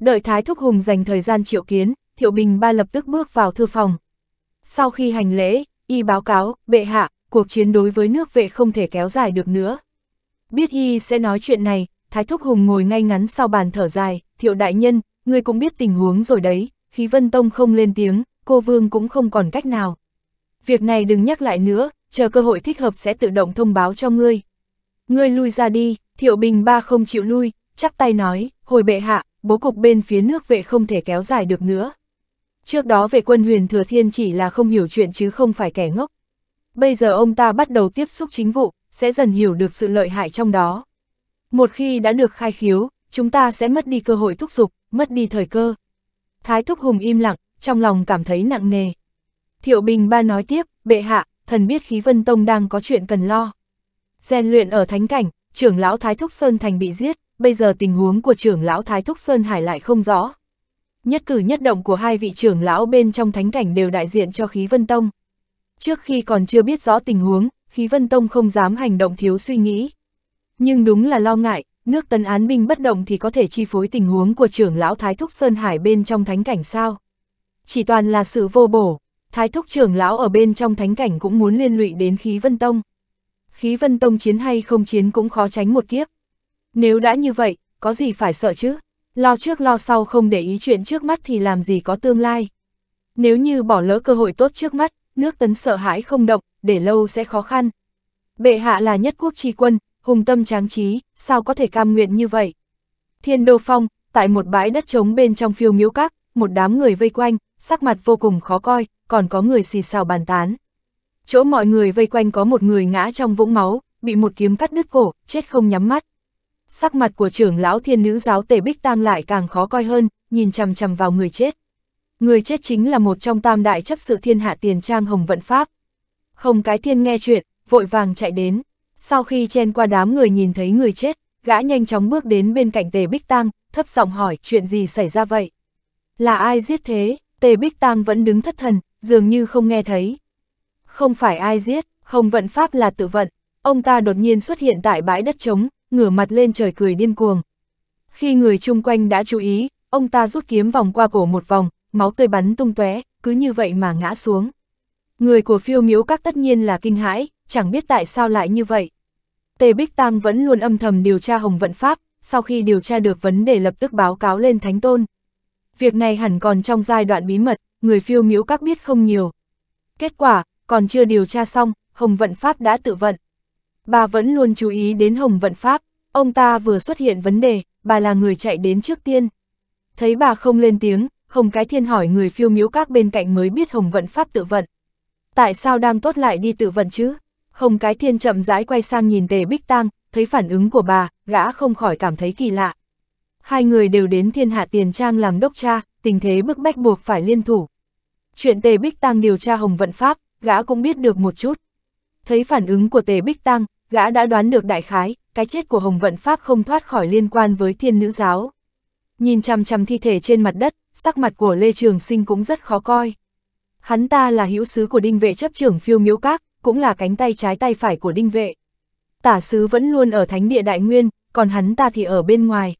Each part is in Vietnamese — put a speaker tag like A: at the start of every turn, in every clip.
A: Đợi Thái Thúc Hùng dành thời gian triệu kiến, Thiệu Bình Ba lập tức bước vào thư phòng. Sau khi hành lễ, y báo cáo, bệ hạ, cuộc chiến đối với nước vệ không thể kéo dài được nữa. Biết y sẽ nói chuyện này, Thái Thúc Hùng ngồi ngay ngắn sau bàn thở dài, Thiệu Đại Nhân, ngươi cũng biết tình huống rồi đấy, khi Vân Tông không lên tiếng, cô Vương cũng không còn cách nào. Việc này đừng nhắc lại nữa, chờ cơ hội thích hợp sẽ tự động thông báo cho ngươi. Ngươi lui ra đi, Thiệu Bình Ba không chịu lui, chắp tay nói, hồi bệ hạ, bố cục bên phía nước vệ không thể kéo dài được nữa. Trước đó vệ quân huyền thừa thiên chỉ là không hiểu chuyện chứ không phải kẻ ngốc. Bây giờ ông ta bắt đầu tiếp xúc chính vụ, sẽ dần hiểu được sự lợi hại trong đó. Một khi đã được khai khiếu, chúng ta sẽ mất đi cơ hội thúc giục, mất đi thời cơ. Thái Thúc Hùng im lặng, trong lòng cảm thấy nặng nề. Thiệu Bình Ba nói tiếp, bệ hạ, thần biết khí vân tông đang có chuyện cần lo. Rèn luyện ở thánh cảnh, trưởng lão Thái Thúc Sơn Thành bị giết, bây giờ tình huống của trưởng lão Thái Thúc Sơn Hải lại không rõ. Nhất cử nhất động của hai vị trưởng lão bên trong thánh cảnh đều đại diện cho khí vân tông. Trước khi còn chưa biết rõ tình huống, khí vân tông không dám hành động thiếu suy nghĩ. Nhưng đúng là lo ngại, nước tấn án binh bất động thì có thể chi phối tình huống của trưởng lão Thái Thúc Sơn Hải bên trong thánh cảnh sao. Chỉ toàn là sự vô bổ, Thái Thúc trưởng lão ở bên trong thánh cảnh cũng muốn liên lụy đến khí vân tông. Khí vân tông chiến hay không chiến cũng khó tránh một kiếp. Nếu đã như vậy, có gì phải sợ chứ? Lo trước lo sau không để ý chuyện trước mắt thì làm gì có tương lai. Nếu như bỏ lỡ cơ hội tốt trước mắt, nước tấn sợ hãi không động, để lâu sẽ khó khăn. Bệ hạ là nhất quốc tri quân, hùng tâm tráng trí, sao có thể cam nguyện như vậy? Thiên Đô Phong, tại một bãi đất trống bên trong phiêu miếu các, một đám người vây quanh, sắc mặt vô cùng khó coi, còn có người xì xào bàn tán. Chỗ mọi người vây quanh có một người ngã trong vũng máu, bị một kiếm cắt đứt cổ, chết không nhắm mắt sắc mặt của trưởng lão thiên nữ giáo tề bích tang lại càng khó coi hơn, nhìn chằm chằm vào người chết. Người chết chính là một trong tam đại chấp sự thiên hạ tiền trang Hồng Vận Pháp. Hồng Cái Thiên nghe chuyện, vội vàng chạy đến. Sau khi chen qua đám người nhìn thấy người chết, gã nhanh chóng bước đến bên cạnh Tề Bích Tang, thấp giọng hỏi chuyện gì xảy ra vậy. Là ai giết thế? Tề Bích Tang vẫn đứng thất thần, dường như không nghe thấy. Không phải ai giết, Hồng Vận Pháp là tự vận. Ông ta đột nhiên xuất hiện tại bãi đất trống, ngửa mặt lên trời cười điên cuồng. Khi người chung quanh đã chú ý, ông ta rút kiếm vòng qua cổ một vòng, máu tươi bắn tung tóe, cứ như vậy mà ngã xuống. Người của phiêu miếu các tất nhiên là kinh hãi, chẳng biết tại sao lại như vậy. Tề Bích Tăng vẫn luôn âm thầm điều tra Hồng Vận Pháp, sau khi điều tra được vấn đề lập tức báo cáo lên Thánh Tôn. Việc này hẳn còn trong giai đoạn bí mật, người phiêu miếu các biết không nhiều. Kết quả, còn chưa điều tra xong, Hồng Vận Pháp đã tự vận bà vẫn luôn chú ý đến Hồng Vận Pháp, ông ta vừa xuất hiện vấn đề, bà là người chạy đến trước tiên. Thấy bà không lên tiếng, Hồng Cái Thiên hỏi người phiêu miếu các bên cạnh mới biết Hồng Vận Pháp tự vận. Tại sao đang tốt lại đi tự vận chứ? Hồng Cái Thiên chậm rãi quay sang nhìn Tề Bích Tang, thấy phản ứng của bà, gã không khỏi cảm thấy kỳ lạ. Hai người đều đến thiên hạ tiền trang làm đốc cha, tình thế bức bách buộc phải liên thủ. Chuyện Tề Bích Tăng điều tra Hồng Vận Pháp, gã cũng biết được một chút. Thấy phản ứng của Tề Bích Tăng, gã đã đoán được đại khái, cái chết của Hồng Vận Pháp không thoát khỏi liên quan với thiên nữ giáo. Nhìn chằm chằm thi thể trên mặt đất, sắc mặt của Lê Trường Sinh cũng rất khó coi. Hắn ta là hữu sứ của đinh vệ chấp trưởng phiêu miếu các, cũng là cánh tay trái tay phải của đinh vệ. Tả sứ vẫn luôn ở thánh địa đại nguyên, còn hắn ta thì ở bên ngoài.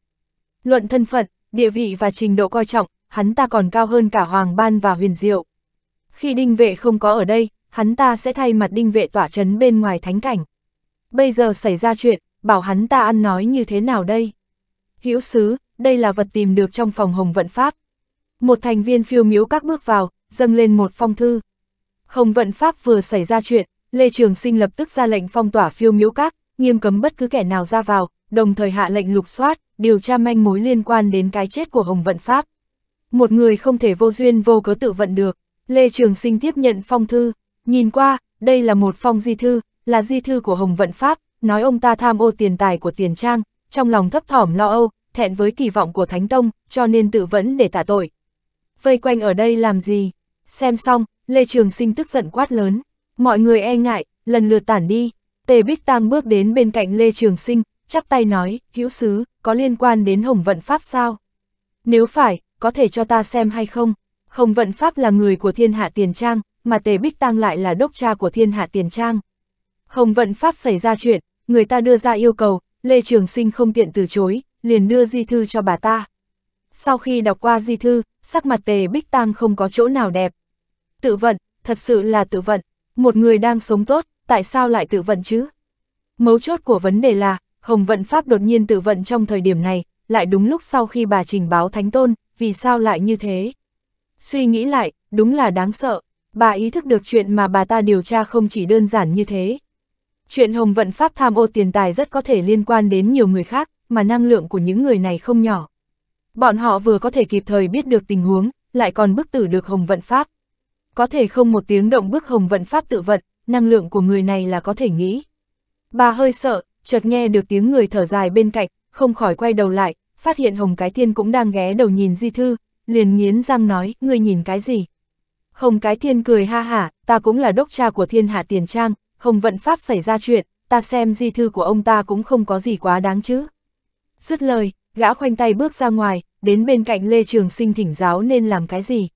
A: Luận thân phận, địa vị và trình độ coi trọng, hắn ta còn cao hơn cả Hoàng Ban và Huyền Diệu. Khi đinh vệ không có ở đây, hắn ta sẽ thay mặt đinh vệ tỏa chấn bên ngoài thánh cảnh. Bây giờ xảy ra chuyện, bảo hắn ta ăn nói như thế nào đây? Hữu sứ, đây là vật tìm được trong phòng Hồng Vận Pháp. Một thành viên phiêu miếu các bước vào, dâng lên một phong thư. Hồng Vận Pháp vừa xảy ra chuyện, Lê Trường Sinh lập tức ra lệnh phong tỏa phiêu miếu các, nghiêm cấm bất cứ kẻ nào ra vào, đồng thời hạ lệnh lục soát, điều tra manh mối liên quan đến cái chết của Hồng Vận Pháp. Một người không thể vô duyên vô cớ tự vận được, Lê Trường Sinh tiếp nhận phong thư, nhìn qua, đây là một phong di thư, là di thư của Hồng Vận Pháp, nói ông ta tham ô tiền tài của tiền trang, trong lòng thấp thỏm lo âu, thẹn với kỳ vọng của Thánh Tông, cho nên tự vẫn để tả tội. Vây quanh ở đây làm gì? Xem xong, Lê Trường Sinh tức giận quát lớn. Mọi người e ngại, lần lượt tản đi. Tề Bích Tăng bước đến bên cạnh Lê Trường Sinh, chắp tay nói, hữu sứ, có liên quan đến Hồng Vận Pháp sao? Nếu phải, có thể cho ta xem hay không? Hồng Vận Pháp là người của thiên hạ tiền trang, mà Tề Bích Tăng lại là đốc cha của thiên hạ tiền trang. Hồng Vận Pháp xảy ra chuyện, người ta đưa ra yêu cầu, Lê Trường Sinh không tiện từ chối, liền đưa di thư cho bà ta. Sau khi đọc qua di thư, sắc mặt tề bích tang không có chỗ nào đẹp. Tự vận, thật sự là tự vận, một người đang sống tốt, tại sao lại tự vận chứ? Mấu chốt của vấn đề là, Hồng Vận Pháp đột nhiên tự vận trong thời điểm này, lại đúng lúc sau khi bà trình báo Thánh Tôn, vì sao lại như thế? Suy nghĩ lại, đúng là đáng sợ, bà ý thức được chuyện mà bà ta điều tra không chỉ đơn giản như thế. Chuyện Hồng Vận Pháp tham ô tiền tài rất có thể liên quan đến nhiều người khác, mà năng lượng của những người này không nhỏ. Bọn họ vừa có thể kịp thời biết được tình huống, lại còn bức tử được Hồng Vận Pháp. Có thể không một tiếng động bức Hồng Vận Pháp tự vận, năng lượng của người này là có thể nghĩ. Bà hơi sợ, chợt nghe được tiếng người thở dài bên cạnh, không khỏi quay đầu lại, phát hiện Hồng Cái Thiên cũng đang ghé đầu nhìn Di Thư, liền nghiến răng nói, ngươi nhìn cái gì? Hồng Cái Thiên cười ha hả, ta cũng là đốc cha của thiên hạ tiền trang, Hồng Vận Pháp xảy ra chuyện, ta xem di thư của ông ta cũng không có gì quá đáng chứ. Dứt lời, gã khoanh tay bước ra ngoài, đến bên cạnh Lê Trường Sinh thỉnh giáo nên làm cái gì.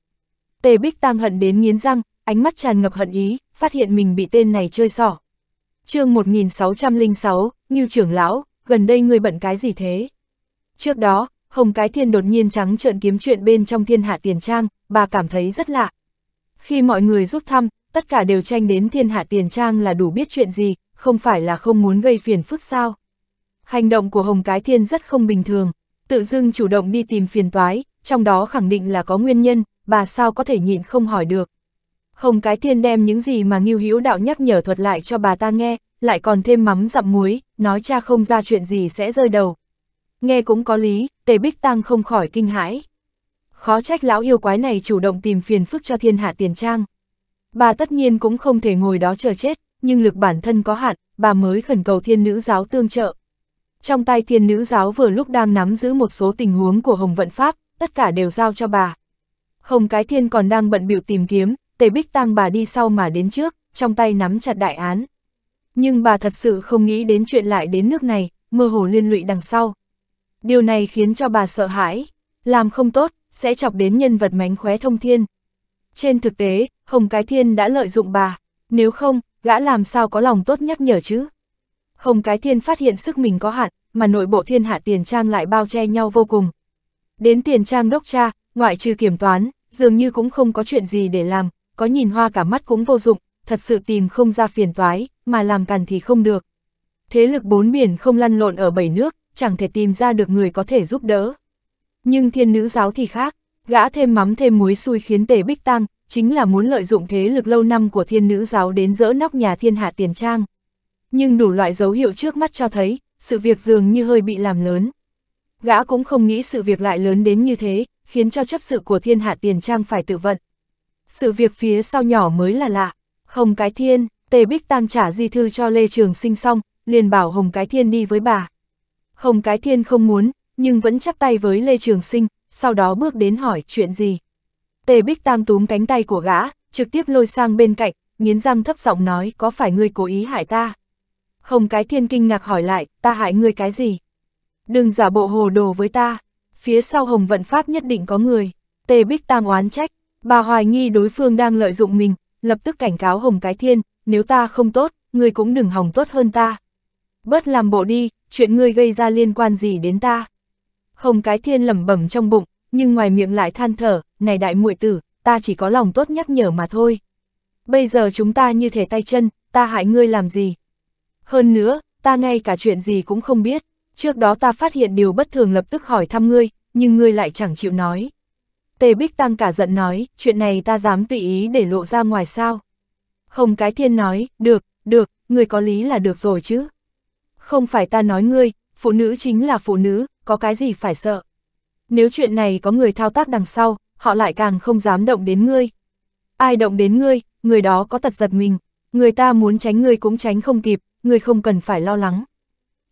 A: Tề Bích Tăng hận đến nghiến răng, ánh mắt tràn ngập hận ý, phát hiện mình bị tên này chơi xỏ. chương 1606, như trưởng lão, gần đây người bận cái gì thế? Trước đó, Hồng Cái Thiên đột nhiên trắng trợn kiếm chuyện bên trong thiên hạ tiền trang, bà cảm thấy rất lạ. Khi mọi người rút thăm, tất cả đều tranh đến thiên hạ tiền trang là đủ biết chuyện gì, không phải là không muốn gây phiền phức sao. Hành động của Hồng Cái Thiên rất không bình thường, tự dưng chủ động đi tìm phiền toái, trong đó khẳng định là có nguyên nhân, bà sao có thể nhịn không hỏi được. Hồng Cái Thiên đem những gì mà Ngưu Hữu Đạo nhắc nhở thuật lại cho bà ta nghe, lại còn thêm mắm dặm muối, nói cha không ra chuyện gì sẽ rơi đầu. Nghe cũng có lý, Tề Bích Tăng không khỏi kinh hãi. Khó trách lão yêu quái này chủ động tìm phiền phức cho thiên hạ tiền trang. Bà tất nhiên cũng không thể ngồi đó chờ chết, nhưng lực bản thân có hạn, bà mới khẩn cầu thiên nữ giáo tương trợ. Trong tay thiên nữ giáo vừa lúc đang nắm giữ một số tình huống của Hồng Vận Pháp, tất cả đều giao cho bà. Hồng Cái Thiên còn đang bận biểu tìm kiếm, Tề Bích Tăng bà đi sau mà đến trước, trong tay nắm chặt đại án. Nhưng bà thật sự không nghĩ đến chuyện lại đến nước này, mơ hồ liên lụy đằng sau. Điều này khiến cho bà sợ hãi, làm không tốt, sẽ chọc đến nhân vật mánh khóe thông thiên, trên thực tế, Hồng Cái Thiên đã lợi dụng bà, nếu không, gã làm sao có lòng tốt nhắc nhở chứ. Hồng Cái Thiên phát hiện sức mình có hạn, mà nội bộ thiên hạ tiền trang lại bao che nhau vô cùng. Đến tiền trang đốc cha, ngoại trừ kiểm toán, dường như cũng không có chuyện gì để làm, có nhìn hoa cả mắt cũng vô dụng, thật sự tìm không ra phiền toái, mà làm cằn thì không được. Thế lực bốn biển không lăn lộn ở bảy nước, chẳng thể tìm ra được người có thể giúp đỡ. Nhưng thiên nữ giáo thì khác, Gã thêm mắm thêm muối xui khiến tề bích tăng, chính là muốn lợi dụng thế lực lâu năm của thiên nữ giáo đến dỡ nóc nhà thiên hạ tiền trang. Nhưng đủ loại dấu hiệu trước mắt cho thấy, sự việc dường như hơi bị làm lớn. Gã cũng không nghĩ sự việc lại lớn đến như thế, khiến cho chấp sự của thiên hạ tiền trang phải tự vận. Sự việc phía sau nhỏ mới là lạ. Hồng Cái Thiên, Tề Bích Tăng trả di thư cho Lê Trường sinh xong, liền bảo Hồng Cái Thiên đi với bà. Hồng Cái Thiên không muốn, nhưng vẫn chắp tay với Lê Trường sinh, sau đó bước đến hỏi chuyện gì. Tề Bích Tang túm cánh tay của gã, trực tiếp lôi sang bên cạnh, nghiến răng thấp giọng nói có phải ngươi cố ý hại ta. Hồng cái thiên kinh ngạc hỏi lại, ta hại ngươi cái gì? Đừng giả bộ hồ đồ với ta, phía sau Hồng Vận Pháp nhất định có người. Tề Bích Tang oán trách, bà hoài nghi đối phương đang lợi dụng mình, lập tức cảnh cáo Hồng Cái Thiên, nếu ta không tốt, ngươi cũng đừng hòng tốt hơn ta. Bớt làm bộ đi, chuyện ngươi gây ra liên quan gì đến ta? Hồng cái thiên lẩm bẩm trong bụng, nhưng ngoài miệng lại than thở, này đại muội tử, ta chỉ có lòng tốt nhắc nhở mà thôi. Bây giờ chúng ta như thể tay chân, ta hại ngươi làm gì? Hơn nữa, ta ngay cả chuyện gì cũng không biết, trước đó ta phát hiện điều bất thường lập tức hỏi thăm ngươi, nhưng ngươi lại chẳng chịu nói. Tề Bích Tăng cả giận nói, chuyện này ta dám tùy ý để lộ ra ngoài sao. Hồng Cái Thiên nói, được, được, người có lý là được rồi chứ. Không phải ta nói ngươi, phụ nữ chính là phụ nữ, có cái gì phải sợ. Nếu chuyện này có người thao tác đằng sau, họ lại càng không dám động đến ngươi. Ai động đến ngươi, người đó có tật giật mình, người ta muốn tránh ngươi cũng tránh không kịp, ngươi không cần phải lo lắng.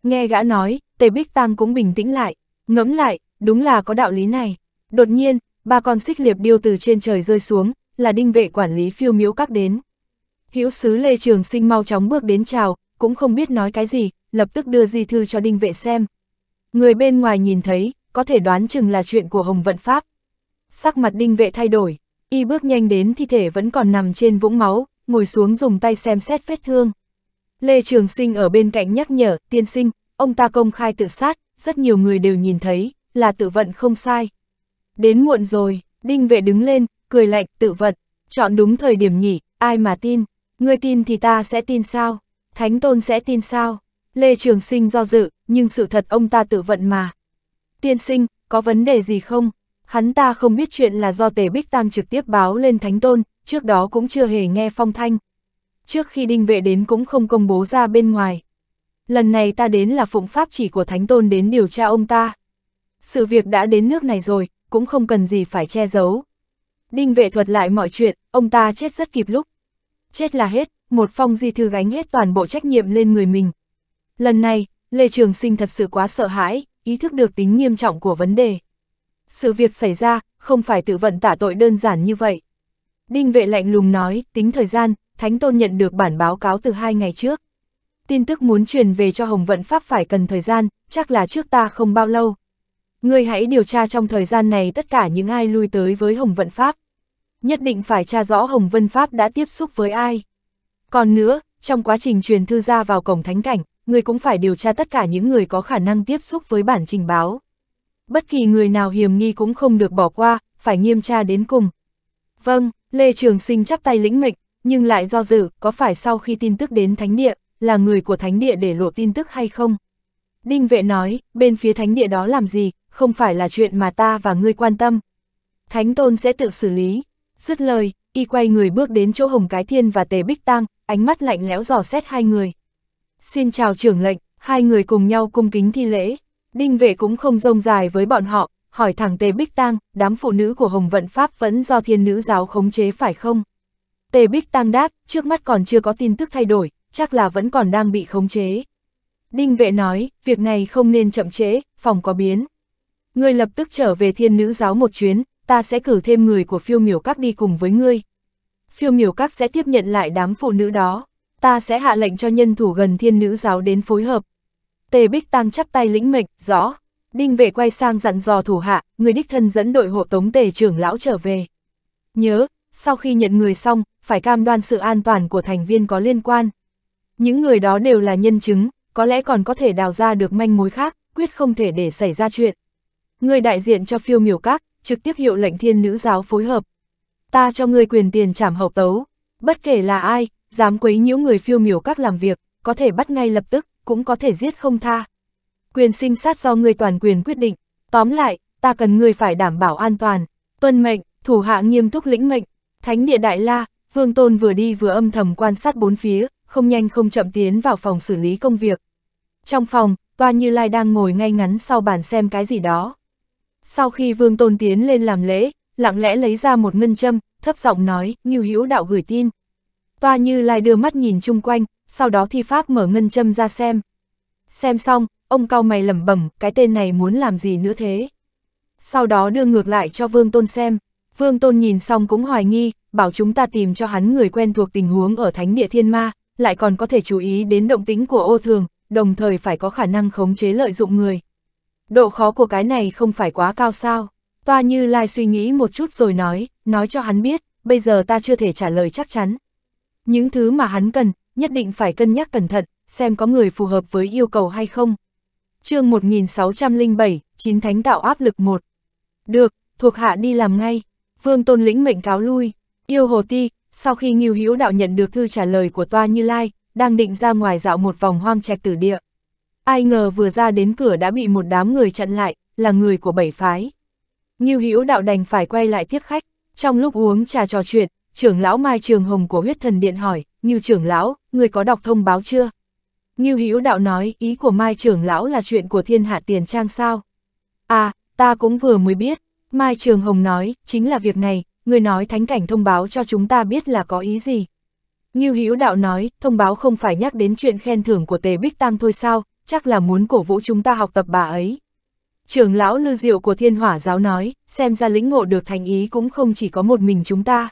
A: Nghe gã nói, Tề Bích Tăng cũng bình tĩnh lại, ngẫm lại, đúng là có đạo lý này. Đột nhiên, ba con xích liệp điêu từ trên trời rơi xuống, là đinh vệ quản lý phiêu miếu các đến. Hữu sứ Lê Trường Sinh mau chóng bước đến chào, cũng không biết nói cái gì, lập tức đưa di thư cho đinh vệ xem. Người bên ngoài nhìn thấy, có thể đoán chừng là chuyện của Hồng Vận Pháp. Sắc mặt đinh vệ thay đổi, y bước nhanh đến thi thể vẫn còn nằm trên vũng máu, ngồi xuống dùng tay xem xét vết thương. Lê Trường Sinh ở bên cạnh nhắc nhở, tiên sinh, ông ta công khai tự sát, rất nhiều người đều nhìn thấy, là tự vận không sai. Đến muộn rồi, đinh vệ đứng lên, cười lạnh, tự vận, chọn đúng thời điểm nhỉ, ai mà tin, ngươi tin thì ta sẽ tin sao, thánh tôn sẽ tin sao. Lê Trường Sinh do dự, nhưng sự thật ông ta tự vận mà. Tiên sinh, có vấn đề gì không? Hắn ta không biết chuyện là do Tề Bích Tăng trực tiếp báo lên Thánh Tôn, trước đó cũng chưa hề nghe phong thanh. Trước khi đinh vệ đến cũng không công bố ra bên ngoài. Lần này ta đến là phụng pháp chỉ của Thánh Tôn đến điều tra ông ta. Sự việc đã đến nước này rồi, cũng không cần gì phải che giấu. Đinh vệ thuật lại mọi chuyện, ông ta chết rất kịp lúc. Chết là hết, một phong di thư gánh hết toàn bộ trách nhiệm lên người mình, Lần này, Lê Trường Sinh thật sự quá sợ hãi, ý thức được tính nghiêm trọng của vấn đề. Sự việc xảy ra, không phải tự vận tả tội đơn giản như vậy. Đinh vệ lạnh lùng nói, tính thời gian, Thánh Tôn nhận được bản báo cáo từ hai ngày trước. Tin tức muốn truyền về cho Hồng Vận Pháp phải cần thời gian, chắc là trước ta không bao lâu. Ngươi hãy điều tra trong thời gian này tất cả những ai lui tới với Hồng Vận Pháp. Nhất định phải tra rõ Hồng Vân Pháp đã tiếp xúc với ai. Còn nữa, trong quá trình truyền thư ra vào cổng thánh cảnh, người cũng phải điều tra tất cả những người có khả năng tiếp xúc với bản trình báo. Bất kỳ người nào hiểm nghi cũng không được bỏ qua, phải nghiêm tra đến cùng. Vâng, Lê Trường Sinh chắp tay lĩnh mệnh, nhưng lại do dự có phải sau khi tin tức đến Thánh Địa, là người của Thánh Địa để lộ tin tức hay không? Đinh vệ nói, bên phía Thánh Địa đó làm gì, không phải là chuyện mà ta và ngươi quan tâm. Thánh Tôn sẽ tự xử lý. Dứt lời, y quay người bước đến chỗ Hồng Cái Thiên và Tề Bích Tăng, ánh mắt lạnh lẽo dò xét hai người. Xin chào trưởng lệnh, hai người cùng nhau cung kính thi lễ. Đinh vệ cũng không rông dài với bọn họ, hỏi thẳng Tề Bích Tăng, đám phụ nữ của Hồng Vận Pháp vẫn do thiên nữ giáo khống chế phải không? Tề Bích Tăng đáp, trước mắt còn chưa có tin tức thay đổi, chắc là vẫn còn đang bị khống chế. Đinh vệ nói, việc này không nên chậm trễ, phòng có biến. Ngươi lập tức trở về thiên nữ giáo một chuyến, ta sẽ cử thêm người của phiêu miểu các đi cùng với ngươi. Phiêu miểu các sẽ tiếp nhận lại đám phụ nữ đó ta sẽ hạ lệnh cho nhân thủ gần thiên nữ giáo đến phối hợp. Tề Bích Tăng chắp tay lĩnh mệnh, rõ. Đinh vệ quay sang dặn dò thủ hạ, người đích thân dẫn đội hộ tống tề trưởng lão trở về. Nhớ, sau khi nhận người xong, phải cam đoan sự an toàn của thành viên có liên quan. Những người đó đều là nhân chứng, có lẽ còn có thể đào ra được manh mối khác, quyết không thể để xảy ra chuyện. Người đại diện cho phiêu miểu các, trực tiếp hiệu lệnh thiên nữ giáo phối hợp. Ta cho người quyền tiền trảm hậu tấu, bất kể là ai, dám quấy nhiễu người phiêu miểu các làm việc, có thể bắt ngay lập tức, cũng có thể giết không tha. Quyền sinh sát do người toàn quyền quyết định, tóm lại, ta cần người phải đảm bảo an toàn, tuân mệnh, thủ hạ nghiêm túc lĩnh mệnh, thánh địa đại la, vương tôn vừa đi vừa âm thầm quan sát bốn phía, không nhanh không chậm tiến vào phòng xử lý công việc. Trong phòng, toa như lai đang ngồi ngay ngắn sau bàn xem cái gì đó. Sau khi vương tôn tiến lên làm lễ, lặng lẽ lấy ra một ngân châm, thấp giọng nói, như hữu đạo gửi tin. Toa Như Lai đưa mắt nhìn chung quanh, sau đó thi pháp mở ngân châm ra xem. Xem xong, ông cao mày lẩm bẩm, cái tên này muốn làm gì nữa thế? Sau đó đưa ngược lại cho Vương Tôn xem. Vương Tôn nhìn xong cũng hoài nghi, bảo chúng ta tìm cho hắn người quen thuộc tình huống ở Thánh Địa Thiên Ma, lại còn có thể chú ý đến động tính của ô thường, đồng thời phải có khả năng khống chế lợi dụng người. Độ khó của cái này không phải quá cao sao? Toa Như Lai suy nghĩ một chút rồi nói, nói cho hắn biết, bây giờ ta chưa thể trả lời chắc chắn, những thứ mà hắn cần, nhất định phải cân nhắc cẩn thận, xem có người phù hợp với yêu cầu hay không. chương 1607, chín Thánh Tạo Áp Lực 1 Được, thuộc hạ đi làm ngay. Vương Tôn Lĩnh mệnh cáo lui. Yêu Hồ Ti, sau khi Nghiêu hữu Đạo nhận được thư trả lời của Toa Như Lai, đang định ra ngoài dạo một vòng hoang trạch tử địa. Ai ngờ vừa ra đến cửa đã bị một đám người chặn lại, là người của bảy phái. Nghiêu hữu Đạo đành phải quay lại tiếp khách, trong lúc uống trà trò chuyện, trưởng lão Mai Trường Hồng của huyết thần điện hỏi, như trưởng lão, người có đọc thông báo chưa? Như Hữu đạo nói, ý của Mai trưởng lão là chuyện của thiên hạ tiền trang sao? À, ta cũng vừa mới biết, Mai Trường Hồng nói, chính là việc này, người nói thánh cảnh thông báo cho chúng ta biết là có ý gì. Như Hữu đạo nói, thông báo không phải nhắc đến chuyện khen thưởng của tề bích tăng thôi sao, chắc là muốn cổ vũ chúng ta học tập bà ấy. Trưởng lão lư diệu của thiên hỏa giáo nói, xem ra lĩnh ngộ được thành ý cũng không chỉ có một mình chúng ta.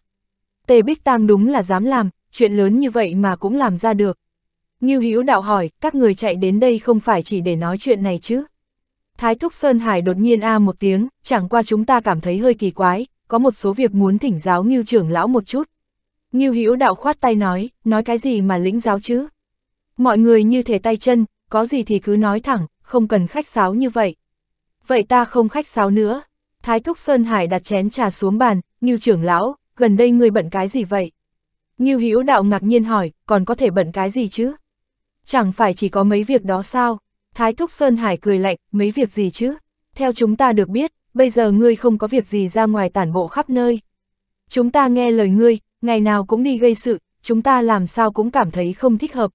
A: Tề Bích Tang đúng là dám làm, chuyện lớn như vậy mà cũng làm ra được. Như Hữu đạo hỏi, các người chạy đến đây không phải chỉ để nói chuyện này chứ? Thái Thúc Sơn Hải đột nhiên a à một tiếng, chẳng qua chúng ta cảm thấy hơi kỳ quái, có một số việc muốn thỉnh giáo Ngưu trưởng lão một chút. Ngưu Hữu đạo khoát tay nói, nói cái gì mà lĩnh giáo chứ? Mọi người như thể tay chân, có gì thì cứ nói thẳng, không cần khách sáo như vậy. Vậy ta không khách sáo nữa. Thái Thúc Sơn Hải đặt chén trà xuống bàn, Ngưu trưởng lão, gần đây người bận cái gì vậy? Ngưu Hữu Đạo ngạc nhiên hỏi, còn có thể bận cái gì chứ? Chẳng phải chỉ có mấy việc đó sao? Thái Thúc Sơn Hải cười lạnh, mấy việc gì chứ? Theo chúng ta được biết, bây giờ ngươi không có việc gì ra ngoài tản bộ khắp nơi. Chúng ta nghe lời ngươi, ngày nào cũng đi gây sự, chúng ta làm sao cũng cảm thấy không thích hợp.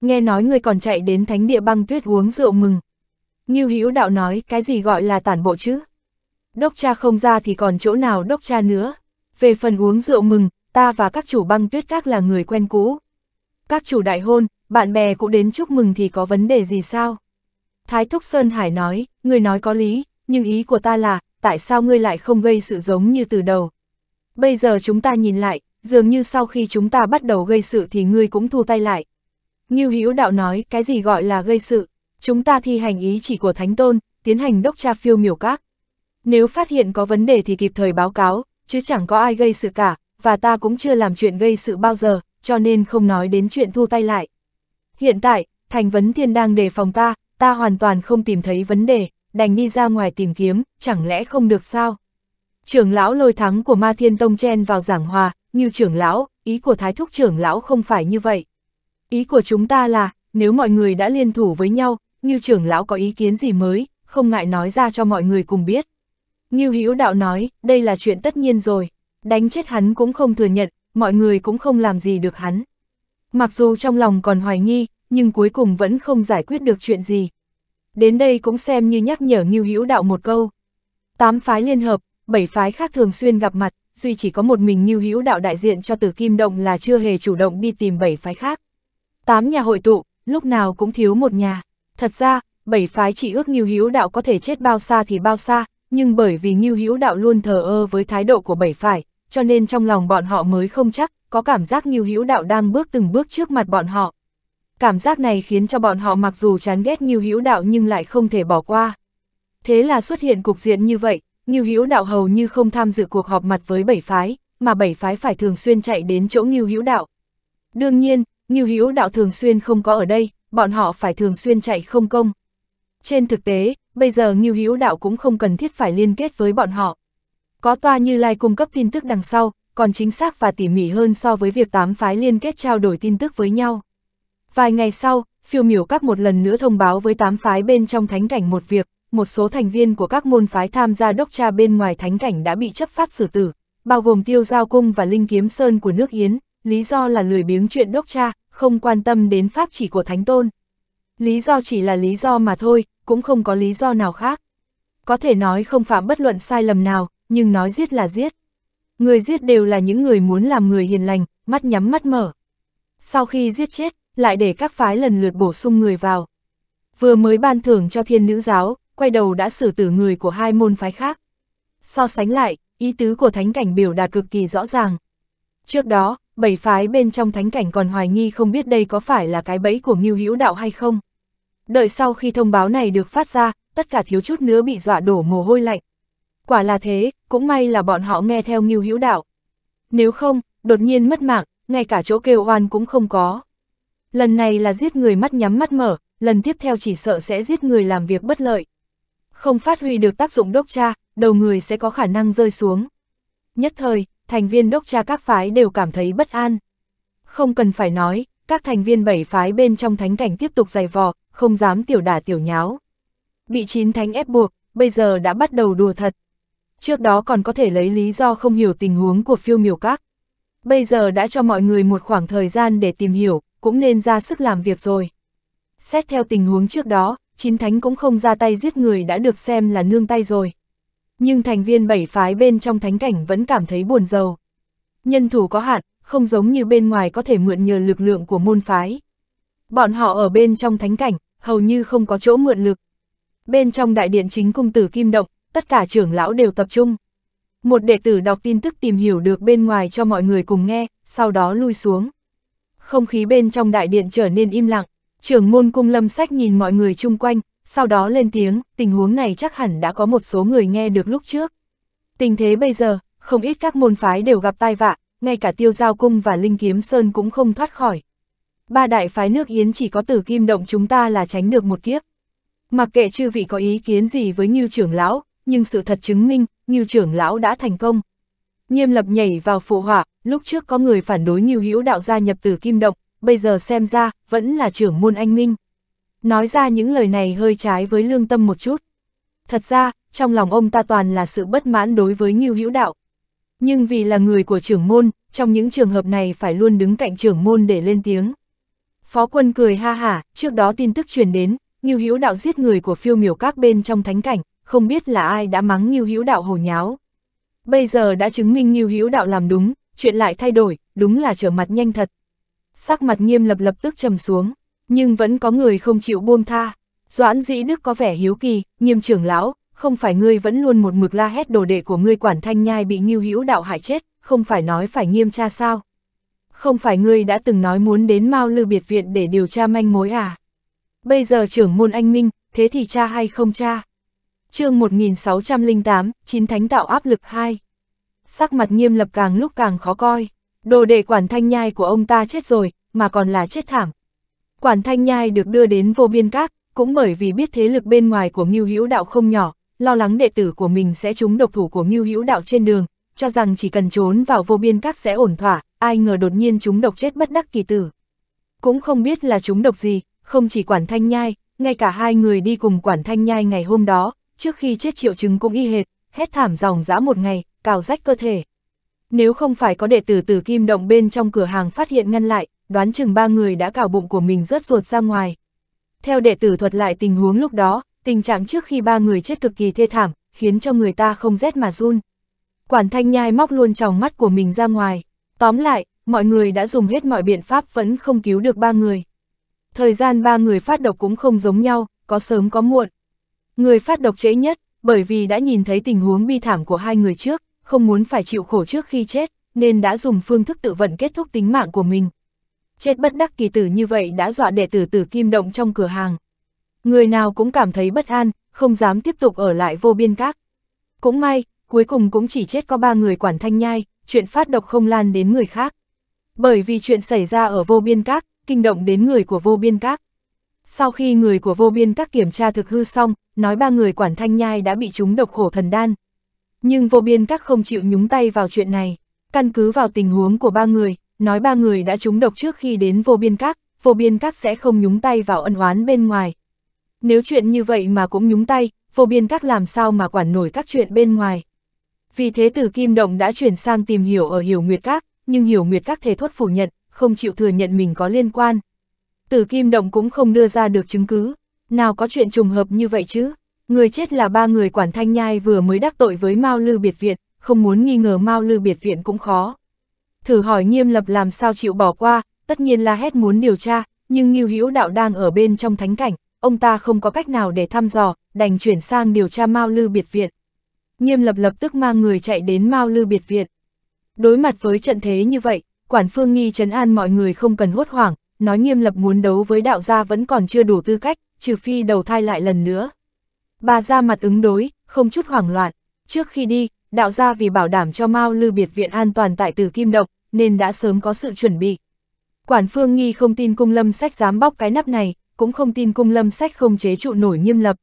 A: Nghe nói ngươi còn chạy đến thánh địa băng tuyết uống rượu mừng. Ngưu Hữu Đạo nói, cái gì gọi là tản bộ chứ? Đốc cha không ra thì còn chỗ nào đốc cha nữa? Về phần uống rượu mừng, ta và các chủ băng tuyết các là người quen cũ. Các chủ đại hôn, bạn bè cũng đến chúc mừng thì có vấn đề gì sao? Thái Thúc Sơn Hải nói, người nói có lý, nhưng ý của ta là, tại sao ngươi lại không gây sự giống như từ đầu? Bây giờ chúng ta nhìn lại, dường như sau khi chúng ta bắt đầu gây sự thì ngươi cũng thu tay lại. Ngưu Hữu Đạo nói, cái gì gọi là gây sự? Chúng ta thi hành ý chỉ của Thánh Tôn, tiến hành đốc tra phiêu miểu các. Nếu phát hiện có vấn đề thì kịp thời báo cáo, chứ chẳng có ai gây sự cả, và ta cũng chưa làm chuyện gây sự bao giờ, cho nên không nói đến chuyện thu tay lại. Hiện tại, Thành Vấn Thiên đang đề phòng ta, ta hoàn toàn không tìm thấy vấn đề, đành đi ra ngoài tìm kiếm, chẳng lẽ không được sao? Trưởng lão lôi thắng của Ma Thiên Tông chen vào giảng hòa, như trưởng lão, ý của Thái Thúc trưởng lão không phải như vậy. Ý của chúng ta là, nếu mọi người đã liên thủ với nhau, như trưởng lão có ý kiến gì mới, không ngại nói ra cho mọi người cùng biết. Ngưu Hữu Đạo nói, đây là chuyện tất nhiên rồi, đánh chết hắn cũng không thừa nhận, mọi người cũng không làm gì được hắn. Mặc dù trong lòng còn hoài nghi, nhưng cuối cùng vẫn không giải quyết được chuyện gì. Đến đây cũng xem như nhắc nhở Ngưu Hữu Đạo một câu. Tám phái liên hợp, bảy phái khác thường xuyên gặp mặt, duy chỉ có một mình Ngưu Hữu Đạo đại diện cho Tử Kim Động là chưa hề chủ động đi tìm bảy phái khác. Tám nhà hội tụ, lúc nào cũng thiếu một nhà. Thật ra, bảy phái chỉ ước Ngưu Hữu Đạo có thể chết bao xa thì bao xa, nhưng bởi vì Ngưu Hữu Đạo luôn thờ ơ với thái độ của Bảy Phải, cho nên trong lòng bọn họ mới không chắc, có cảm giác Ngưu Hữu Đạo đang bước từng bước trước mặt bọn họ. Cảm giác này khiến cho bọn họ mặc dù chán ghét Ngưu Hữu Đạo nhưng lại không thể bỏ qua. Thế là xuất hiện cục diện như vậy, Ngưu Hữu Đạo hầu như không tham dự cuộc họp mặt với Bảy Phái, mà Bảy Phái phải thường xuyên chạy đến chỗ Ngưu Hữu Đạo. Đương nhiên, Ngưu Hữu Đạo thường xuyên không có ở đây, bọn họ phải thường xuyên chạy không công. Trên thực tế, bây giờ Ngưu Hữu Đạo cũng không cần thiết phải liên kết với bọn họ. Có toa Như Lai cung cấp tin tức đằng sau, còn chính xác và tỉ mỉ hơn so với việc tám phái liên kết trao đổi tin tức với nhau. Vài ngày sau, phiêu miểu các một lần nữa thông báo với tám phái bên trong thánh cảnh một việc, một số thành viên của các môn phái tham gia đốc tra bên ngoài thánh cảnh đã bị chấp pháp xử tử, bao gồm tiêu giao cung và linh kiếm sơn của nước Yến, lý do là lười biếng chuyện đốc tra, không quan tâm đến pháp chỉ của thánh tôn. Lý do chỉ là lý do mà thôi, cũng không có lý do nào khác. Có thể nói không phạm bất luận sai lầm nào, nhưng nói giết là giết. Người giết đều là những người muốn làm người hiền lành, mắt nhắm mắt mở. Sau khi giết chết, lại để các phái lần lượt bổ sung người vào. Vừa mới ban thưởng cho thiên nữ giáo, quay đầu đã xử tử người của hai môn phái khác. So sánh lại, ý tứ của thánh cảnh biểu đạt cực kỳ rõ ràng. Trước đó, bảy phái bên trong thánh cảnh còn hoài nghi không biết đây có phải là cái bẫy của Ngưu Hữu Đạo hay không. Đợi sau khi thông báo này được phát ra, tất cả thiếu chút nữa bị dọa đổ mồ hôi lạnh. Quả là thế, cũng may là bọn họ nghe theo nghiêu hữu đạo. Nếu không, đột nhiên mất mạng, ngay cả chỗ kêu oan cũng không có. Lần này là giết người mắt nhắm mắt mở, lần tiếp theo chỉ sợ sẽ giết người làm việc bất lợi. Không phát huy được tác dụng đốc tra, đầu người sẽ có khả năng rơi xuống. Nhất thời, thành viên đốc tra các phái đều cảm thấy bất an. Không cần phải nói, các thành viên bảy phái bên trong thánh cảnh tiếp tục giày vò, không dám tiểu đả tiểu nháo. Bị chín thánh ép buộc, bây giờ đã bắt đầu đùa thật. Trước đó còn có thể lấy lý do không hiểu tình huống của phiêu miểu các. Bây giờ đã cho mọi người một khoảng thời gian để tìm hiểu, cũng nên ra sức làm việc rồi. Xét theo tình huống trước đó, chín thánh cũng không ra tay giết người đã được xem là nương tay rồi. Nhưng thành viên bảy phái bên trong thánh cảnh vẫn cảm thấy buồn giàu. Nhân thủ có hạn, không giống như bên ngoài có thể mượn nhờ lực lượng của môn phái. Bọn họ ở bên trong thánh cảnh, hầu như không có chỗ mượn lực. Bên trong đại điện chính cung tử Kim Động, tất cả trưởng lão đều tập trung. Một đệ tử đọc tin tức tìm hiểu được bên ngoài cho mọi người cùng nghe, sau đó lui xuống. Không khí bên trong đại điện trở nên im lặng, trưởng môn cung lâm sách nhìn mọi người chung quanh, sau đó lên tiếng, tình huống này chắc hẳn đã có một số người nghe được lúc trước. Tình thế bây giờ, không ít các môn phái đều gặp tai vạ, ngay cả tiêu giao cung và linh kiếm sơn cũng không thoát khỏi ba đại phái nước Yến chỉ có tử kim động chúng ta là tránh được một kiếp. Mặc kệ chư vị có ý kiến gì với Ngưu trưởng lão, nhưng sự thật chứng minh, Ngưu trưởng lão đã thành công. Nhiêm lập nhảy vào phụ họa, lúc trước có người phản đối Ngưu hữu đạo gia nhập tử kim động, bây giờ xem ra, vẫn là trưởng môn anh minh. Nói ra những lời này hơi trái với lương tâm một chút. Thật ra, trong lòng ông ta toàn là sự bất mãn đối với Ngưu hữu đạo. Nhưng vì là người của trưởng môn, trong những trường hợp này phải luôn đứng cạnh trưởng môn để lên tiếng. Phó quân cười ha hả, trước đó tin tức truyền đến, Ngưu Hữu Đạo giết người của phiêu miểu các bên trong thánh cảnh, không biết là ai đã mắng Ngưu Hữu Đạo hồ nháo. Bây giờ đã chứng minh Ngưu Hữu Đạo làm đúng, chuyện lại thay đổi, đúng là trở mặt nhanh thật. Sắc mặt nghiêm lập lập tức trầm xuống, nhưng vẫn có người không chịu buông tha. Doãn dĩ đức có vẻ hiếu kỳ, nghiêm trưởng lão, không phải ngươi vẫn luôn một mực la hét đồ đệ của ngươi quản thanh nhai bị Ngưu Hữu Đạo hại chết, không phải nói phải nghiêm tra sao không phải ngươi đã từng nói muốn đến Mao Lư Biệt Viện để điều tra manh mối à? Bây giờ trưởng môn anh Minh, thế thì cha hay không cha? chương 1608, chín thánh tạo áp lực 2. Sắc mặt nghiêm lập càng lúc càng khó coi, đồ đệ quản thanh nhai của ông ta chết rồi, mà còn là chết thảm. Quản thanh nhai được đưa đến vô biên các, cũng bởi vì biết thế lực bên ngoài của Ngưu Hữu Đạo không nhỏ, lo lắng đệ tử của mình sẽ trúng độc thủ của Ngưu Hữu Đạo trên đường, cho rằng chỉ cần trốn vào vô biên các sẽ ổn thỏa, ai ngờ đột nhiên chúng độc chết bất đắc kỳ tử. Cũng không biết là chúng độc gì, không chỉ quản thanh nhai, ngay cả hai người đi cùng quản thanh nhai ngày hôm đó, trước khi chết triệu chứng cũng y hệt, hét thảm dòng dã một ngày, cào rách cơ thể. Nếu không phải có đệ tử từ kim động bên trong cửa hàng phát hiện ngăn lại, đoán chừng ba người đã cào bụng của mình rớt ruột ra ngoài. Theo đệ tử thuật lại tình huống lúc đó, tình trạng trước khi ba người chết cực kỳ thê thảm, khiến cho người ta không rét mà run. Quản thanh nhai móc luôn tròng mắt của mình ra ngoài, Tóm lại, mọi người đã dùng hết mọi biện pháp vẫn không cứu được ba người. Thời gian ba người phát độc cũng không giống nhau, có sớm có muộn. Người phát độc trễ nhất, bởi vì đã nhìn thấy tình huống bi thảm của hai người trước, không muốn phải chịu khổ trước khi chết, nên đã dùng phương thức tự vận kết thúc tính mạng của mình. Chết bất đắc kỳ tử như vậy đã dọa đệ tử tử kim động trong cửa hàng. Người nào cũng cảm thấy bất an, không dám tiếp tục ở lại vô biên các. Cũng may, cuối cùng cũng chỉ chết có ba người quản thanh nhai, chuyện phát độc không lan đến người khác. Bởi vì chuyện xảy ra ở vô biên các, kinh động đến người của vô biên các. Sau khi người của vô biên các kiểm tra thực hư xong, nói ba người quản thanh nhai đã bị chúng độc khổ thần đan. Nhưng vô biên các không chịu nhúng tay vào chuyện này. Căn cứ vào tình huống của ba người, nói ba người đã trúng độc trước khi đến vô biên các, vô biên các sẽ không nhúng tay vào ân oán bên ngoài. Nếu chuyện như vậy mà cũng nhúng tay, vô biên các làm sao mà quản nổi các chuyện bên ngoài. Vì thế Từ Kim Động đã chuyển sang tìm hiểu ở Hiểu Nguyệt Các, nhưng Hiểu Nguyệt Các thể thốt phủ nhận, không chịu thừa nhận mình có liên quan. Từ Kim Động cũng không đưa ra được chứng cứ, nào có chuyện trùng hợp như vậy chứ. Người chết là ba người quản thanh nhai vừa mới đắc tội với Mao Lư Biệt Viện, không muốn nghi ngờ Mao Lư Biệt Viện cũng khó. Thử hỏi nghiêm lập làm sao chịu bỏ qua, tất nhiên là hết muốn điều tra, nhưng Ngưu Hữu Đạo đang ở bên trong thánh cảnh, ông ta không có cách nào để thăm dò, đành chuyển sang điều tra Mao Lư Biệt Viện nghiêm lập lập tức mang người chạy đến Mao Lư Biệt Viện. Đối mặt với trận thế như vậy, Quản Phương Nghi trấn an mọi người không cần hốt hoảng, nói nghiêm lập muốn đấu với đạo gia vẫn còn chưa đủ tư cách, trừ phi đầu thai lại lần nữa. Bà ra mặt ứng đối, không chút hoảng loạn. Trước khi đi, đạo gia vì bảo đảm cho Mao Lư Biệt Viện an toàn tại Tử Kim Độc, nên đã sớm có sự chuẩn bị. Quản Phương Nghi không tin cung lâm sách dám bóc cái nắp này, cũng không tin cung lâm sách không chế trụ nổi nghiêm lập.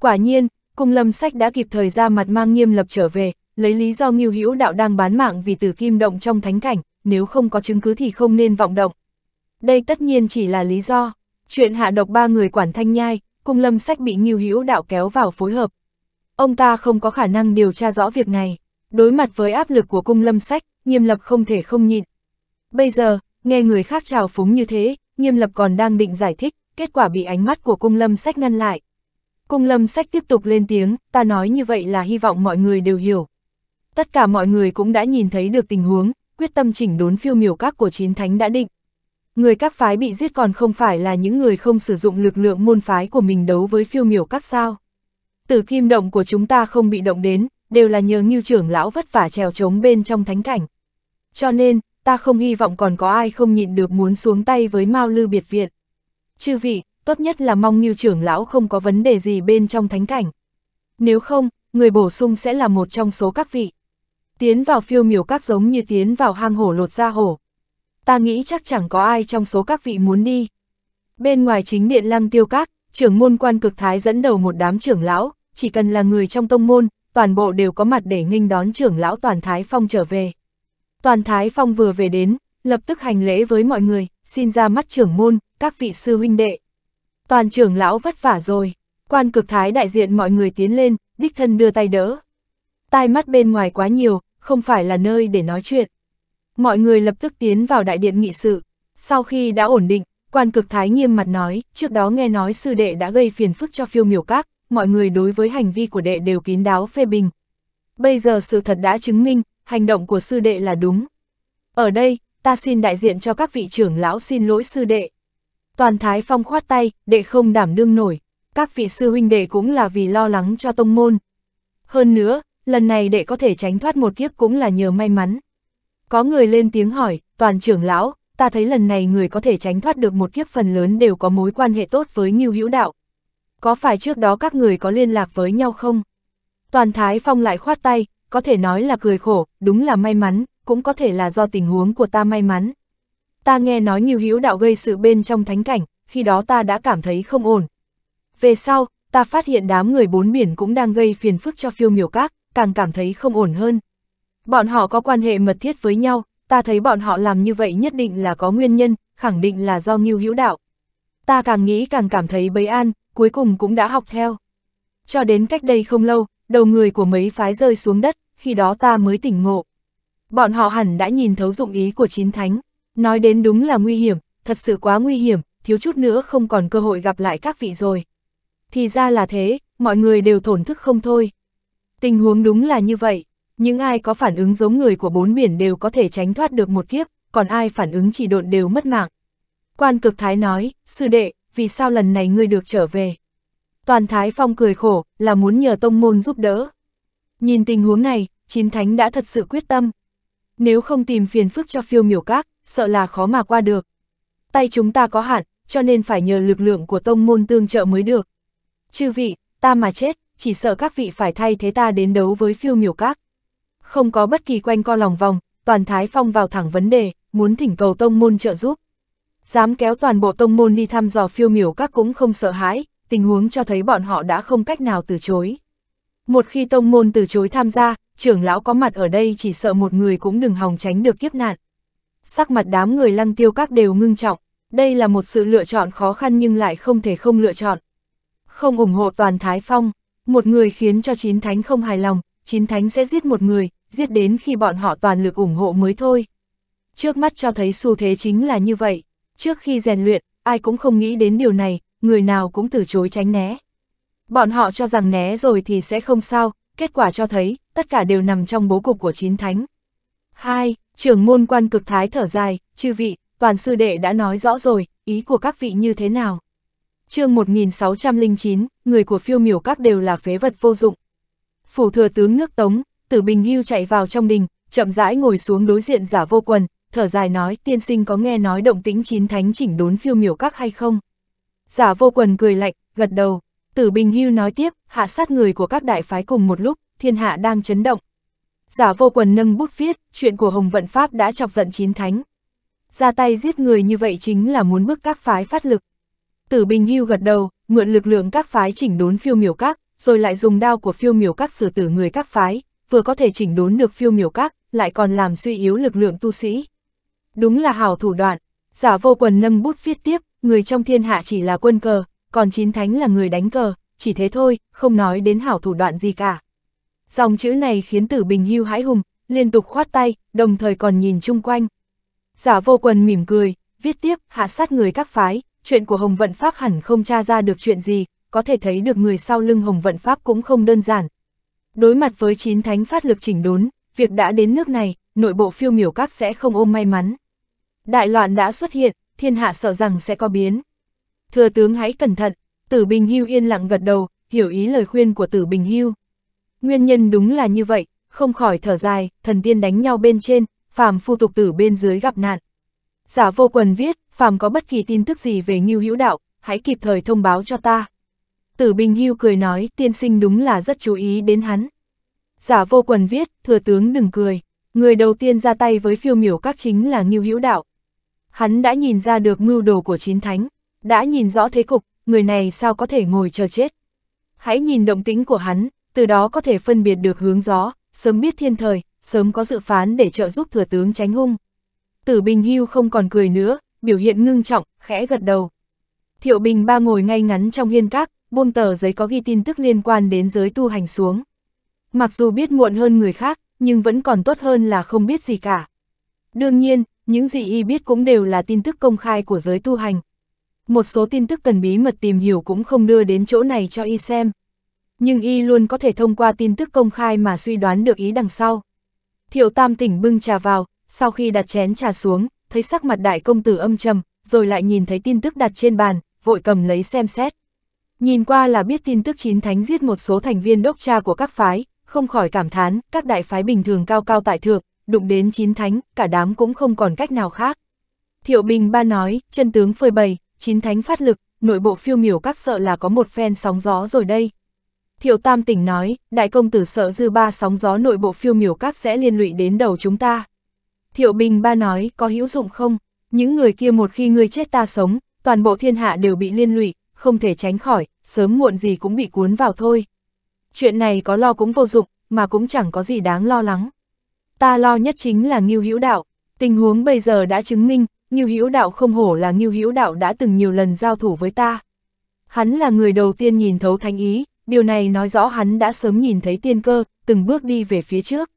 A: Quả nhiên, Cung lâm sách đã kịp thời ra mặt mang nghiêm lập trở về, lấy lý do nghiêu hữu đạo đang bán mạng vì tử kim động trong thánh cảnh, nếu không có chứng cứ thì không nên vọng động. Đây tất nhiên chỉ là lý do. Chuyện hạ độc ba người quản thanh nhai, cung lâm sách bị nghiêu hữu đạo kéo vào phối hợp. Ông ta không có khả năng điều tra rõ việc này. Đối mặt với áp lực của cung lâm sách, nghiêm lập không thể không nhịn. Bây giờ, nghe người khác trào phúng như thế, nghiêm lập còn đang định giải thích, kết quả bị ánh mắt của cung lâm sách ngăn lại. Cung lâm sách tiếp tục lên tiếng, ta nói như vậy là hy vọng mọi người đều hiểu. Tất cả mọi người cũng đã nhìn thấy được tình huống, quyết tâm chỉnh đốn phiêu miểu các của chín thánh đã định. Người các phái bị giết còn không phải là những người không sử dụng lực lượng môn phái của mình đấu với phiêu miểu các sao. Tử kim động của chúng ta không bị động đến, đều là nhờ ngưu trưởng lão vất vả trèo trống bên trong thánh cảnh. Cho nên, ta không hy vọng còn có ai không nhịn được muốn xuống tay với Mao Lư Biệt Viện. Chư vị, tốt nhất là mong Ngưu trưởng lão không có vấn đề gì bên trong thánh cảnh. Nếu không, người bổ sung sẽ là một trong số các vị. Tiến vào phiêu miểu các giống như tiến vào hang hổ lột ra hổ. Ta nghĩ chắc chẳng có ai trong số các vị muốn đi. Bên ngoài chính điện lăng tiêu các, trưởng môn quan cực thái dẫn đầu một đám trưởng lão, chỉ cần là người trong tông môn, toàn bộ đều có mặt để nghênh đón trưởng lão Toàn Thái Phong trở về. Toàn Thái Phong vừa về đến, lập tức hành lễ với mọi người, xin ra mắt trưởng môn, các vị sư huynh đệ. Toàn trưởng lão vất vả rồi, quan cực thái đại diện mọi người tiến lên, đích thân đưa tay đỡ. Tai mắt bên ngoài quá nhiều, không phải là nơi để nói chuyện. Mọi người lập tức tiến vào đại điện nghị sự. Sau khi đã ổn định, quan cực thái nghiêm mặt nói, trước đó nghe nói sư đệ đã gây phiền phức cho phiêu miểu các, mọi người đối với hành vi của đệ đều kín đáo phê bình. Bây giờ sự thật đã chứng minh, hành động của sư đệ là đúng. Ở đây, ta xin đại diện cho các vị trưởng lão xin lỗi sư đệ. Toàn Thái Phong khoát tay, đệ không đảm đương nổi, các vị sư huynh đệ cũng là vì lo lắng cho tông môn. Hơn nữa, lần này đệ có thể tránh thoát một kiếp cũng là nhờ may mắn. Có người lên tiếng hỏi, toàn trưởng lão, ta thấy lần này người có thể tránh thoát được một kiếp phần lớn đều có mối quan hệ tốt với Ngưu Hữu Đạo. Có phải trước đó các người có liên lạc với nhau không? Toàn Thái Phong lại khoát tay, có thể nói là cười khổ, đúng là may mắn, cũng có thể là do tình huống của ta may mắn ta nghe nói nhiều hữu đạo gây sự bên trong thánh cảnh, khi đó ta đã cảm thấy không ổn. Về sau, ta phát hiện đám người bốn biển cũng đang gây phiền phức cho phiêu miểu các, càng cảm thấy không ổn hơn. Bọn họ có quan hệ mật thiết với nhau, ta thấy bọn họ làm như vậy nhất định là có nguyên nhân, khẳng định là do nghiêu hữu đạo. Ta càng nghĩ càng cảm thấy bấy an, cuối cùng cũng đã học theo. Cho đến cách đây không lâu, đầu người của mấy phái rơi xuống đất, khi đó ta mới tỉnh ngộ. Bọn họ hẳn đã nhìn thấu dụng ý của chín thánh. Nói đến đúng là nguy hiểm, thật sự quá nguy hiểm, thiếu chút nữa không còn cơ hội gặp lại các vị rồi. Thì ra là thế, mọi người đều thổn thức không thôi. Tình huống đúng là như vậy, những ai có phản ứng giống người của bốn biển đều có thể tránh thoát được một kiếp, còn ai phản ứng chỉ độn đều mất mạng. Quan cực thái nói, sư đệ, vì sao lần này ngươi được trở về? Toàn thái phong cười khổ, là muốn nhờ tông môn giúp đỡ. Nhìn tình huống này, chín thánh đã thật sự quyết tâm. Nếu không tìm phiền phức cho phiêu miểu các, sợ là khó mà qua được. Tay chúng ta có hạn, cho nên phải nhờ lực lượng của tông môn tương trợ mới được. Chư vị, ta mà chết, chỉ sợ các vị phải thay thế ta đến đấu với phiêu miểu các. Không có bất kỳ quanh co lòng vòng, toàn Thái Phong vào thẳng vấn đề, muốn thỉnh cầu tông môn trợ giúp. Dám kéo toàn bộ tông môn đi thăm dò phiêu miểu các cũng không sợ hãi, tình huống cho thấy bọn họ đã không cách nào từ chối. Một khi tông môn từ chối tham gia, trưởng lão có mặt ở đây chỉ sợ một người cũng đừng hòng tránh được kiếp nạn sắc mặt đám người lăng tiêu các đều ngưng trọng, đây là một sự lựa chọn khó khăn nhưng lại không thể không lựa chọn. Không ủng hộ toàn Thái Phong, một người khiến cho chín thánh không hài lòng, chín thánh sẽ giết một người, giết đến khi bọn họ toàn lực ủng hộ mới thôi. Trước mắt cho thấy xu thế chính là như vậy, trước khi rèn luyện, ai cũng không nghĩ đến điều này, người nào cũng từ chối tránh né. Bọn họ cho rằng né rồi thì sẽ không sao, kết quả cho thấy, tất cả đều nằm trong bố cục của chín thánh. 2. Trưởng môn quan cực thái thở dài, chư vị, toàn sư đệ đã nói rõ rồi, ý của các vị như thế nào. chương 1609, người của phiêu miểu các đều là phế vật vô dụng. Phủ thừa tướng nước Tống, tử bình hưu chạy vào trong đình, chậm rãi ngồi xuống đối diện giả vô quần, thở dài nói tiên sinh có nghe nói động tĩnh chín thánh chỉnh đốn phiêu miểu các hay không. Giả vô quần cười lạnh, gật đầu. Tử bình hưu nói tiếp, hạ sát người của các đại phái cùng một lúc, thiên hạ đang chấn động, Giả vô quần nâng bút viết, chuyện của Hồng Vận Pháp đã chọc giận chín thánh. Ra tay giết người như vậy chính là muốn bức các phái phát lực. Tử Bình Hưu gật đầu, mượn lực lượng các phái chỉnh đốn phiêu miểu các, rồi lại dùng đao của phiêu miểu các xử tử người các phái, vừa có thể chỉnh đốn được phiêu miểu các, lại còn làm suy yếu lực lượng tu sĩ. Đúng là hảo thủ đoạn, giả vô quần nâng bút viết tiếp, người trong thiên hạ chỉ là quân cờ, còn chín thánh là người đánh cờ, chỉ thế thôi, không nói đến hảo thủ đoạn gì cả. Dòng chữ này khiến tử bình hưu hãi hùng, liên tục khoát tay, đồng thời còn nhìn chung quanh. Giả vô quần mỉm cười, viết tiếp, hạ sát người các phái, chuyện của Hồng Vận Pháp hẳn không tra ra được chuyện gì, có thể thấy được người sau lưng Hồng Vận Pháp cũng không đơn giản. Đối mặt với chín thánh phát lực chỉnh đốn, việc đã đến nước này, nội bộ phiêu miểu các sẽ không ôm may mắn. Đại loạn đã xuất hiện, thiên hạ sợ rằng sẽ có biến. Thừa tướng hãy cẩn thận, tử Bình Hưu yên lặng gật đầu, hiểu ý lời khuyên của tử Bình Hưu. Nguyên nhân đúng là như vậy, không khỏi thở dài, thần tiên đánh nhau bên trên, phàm phu tục tử bên dưới gặp nạn. Giả vô quần viết, phàm có bất kỳ tin tức gì về Ngưu Hữu Đạo, hãy kịp thời thông báo cho ta. Tử Bình Hưu cười nói, tiên sinh đúng là rất chú ý đến hắn. Giả vô quần viết, thừa tướng đừng cười, người đầu tiên ra tay với phiêu miểu các chính là Ngưu Hữu Đạo. Hắn đã nhìn ra được mưu đồ của chín thánh, đã nhìn rõ thế cục, người này sao có thể ngồi chờ chết. Hãy nhìn động tính của hắn, từ đó có thể phân biệt được hướng gió, sớm biết thiên thời, sớm có dự phán để trợ giúp thừa tướng tránh hung. Tử Bình Hưu không còn cười nữa, biểu hiện ngưng trọng, khẽ gật đầu. Thiệu Bình ba ngồi ngay ngắn trong hiên các, buông tờ giấy có ghi tin tức liên quan đến giới tu hành xuống. Mặc dù biết muộn hơn người khác, nhưng vẫn còn tốt hơn là không biết gì cả. Đương nhiên, những gì y biết cũng đều là tin tức công khai của giới tu hành. Một số tin tức cần bí mật tìm hiểu cũng không đưa đến chỗ này cho y xem nhưng y luôn có thể thông qua tin tức công khai mà suy đoán được ý đằng sau. Thiệu Tam tỉnh bưng trà vào, sau khi đặt chén trà xuống, thấy sắc mặt đại công tử âm trầm, rồi lại nhìn thấy tin tức đặt trên bàn, vội cầm lấy xem xét. Nhìn qua là biết tin tức chín thánh giết một số thành viên đốc cha của các phái, không khỏi cảm thán, các đại phái bình thường cao cao tại thượng, đụng đến chín thánh, cả đám cũng không còn cách nào khác. Thiệu Bình ba nói, chân tướng phơi bày, chín thánh phát lực, nội bộ phiêu miểu các sợ là có một phen sóng gió rồi đây, Thiệu Tam tỉnh nói, đại công tử sợ dư ba sóng gió nội bộ phiêu miểu các sẽ liên lụy đến đầu chúng ta. Thiệu Bình ba nói, có hữu dụng không? Những người kia một khi ngươi chết ta sống, toàn bộ thiên hạ đều bị liên lụy, không thể tránh khỏi, sớm muộn gì cũng bị cuốn vào thôi. Chuyện này có lo cũng vô dụng, mà cũng chẳng có gì đáng lo lắng. Ta lo nhất chính là Ngưu Hữu Đạo, tình huống bây giờ đã chứng minh, Ngưu Hữu Đạo không hổ là Ngưu Hữu Đạo đã từng nhiều lần giao thủ với ta. Hắn là người đầu tiên nhìn thấu thánh ý, điều này nói rõ hắn đã sớm nhìn thấy tiên cơ, từng bước đi về phía trước.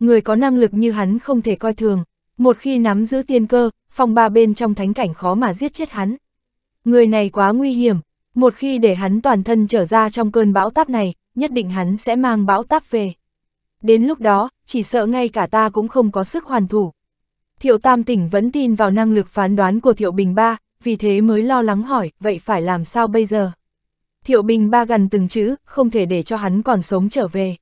A: Người có năng lực như hắn không thể coi thường, một khi nắm giữ tiên cơ, phòng ba bên trong thánh cảnh khó mà giết chết hắn. Người này quá nguy hiểm, một khi để hắn toàn thân trở ra trong cơn bão táp này, nhất định hắn sẽ mang bão táp về. Đến lúc đó, chỉ sợ ngay cả ta cũng không có sức hoàn thủ. Thiệu Tam Tỉnh vẫn tin vào năng lực phán đoán của Thiệu Bình Ba, vì thế mới lo lắng hỏi, vậy phải làm sao bây giờ? Thiệu Bình ba gần từng chữ, không thể để cho hắn còn sống trở về.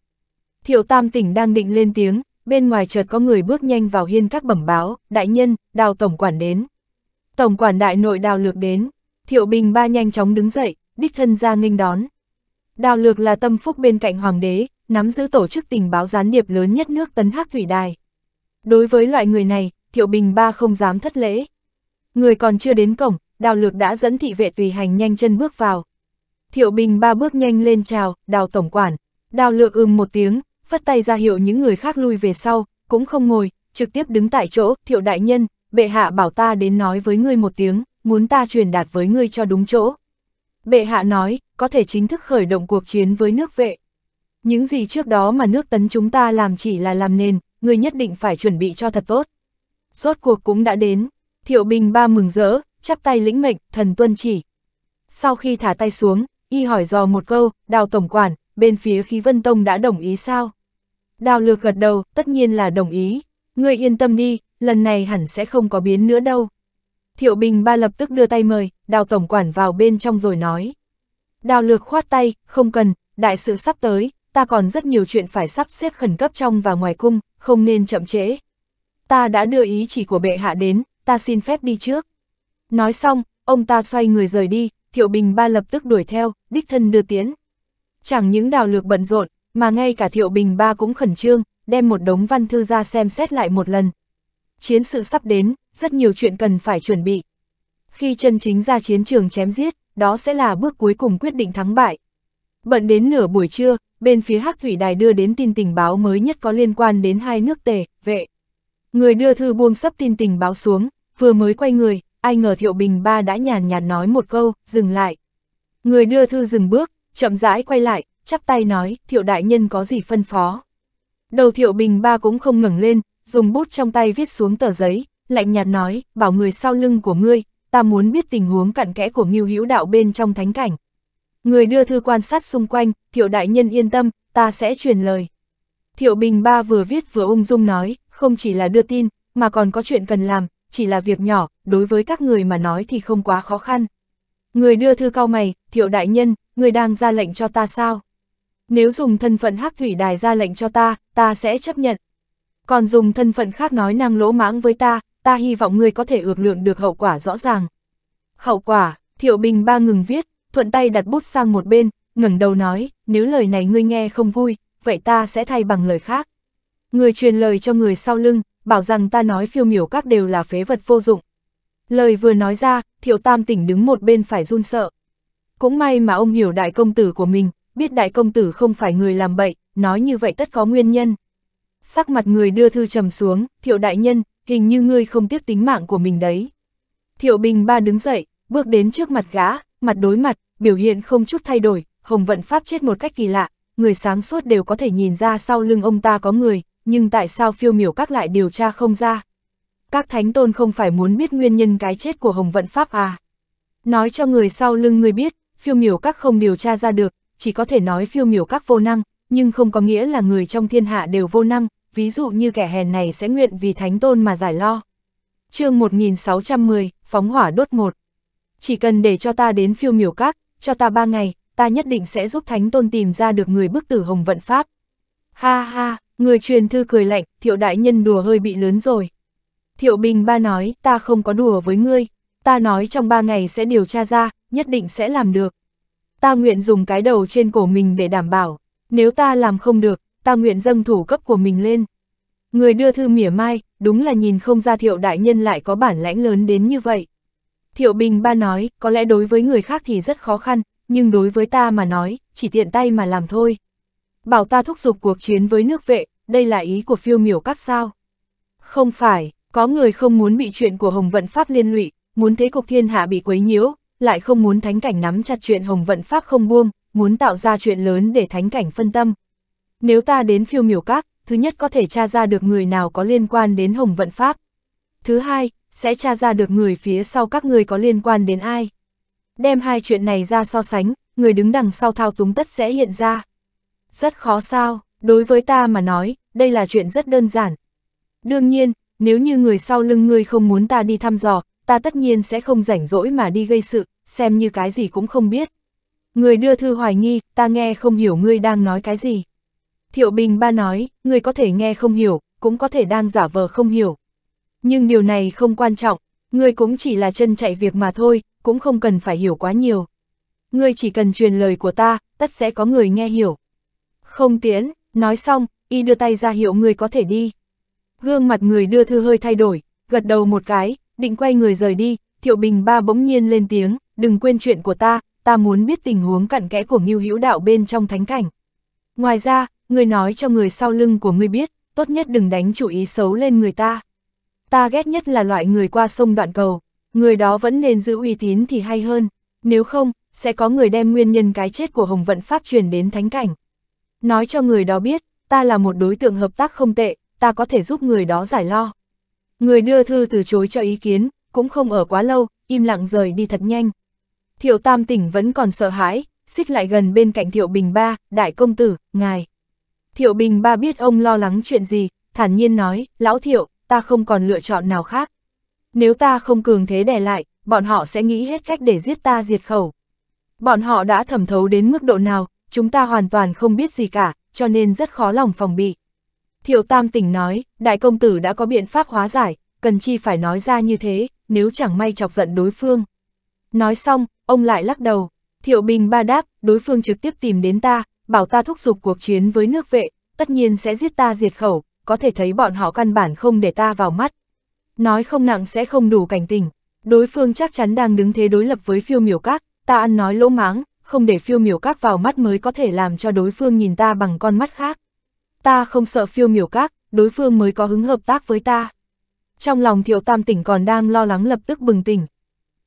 A: Thiệu Tam tỉnh đang định lên tiếng, bên ngoài chợt có người bước nhanh vào hiên các bẩm báo, đại nhân, đào tổng quản đến. Tổng quản đại nội đào lược đến, Thiệu Bình ba nhanh chóng đứng dậy, đích thân ra nghênh đón. Đào lược là tâm phúc bên cạnh hoàng đế, nắm giữ tổ chức tình báo gián điệp lớn nhất nước Tấn Hắc Thủy Đài. Đối với loại người này, Thiệu Bình ba không dám thất lễ. Người còn chưa đến cổng, đào lược đã dẫn thị vệ tùy hành nhanh chân bước vào, Thiệu Bình ba bước nhanh lên chào, đào tổng quản. Đào lược ưm một tiếng, phất tay ra hiệu những người khác lui về sau, cũng không ngồi, trực tiếp đứng tại chỗ, thiệu đại nhân, bệ hạ bảo ta đến nói với ngươi một tiếng, muốn ta truyền đạt với ngươi cho đúng chỗ. Bệ hạ nói, có thể chính thức khởi động cuộc chiến với nước vệ. Những gì trước đó mà nước tấn chúng ta làm chỉ là làm nền, ngươi nhất định phải chuẩn bị cho thật tốt. Rốt cuộc cũng đã đến, thiệu bình ba mừng rỡ, chắp tay lĩnh mệnh, thần tuân chỉ. Sau khi thả tay xuống, y hỏi dò một câu, đào tổng quản, bên phía khí vân tông đã đồng ý sao? Đào lược gật đầu, tất nhiên là đồng ý. Ngươi yên tâm đi, lần này hẳn sẽ không có biến nữa đâu. Thiệu Bình ba lập tức đưa tay mời, đào tổng quản vào bên trong rồi nói. Đào lược khoát tay, không cần, đại sự sắp tới, ta còn rất nhiều chuyện phải sắp xếp khẩn cấp trong và ngoài cung, không nên chậm trễ. Ta đã đưa ý chỉ của bệ hạ đến, ta xin phép đi trước. Nói xong, ông ta xoay người rời đi, Thiệu Bình Ba lập tức đuổi theo, đích thân đưa tiến. Chẳng những đào lược bận rộn, mà ngay cả Thiệu Bình Ba cũng khẩn trương, đem một đống văn thư ra xem xét lại một lần. Chiến sự sắp đến, rất nhiều chuyện cần phải chuẩn bị. Khi chân chính ra chiến trường chém giết, đó sẽ là bước cuối cùng quyết định thắng bại. Bận đến nửa buổi trưa, bên phía Hắc Thủy Đài đưa đến tin tình báo mới nhất có liên quan đến hai nước tề, vệ. Người đưa thư buông sắp tin tình báo xuống, vừa mới quay người, ai ngờ Thiệu Bình Ba đã nhàn nhạt nói một câu, dừng lại. Người đưa thư dừng bước, chậm rãi quay lại, chắp tay nói, Thiệu Đại Nhân có gì phân phó. Đầu Thiệu Bình Ba cũng không ngẩng lên, dùng bút trong tay viết xuống tờ giấy, lạnh nhạt nói, bảo người sau lưng của ngươi, ta muốn biết tình huống cặn kẽ của Ngưu Hữu Đạo bên trong thánh cảnh. Người đưa thư quan sát xung quanh, Thiệu Đại Nhân yên tâm, ta sẽ truyền lời. Thiệu Bình Ba vừa viết vừa ung dung nói, không chỉ là đưa tin, mà còn có chuyện cần làm, chỉ là việc nhỏ, đối với các người mà nói thì không quá khó khăn. Người đưa thư cao mày, thiệu đại nhân, người đang ra lệnh cho ta sao? Nếu dùng thân phận hắc thủy đài ra lệnh cho ta, ta sẽ chấp nhận. Còn dùng thân phận khác nói năng lỗ mãng với ta, ta hy vọng người có thể ước lượng được hậu quả rõ ràng. Hậu quả, thiệu bình ba ngừng viết, thuận tay đặt bút sang một bên, ngẩng đầu nói, nếu lời này ngươi nghe không vui, vậy ta sẽ thay bằng lời khác. Người truyền lời cho người sau lưng, bảo rằng ta nói phiêu miểu các đều là phế vật vô dụng. Lời vừa nói ra, thiệu tam tỉnh đứng một bên phải run sợ. Cũng may mà ông hiểu đại công tử của mình, biết đại công tử không phải người làm bậy, nói như vậy tất có nguyên nhân. Sắc mặt người đưa thư trầm xuống, thiệu đại nhân, hình như ngươi không tiếc tính mạng của mình đấy. Thiệu bình ba đứng dậy, bước đến trước mặt gã, mặt đối mặt, biểu hiện không chút thay đổi, hồng vận pháp chết một cách kỳ lạ, người sáng suốt đều có thể nhìn ra sau lưng ông ta có người, nhưng tại sao phiêu miểu các lại điều tra không ra? Các thánh tôn không phải muốn biết nguyên nhân cái chết của Hồng Vận Pháp à? Nói cho người sau lưng người biết, phiêu miểu các không điều tra ra được, chỉ có thể nói phiêu miểu các vô năng, nhưng không có nghĩa là người trong thiên hạ đều vô năng, ví dụ như kẻ hèn này sẽ nguyện vì thánh tôn mà giải lo. chương 1610, phóng hỏa đốt một. Chỉ cần để cho ta đến phiêu miểu các, cho ta ba ngày, ta nhất định sẽ giúp thánh tôn tìm ra được người bức tử hồng vận pháp. Ha ha, Người truyền thư cười lạnh, thiệu đại nhân đùa hơi bị lớn rồi. Thiệu Bình ba nói, ta không có đùa với ngươi, ta nói trong ba ngày sẽ điều tra ra, nhất định sẽ làm được. Ta nguyện dùng cái đầu trên cổ mình để đảm bảo, nếu ta làm không được, ta nguyện dâng thủ cấp của mình lên. Người đưa thư mỉa mai, đúng là nhìn không ra thiệu đại nhân lại có bản lãnh lớn đến như vậy. Thiệu Bình ba nói, có lẽ đối với người khác thì rất khó khăn, nhưng đối với ta mà nói, chỉ tiện tay mà làm thôi. Bảo ta thúc giục cuộc chiến với nước vệ, đây là ý của phiêu miểu các sao. Không phải, có người không muốn bị chuyện của Hồng Vận Pháp liên lụy, muốn thế cục thiên hạ bị quấy nhiễu, lại không muốn thánh cảnh nắm chặt chuyện Hồng Vận Pháp không buông, muốn tạo ra chuyện lớn để thánh cảnh phân tâm. Nếu ta đến phiêu miểu các, thứ nhất có thể tra ra được người nào có liên quan đến Hồng Vận Pháp. Thứ hai, sẽ tra ra được người phía sau các người có liên quan đến ai. Đem hai chuyện này ra so sánh, người đứng đằng sau thao túng tất sẽ hiện ra. Rất khó sao, đối với ta mà nói, đây là chuyện rất đơn giản. Đương nhiên, nếu như người sau lưng ngươi không muốn ta đi thăm dò, ta tất nhiên sẽ không rảnh rỗi mà đi gây sự, xem như cái gì cũng không biết. Người đưa thư hoài nghi, ta nghe không hiểu ngươi đang nói cái gì. Thiệu Bình ba nói, ngươi có thể nghe không hiểu, cũng có thể đang giả vờ không hiểu. Nhưng điều này không quan trọng, ngươi cũng chỉ là chân chạy việc mà thôi, cũng không cần phải hiểu quá nhiều. Ngươi chỉ cần truyền lời của ta, tất sẽ có người nghe hiểu. Không tiến, nói xong, y đưa tay ra hiệu người có thể đi. Gương mặt người đưa thư hơi thay đổi, gật đầu một cái, định quay người rời đi, Thiệu Bình Ba bỗng nhiên lên tiếng, đừng quên chuyện của ta, ta muốn biết tình huống cặn kẽ của Ngưu Hữu Đạo bên trong thánh cảnh. Ngoài ra, người nói cho người sau lưng của người biết, tốt nhất đừng đánh chủ ý xấu lên người ta. Ta ghét nhất là loại người qua sông đoạn cầu, người đó vẫn nên giữ uy tín thì hay hơn, nếu không, sẽ có người đem nguyên nhân cái chết của Hồng Vận Pháp truyền đến thánh cảnh. Nói cho người đó biết, ta là một đối tượng hợp tác không tệ, ta có thể giúp người đó giải lo. Người đưa thư từ chối cho ý kiến, cũng không ở quá lâu, im lặng rời đi thật nhanh. Thiệu Tam Tỉnh vẫn còn sợ hãi, xích lại gần bên cạnh Thiệu Bình Ba, đại công tử, ngài. Thiệu Bình Ba biết ông lo lắng chuyện gì, thản nhiên nói, lão Thiệu, ta không còn lựa chọn nào khác. Nếu ta không cường thế đè lại, bọn họ sẽ nghĩ hết cách để giết ta diệt khẩu. Bọn họ đã thẩm thấu đến mức độ nào, chúng ta hoàn toàn không biết gì cả, cho nên rất khó lòng phòng bị. Thiệu Tam tỉnh nói, đại công tử đã có biện pháp hóa giải, cần chi phải nói ra như thế, nếu chẳng may chọc giận đối phương. Nói xong, ông lại lắc đầu, Thiệu Bình ba đáp, đối phương trực tiếp tìm đến ta, bảo ta thúc giục cuộc chiến với nước vệ, tất nhiên sẽ giết ta diệt khẩu, có thể thấy bọn họ căn bản không để ta vào mắt. Nói không nặng sẽ không đủ cảnh tình, đối phương chắc chắn đang đứng thế đối lập với phiêu miểu các, ta ăn nói lỗ máng, không để phiêu miểu các vào mắt mới có thể làm cho đối phương nhìn ta bằng con mắt khác. Ta không sợ phiêu miểu các, đối phương mới có hứng hợp tác với ta. Trong lòng thiệu tam tỉnh còn đang lo lắng lập tức bừng tỉnh.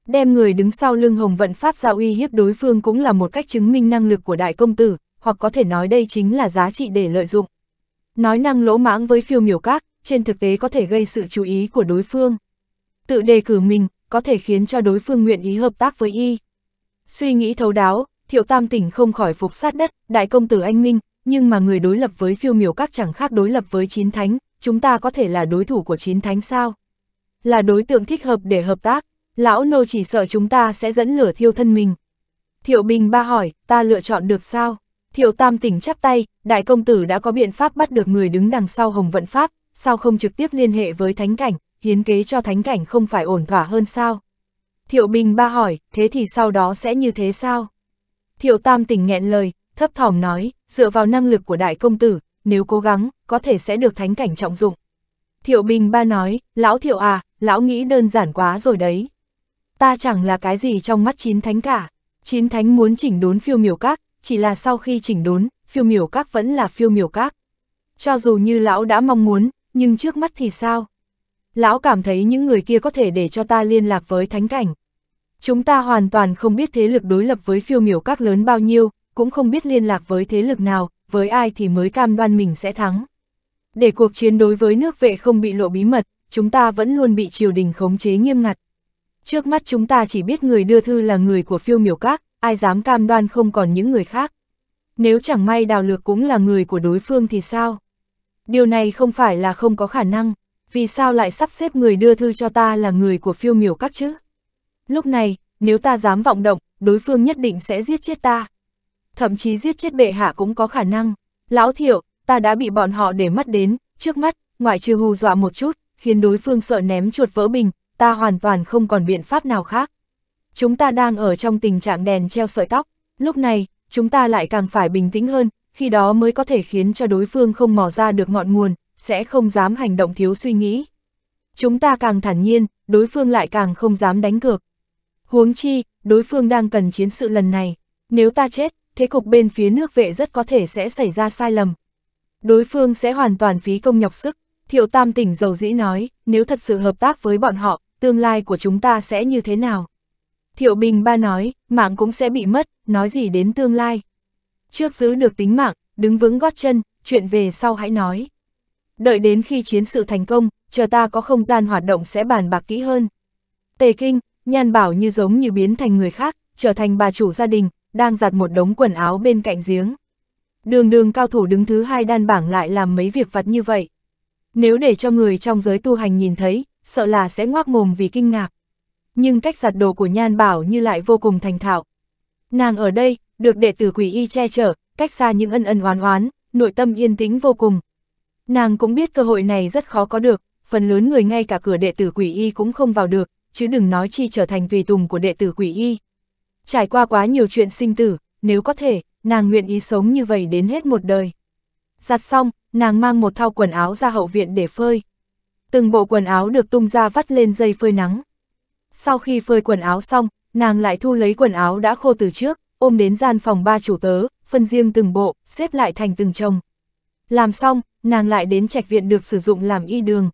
A: Đem người đứng sau lưng hồng vận pháp ra uy hiếp đối phương cũng là một cách chứng minh năng lực của đại công tử, hoặc có thể nói đây chính là giá trị để lợi dụng. Nói năng lỗ mãng với phiêu miểu các, trên thực tế có thể gây sự chú ý của đối phương. Tự đề cử mình, có thể khiến cho đối phương nguyện ý hợp tác với y. Suy nghĩ thấu đáo, thiệu tam tỉnh không khỏi phục sát đất, đại công tử anh Minh, nhưng mà người đối lập với phiêu miểu các chẳng khác đối lập với chín thánh, chúng ta có thể là đối thủ của chín thánh sao? Là đối tượng thích hợp để hợp tác, lão nô chỉ sợ chúng ta sẽ dẫn lửa thiêu thân mình. Thiệu Bình ba hỏi, ta lựa chọn được sao? Thiệu Tam tỉnh chắp tay, đại công tử đã có biện pháp bắt được người đứng đằng sau Hồng Vận Pháp, sao không trực tiếp liên hệ với thánh cảnh, hiến kế cho thánh cảnh không phải ổn thỏa hơn sao? Thiệu Bình ba hỏi, thế thì sau đó sẽ như thế sao? Thiệu Tam tỉnh nghẹn lời, thấp thỏm nói, dựa vào năng lực của đại công tử, nếu cố gắng, có thể sẽ được thánh cảnh trọng dụng. Thiệu Bình ba nói, lão Thiệu à, lão nghĩ đơn giản quá rồi đấy. Ta chẳng là cái gì trong mắt chín thánh cả. Chín thánh muốn chỉnh đốn phiêu miểu các, chỉ là sau khi chỉnh đốn, phiêu miểu các vẫn là phiêu miểu các. Cho dù như lão đã mong muốn, nhưng trước mắt thì sao? lão cảm thấy những người kia có thể để cho ta liên lạc với thánh cảnh. Chúng ta hoàn toàn không biết thế lực đối lập với phiêu miểu các lớn bao nhiêu, cũng không biết liên lạc với thế lực nào, với ai thì mới cam đoan mình sẽ thắng. Để cuộc chiến đối với nước vệ không bị lộ bí mật, chúng ta vẫn luôn bị triều đình khống chế nghiêm ngặt. Trước mắt chúng ta chỉ biết người đưa thư là người của phiêu miểu các, ai dám cam đoan không còn những người khác. Nếu chẳng may đào lược cũng là người của đối phương thì sao? Điều này không phải là không có khả năng vì sao lại sắp xếp người đưa thư cho ta là người của phiêu miểu các chứ? Lúc này, nếu ta dám vọng động, đối phương nhất định sẽ giết chết ta. Thậm chí giết chết bệ hạ cũng có khả năng. Lão thiệu, ta đã bị bọn họ để mắt đến, trước mắt, ngoại trừ hù dọa một chút, khiến đối phương sợ ném chuột vỡ bình, ta hoàn toàn không còn biện pháp nào khác. Chúng ta đang ở trong tình trạng đèn treo sợi tóc, lúc này, chúng ta lại càng phải bình tĩnh hơn, khi đó mới có thể khiến cho đối phương không mò ra được ngọn nguồn, sẽ không dám hành động thiếu suy nghĩ. Chúng ta càng thản nhiên, đối phương lại càng không dám đánh cược. Huống chi, đối phương đang cần chiến sự lần này. Nếu ta chết, thế cục bên phía nước vệ rất có thể sẽ xảy ra sai lầm. Đối phương sẽ hoàn toàn phí công nhọc sức. Thiệu Tam tỉnh dầu dĩ nói, nếu thật sự hợp tác với bọn họ, tương lai của chúng ta sẽ như thế nào? Thiệu Bình Ba nói, mạng cũng sẽ bị mất, nói gì đến tương lai. Trước giữ được tính mạng, đứng vững gót chân, chuyện về sau hãy nói đợi đến khi chiến sự thành công, chờ ta có không gian hoạt động sẽ bàn bạc kỹ hơn. Tề kinh, nhan bảo như giống như biến thành người khác, trở thành bà chủ gia đình, đang giặt một đống quần áo bên cạnh giếng. Đường đường cao thủ đứng thứ hai đan bảng lại làm mấy việc vặt như vậy. Nếu để cho người trong giới tu hành nhìn thấy, sợ là sẽ ngoác mồm vì kinh ngạc. Nhưng cách giặt đồ của nhan bảo như lại vô cùng thành thạo. Nàng ở đây, được đệ tử quỷ y che chở, cách xa những ân ân oán oán, nội tâm yên tĩnh vô cùng, Nàng cũng biết cơ hội này rất khó có được, phần lớn người ngay cả cửa đệ tử quỷ y cũng không vào được, chứ đừng nói chi trở thành tùy tùng của đệ tử quỷ y. Trải qua quá nhiều chuyện sinh tử, nếu có thể, nàng nguyện ý sống như vậy đến hết một đời. Giặt xong, nàng mang một thao quần áo ra hậu viện để phơi. Từng bộ quần áo được tung ra vắt lên dây phơi nắng. Sau khi phơi quần áo xong, nàng lại thu lấy quần áo đã khô từ trước, ôm đến gian phòng ba chủ tớ, phân riêng từng bộ, xếp lại thành từng chồng. Làm xong, nàng lại đến trạch viện được sử dụng làm y đường.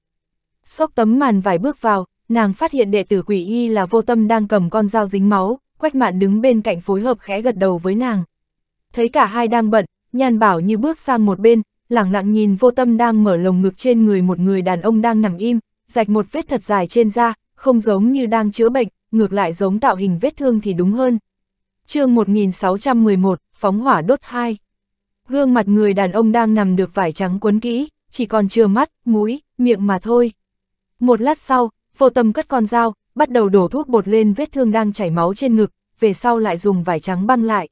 A: Xốc tấm màn vải bước vào, nàng phát hiện đệ tử quỷ y là vô tâm đang cầm con dao dính máu, quách mạn đứng bên cạnh phối hợp khẽ gật đầu với nàng. Thấy cả hai đang bận, nhan bảo như bước sang một bên, lẳng lặng nhìn vô tâm đang mở lồng ngực trên người một người đàn ông đang nằm im, rạch một vết thật dài trên da, không giống như đang chữa bệnh, ngược lại giống tạo hình vết thương thì đúng hơn. chương 1611, Phóng hỏa đốt 2 Gương mặt người đàn ông đang nằm được vải trắng cuốn kỹ, chỉ còn chưa mắt, mũi, miệng mà thôi. Một lát sau, vô tâm cất con dao, bắt đầu đổ thuốc bột lên vết thương đang chảy máu trên ngực, về sau lại dùng vải trắng băng lại.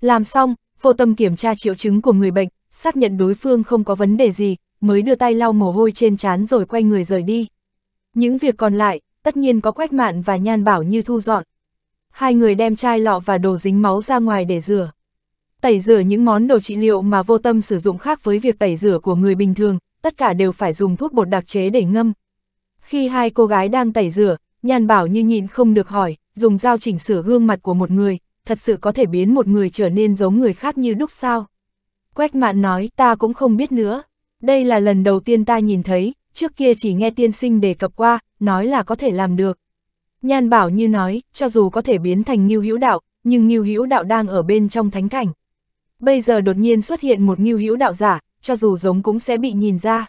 A: Làm xong, vô tâm kiểm tra triệu chứng của người bệnh, xác nhận đối phương không có vấn đề gì, mới đưa tay lau mồ hôi trên trán rồi quay người rời đi. Những việc còn lại, tất nhiên có quách mạn và nhan bảo như thu dọn. Hai người đem chai lọ và đồ dính máu ra ngoài để rửa. Tẩy rửa những món đồ trị liệu mà vô tâm sử dụng khác với việc tẩy rửa của người bình thường, tất cả đều phải dùng thuốc bột đặc chế để ngâm. Khi hai cô gái đang tẩy rửa, nhàn bảo như nhịn không được hỏi, dùng dao chỉnh sửa gương mặt của một người, thật sự có thể biến một người trở nên giống người khác như đúc sao. Quách mạn nói, ta cũng không biết nữa. Đây là lần đầu tiên ta nhìn thấy, trước kia chỉ nghe tiên sinh đề cập qua, nói là có thể làm được. nhàn bảo như nói, cho dù có thể biến thành Nhiêu Hữu Đạo, nhưng Nhiêu Hữu Đạo đang ở bên trong thánh cảnh, Bây giờ đột nhiên xuất hiện một nghiêu hữu đạo giả, cho dù giống cũng sẽ bị nhìn ra.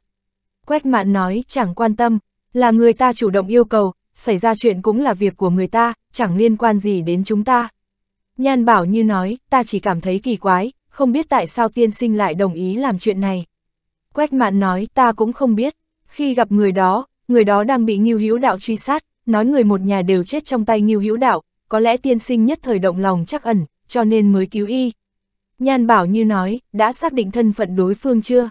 A: Quách mạn nói, chẳng quan tâm, là người ta chủ động yêu cầu, xảy ra chuyện cũng là việc của người ta, chẳng liên quan gì đến chúng ta. Nhan bảo như nói, ta chỉ cảm thấy kỳ quái, không biết tại sao tiên sinh lại đồng ý làm chuyện này. Quách mạn nói, ta cũng không biết, khi gặp người đó, người đó đang bị nghiêu hữu đạo truy sát, nói người một nhà đều chết trong tay nghiêu hữu đạo, có lẽ tiên sinh nhất thời động lòng chắc ẩn, cho nên mới cứu y, Nhan Bảo Như nói, đã xác định thân phận đối phương chưa?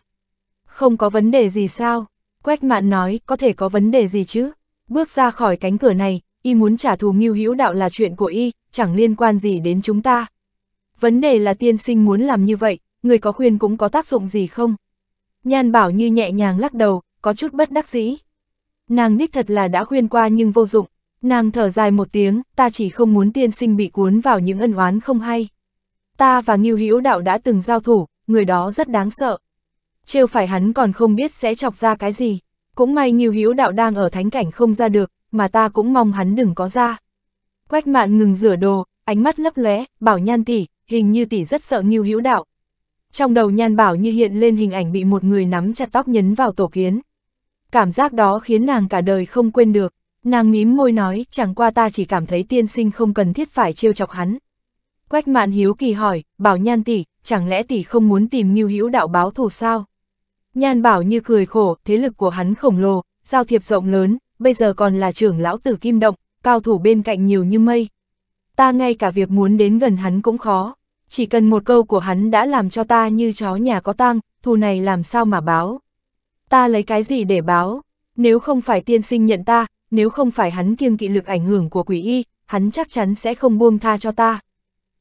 A: Không có vấn đề gì sao? Quách mạn nói, có thể có vấn đề gì chứ? Bước ra khỏi cánh cửa này, y muốn trả thù Ngưu hữu đạo là chuyện của y, chẳng liên quan gì đến chúng ta. Vấn đề là tiên sinh muốn làm như vậy, người có khuyên cũng có tác dụng gì không? Nhan Bảo Như nhẹ nhàng lắc đầu, có chút bất đắc dĩ. Nàng đích thật là đã khuyên qua nhưng vô dụng, nàng thở dài một tiếng, ta chỉ không muốn tiên sinh bị cuốn vào những ân oán không hay ta và Ngưu Hữu Đạo đã từng giao thủ, người đó rất đáng sợ. Trêu phải hắn còn không biết sẽ chọc ra cái gì, cũng may Ngưu Hữu Đạo đang ở thánh cảnh không ra được, mà ta cũng mong hắn đừng có ra. Quách Mạn ngừng rửa đồ, ánh mắt lấp lóe, bảo Nhan tỷ, hình như tỷ rất sợ Ngưu Hữu Đạo. Trong đầu Nhan Bảo như hiện lên hình ảnh bị một người nắm chặt tóc nhấn vào tổ kiến. Cảm giác đó khiến nàng cả đời không quên được. Nàng mím môi nói, chẳng qua ta chỉ cảm thấy tiên sinh không cần thiết phải trêu chọc hắn. Quách mạn hiếu kỳ hỏi, bảo nhan tỷ, chẳng lẽ tỷ không muốn tìm Ngưu Hữu đạo báo thù sao? Nhan bảo như cười khổ, thế lực của hắn khổng lồ, giao thiệp rộng lớn, bây giờ còn là trưởng lão tử kim động, cao thủ bên cạnh nhiều như mây. Ta ngay cả việc muốn đến gần hắn cũng khó, chỉ cần một câu của hắn đã làm cho ta như chó nhà có tang, thù này làm sao mà báo. Ta lấy cái gì để báo, nếu không phải tiên sinh nhận ta, nếu không phải hắn kiêng kỵ lực ảnh hưởng của quỷ y, hắn chắc chắn sẽ không buông tha cho ta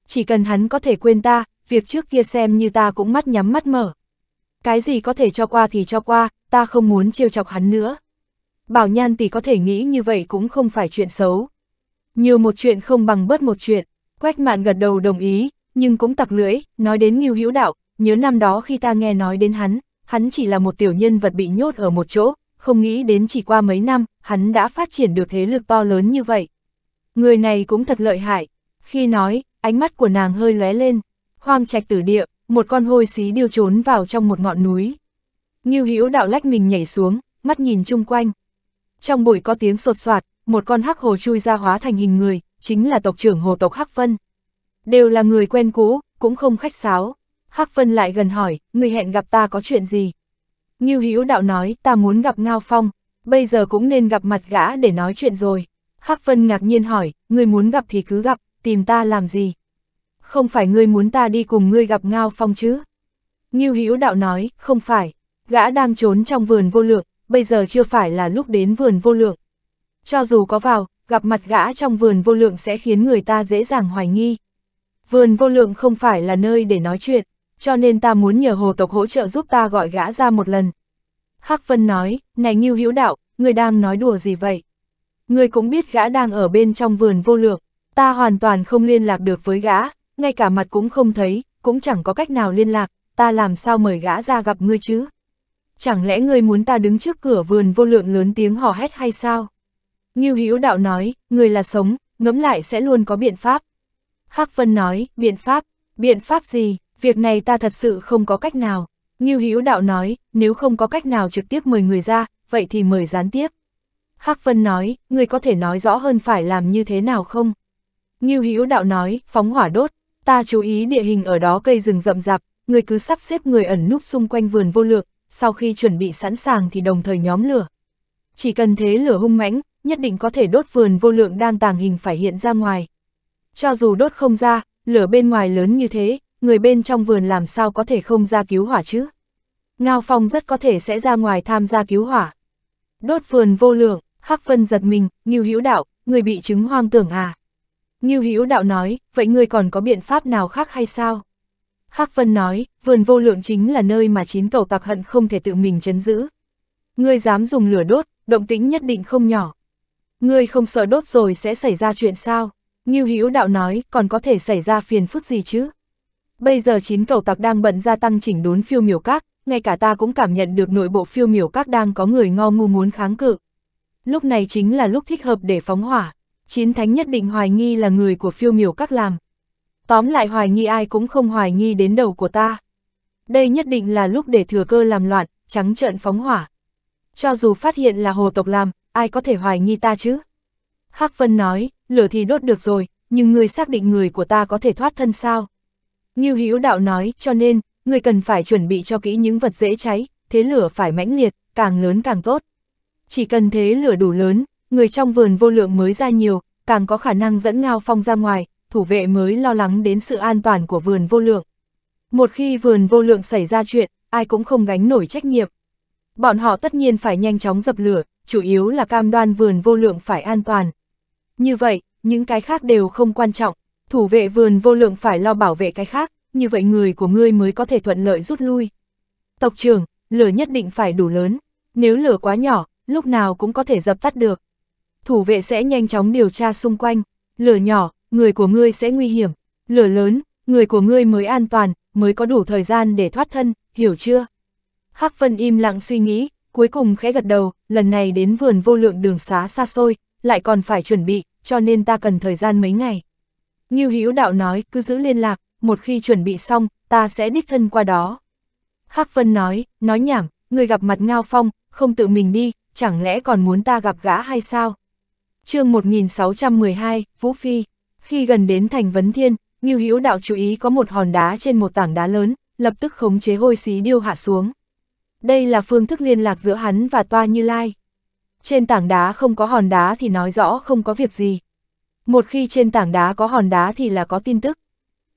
A: chỉ cần hắn có thể quên ta, việc trước kia xem như ta cũng mắt nhắm mắt mở. Cái gì có thể cho qua thì cho qua, ta không muốn trêu chọc hắn nữa. Bảo Nhan tỷ có thể nghĩ như vậy cũng không phải chuyện xấu. Nhiều một chuyện không bằng bớt một chuyện, Quách Mạn gật đầu đồng ý, nhưng cũng tặc lưỡi, nói đến Ngưu Hữu Đạo, nhớ năm đó khi ta nghe nói đến hắn, hắn chỉ là một tiểu nhân vật bị nhốt ở một chỗ, không nghĩ đến chỉ qua mấy năm, hắn đã phát triển được thế lực to lớn như vậy. Người này cũng thật lợi hại, khi nói, ánh mắt của nàng hơi lóe lên. Hoang trạch tử địa, một con hôi xí điêu trốn vào trong một ngọn núi. Ngưu Hữu đạo lách mình nhảy xuống, mắt nhìn chung quanh. Trong bụi có tiếng sột soạt, một con hắc hồ chui ra hóa thành hình người, chính là tộc trưởng hồ tộc Hắc Vân. Đều là người quen cũ, cũng không khách sáo. Hắc Vân lại gần hỏi, người hẹn gặp ta có chuyện gì? Ngưu Hữu đạo nói, ta muốn gặp Ngao Phong, bây giờ cũng nên gặp mặt gã để nói chuyện rồi. Hắc Vân ngạc nhiên hỏi, người muốn gặp thì cứ gặp tìm ta làm gì? Không phải ngươi muốn ta đi cùng ngươi gặp Ngao Phong chứ? Ngưu Hữu Đạo nói, không phải, gã đang trốn trong vườn vô lượng, bây giờ chưa phải là lúc đến vườn vô lượng. Cho dù có vào, gặp mặt gã trong vườn vô lượng sẽ khiến người ta dễ dàng hoài nghi. Vườn vô lượng không phải là nơi để nói chuyện, cho nên ta muốn nhờ hồ tộc hỗ trợ giúp ta gọi gã ra một lần. Hắc Vân nói, này Ngưu Hữu Đạo, ngươi đang nói đùa gì vậy? ngươi cũng biết gã đang ở bên trong vườn vô lượng ta hoàn toàn không liên lạc được với gã, ngay cả mặt cũng không thấy, cũng chẳng có cách nào liên lạc, ta làm sao mời gã ra gặp ngươi chứ? Chẳng lẽ ngươi muốn ta đứng trước cửa vườn vô lượng lớn tiếng hò hét hay sao? Như Hữu Đạo nói, người là sống, ngẫm lại sẽ luôn có biện pháp. Hắc Vân nói, biện pháp, biện pháp gì, việc này ta thật sự không có cách nào. Như Hữu Đạo nói, nếu không có cách nào trực tiếp mời người ra, vậy thì mời gián tiếp. Hắc Vân nói, người có thể nói rõ hơn phải làm như thế nào không? Ngưu Hữu Đạo nói, phóng hỏa đốt, ta chú ý địa hình ở đó cây rừng rậm rạp, người cứ sắp xếp người ẩn núp xung quanh vườn vô lượng. sau khi chuẩn bị sẵn sàng thì đồng thời nhóm lửa. Chỉ cần thế lửa hung mãnh, nhất định có thể đốt vườn vô lượng đang tàng hình phải hiện ra ngoài. Cho dù đốt không ra, lửa bên ngoài lớn như thế, người bên trong vườn làm sao có thể không ra cứu hỏa chứ? Ngao Phong rất có thể sẽ ra ngoài tham gia cứu hỏa. Đốt vườn vô lượng, Hắc Vân giật mình, Ngưu Hữu Đạo, người bị chứng hoang tưởng à? Ngưu Hữu Đạo nói, vậy ngươi còn có biện pháp nào khác hay sao? Hắc Vân nói, vườn vô lượng chính là nơi mà chín cầu tạc hận không thể tự mình chấn giữ. Ngươi dám dùng lửa đốt, động tĩnh nhất định không nhỏ. Ngươi không sợ đốt rồi sẽ xảy ra chuyện sao? Ngưu Hữu Đạo nói, còn có thể xảy ra phiền phức gì chứ? Bây giờ chín cầu tạc đang bận gia tăng chỉnh đốn phiêu miểu các, ngay cả ta cũng cảm nhận được nội bộ phiêu miểu các đang có người ngo ngu muốn kháng cự. Lúc này chính là lúc thích hợp để phóng hỏa chiến thánh nhất định hoài nghi là người của phiêu miểu các làm. Tóm lại hoài nghi ai cũng không hoài nghi đến đầu của ta. Đây nhất định là lúc để thừa cơ làm loạn, trắng trợn phóng hỏa. Cho dù phát hiện là hồ tộc làm, ai có thể hoài nghi ta chứ? Hắc Vân nói, lửa thì đốt được rồi, nhưng người xác định người của ta có thể thoát thân sao? Như Hữu Đạo nói, cho nên, người cần phải chuẩn bị cho kỹ những vật dễ cháy, thế lửa phải mãnh liệt, càng lớn càng tốt. Chỉ cần thế lửa đủ lớn, người trong vườn vô lượng mới ra nhiều, càng có khả năng dẫn Ngao Phong ra ngoài, thủ vệ mới lo lắng đến sự an toàn của vườn vô lượng. Một khi vườn vô lượng xảy ra chuyện, ai cũng không gánh nổi trách nhiệm. Bọn họ tất nhiên phải nhanh chóng dập lửa, chủ yếu là cam đoan vườn vô lượng phải an toàn. Như vậy, những cái khác đều không quan trọng, thủ vệ vườn vô lượng phải lo bảo vệ cái khác, như vậy người của ngươi mới có thể thuận lợi rút lui. Tộc trưởng, lửa nhất định phải đủ lớn, nếu lửa quá nhỏ, lúc nào cũng có thể dập tắt được thủ vệ sẽ nhanh chóng điều tra xung quanh, lửa nhỏ, người của ngươi sẽ nguy hiểm, lửa lớn, người của ngươi mới an toàn, mới có đủ thời gian để thoát thân, hiểu chưa? Hắc Vân im lặng suy nghĩ, cuối cùng khẽ gật đầu, lần này đến vườn vô lượng đường xá xa xôi, lại còn phải chuẩn bị, cho nên ta cần thời gian mấy ngày. Như Hữu Đạo nói, cứ giữ liên lạc, một khi chuẩn bị xong, ta sẽ đích thân qua đó. Hắc Vân nói, nói nhảm, người gặp mặt Ngao Phong, không tự mình đi, chẳng lẽ còn muốn ta gặp gã hay sao? chương 1612, Vũ Phi. Khi gần đến thành Vấn Thiên, Ngưu Hữu Đạo chú ý có một hòn đá trên một tảng đá lớn, lập tức khống chế hôi xí điêu hạ xuống. Đây là phương thức liên lạc giữa hắn và Toa Như Lai. Trên tảng đá không có hòn đá thì nói rõ không có việc gì. Một khi trên tảng đá có hòn đá thì là có tin tức.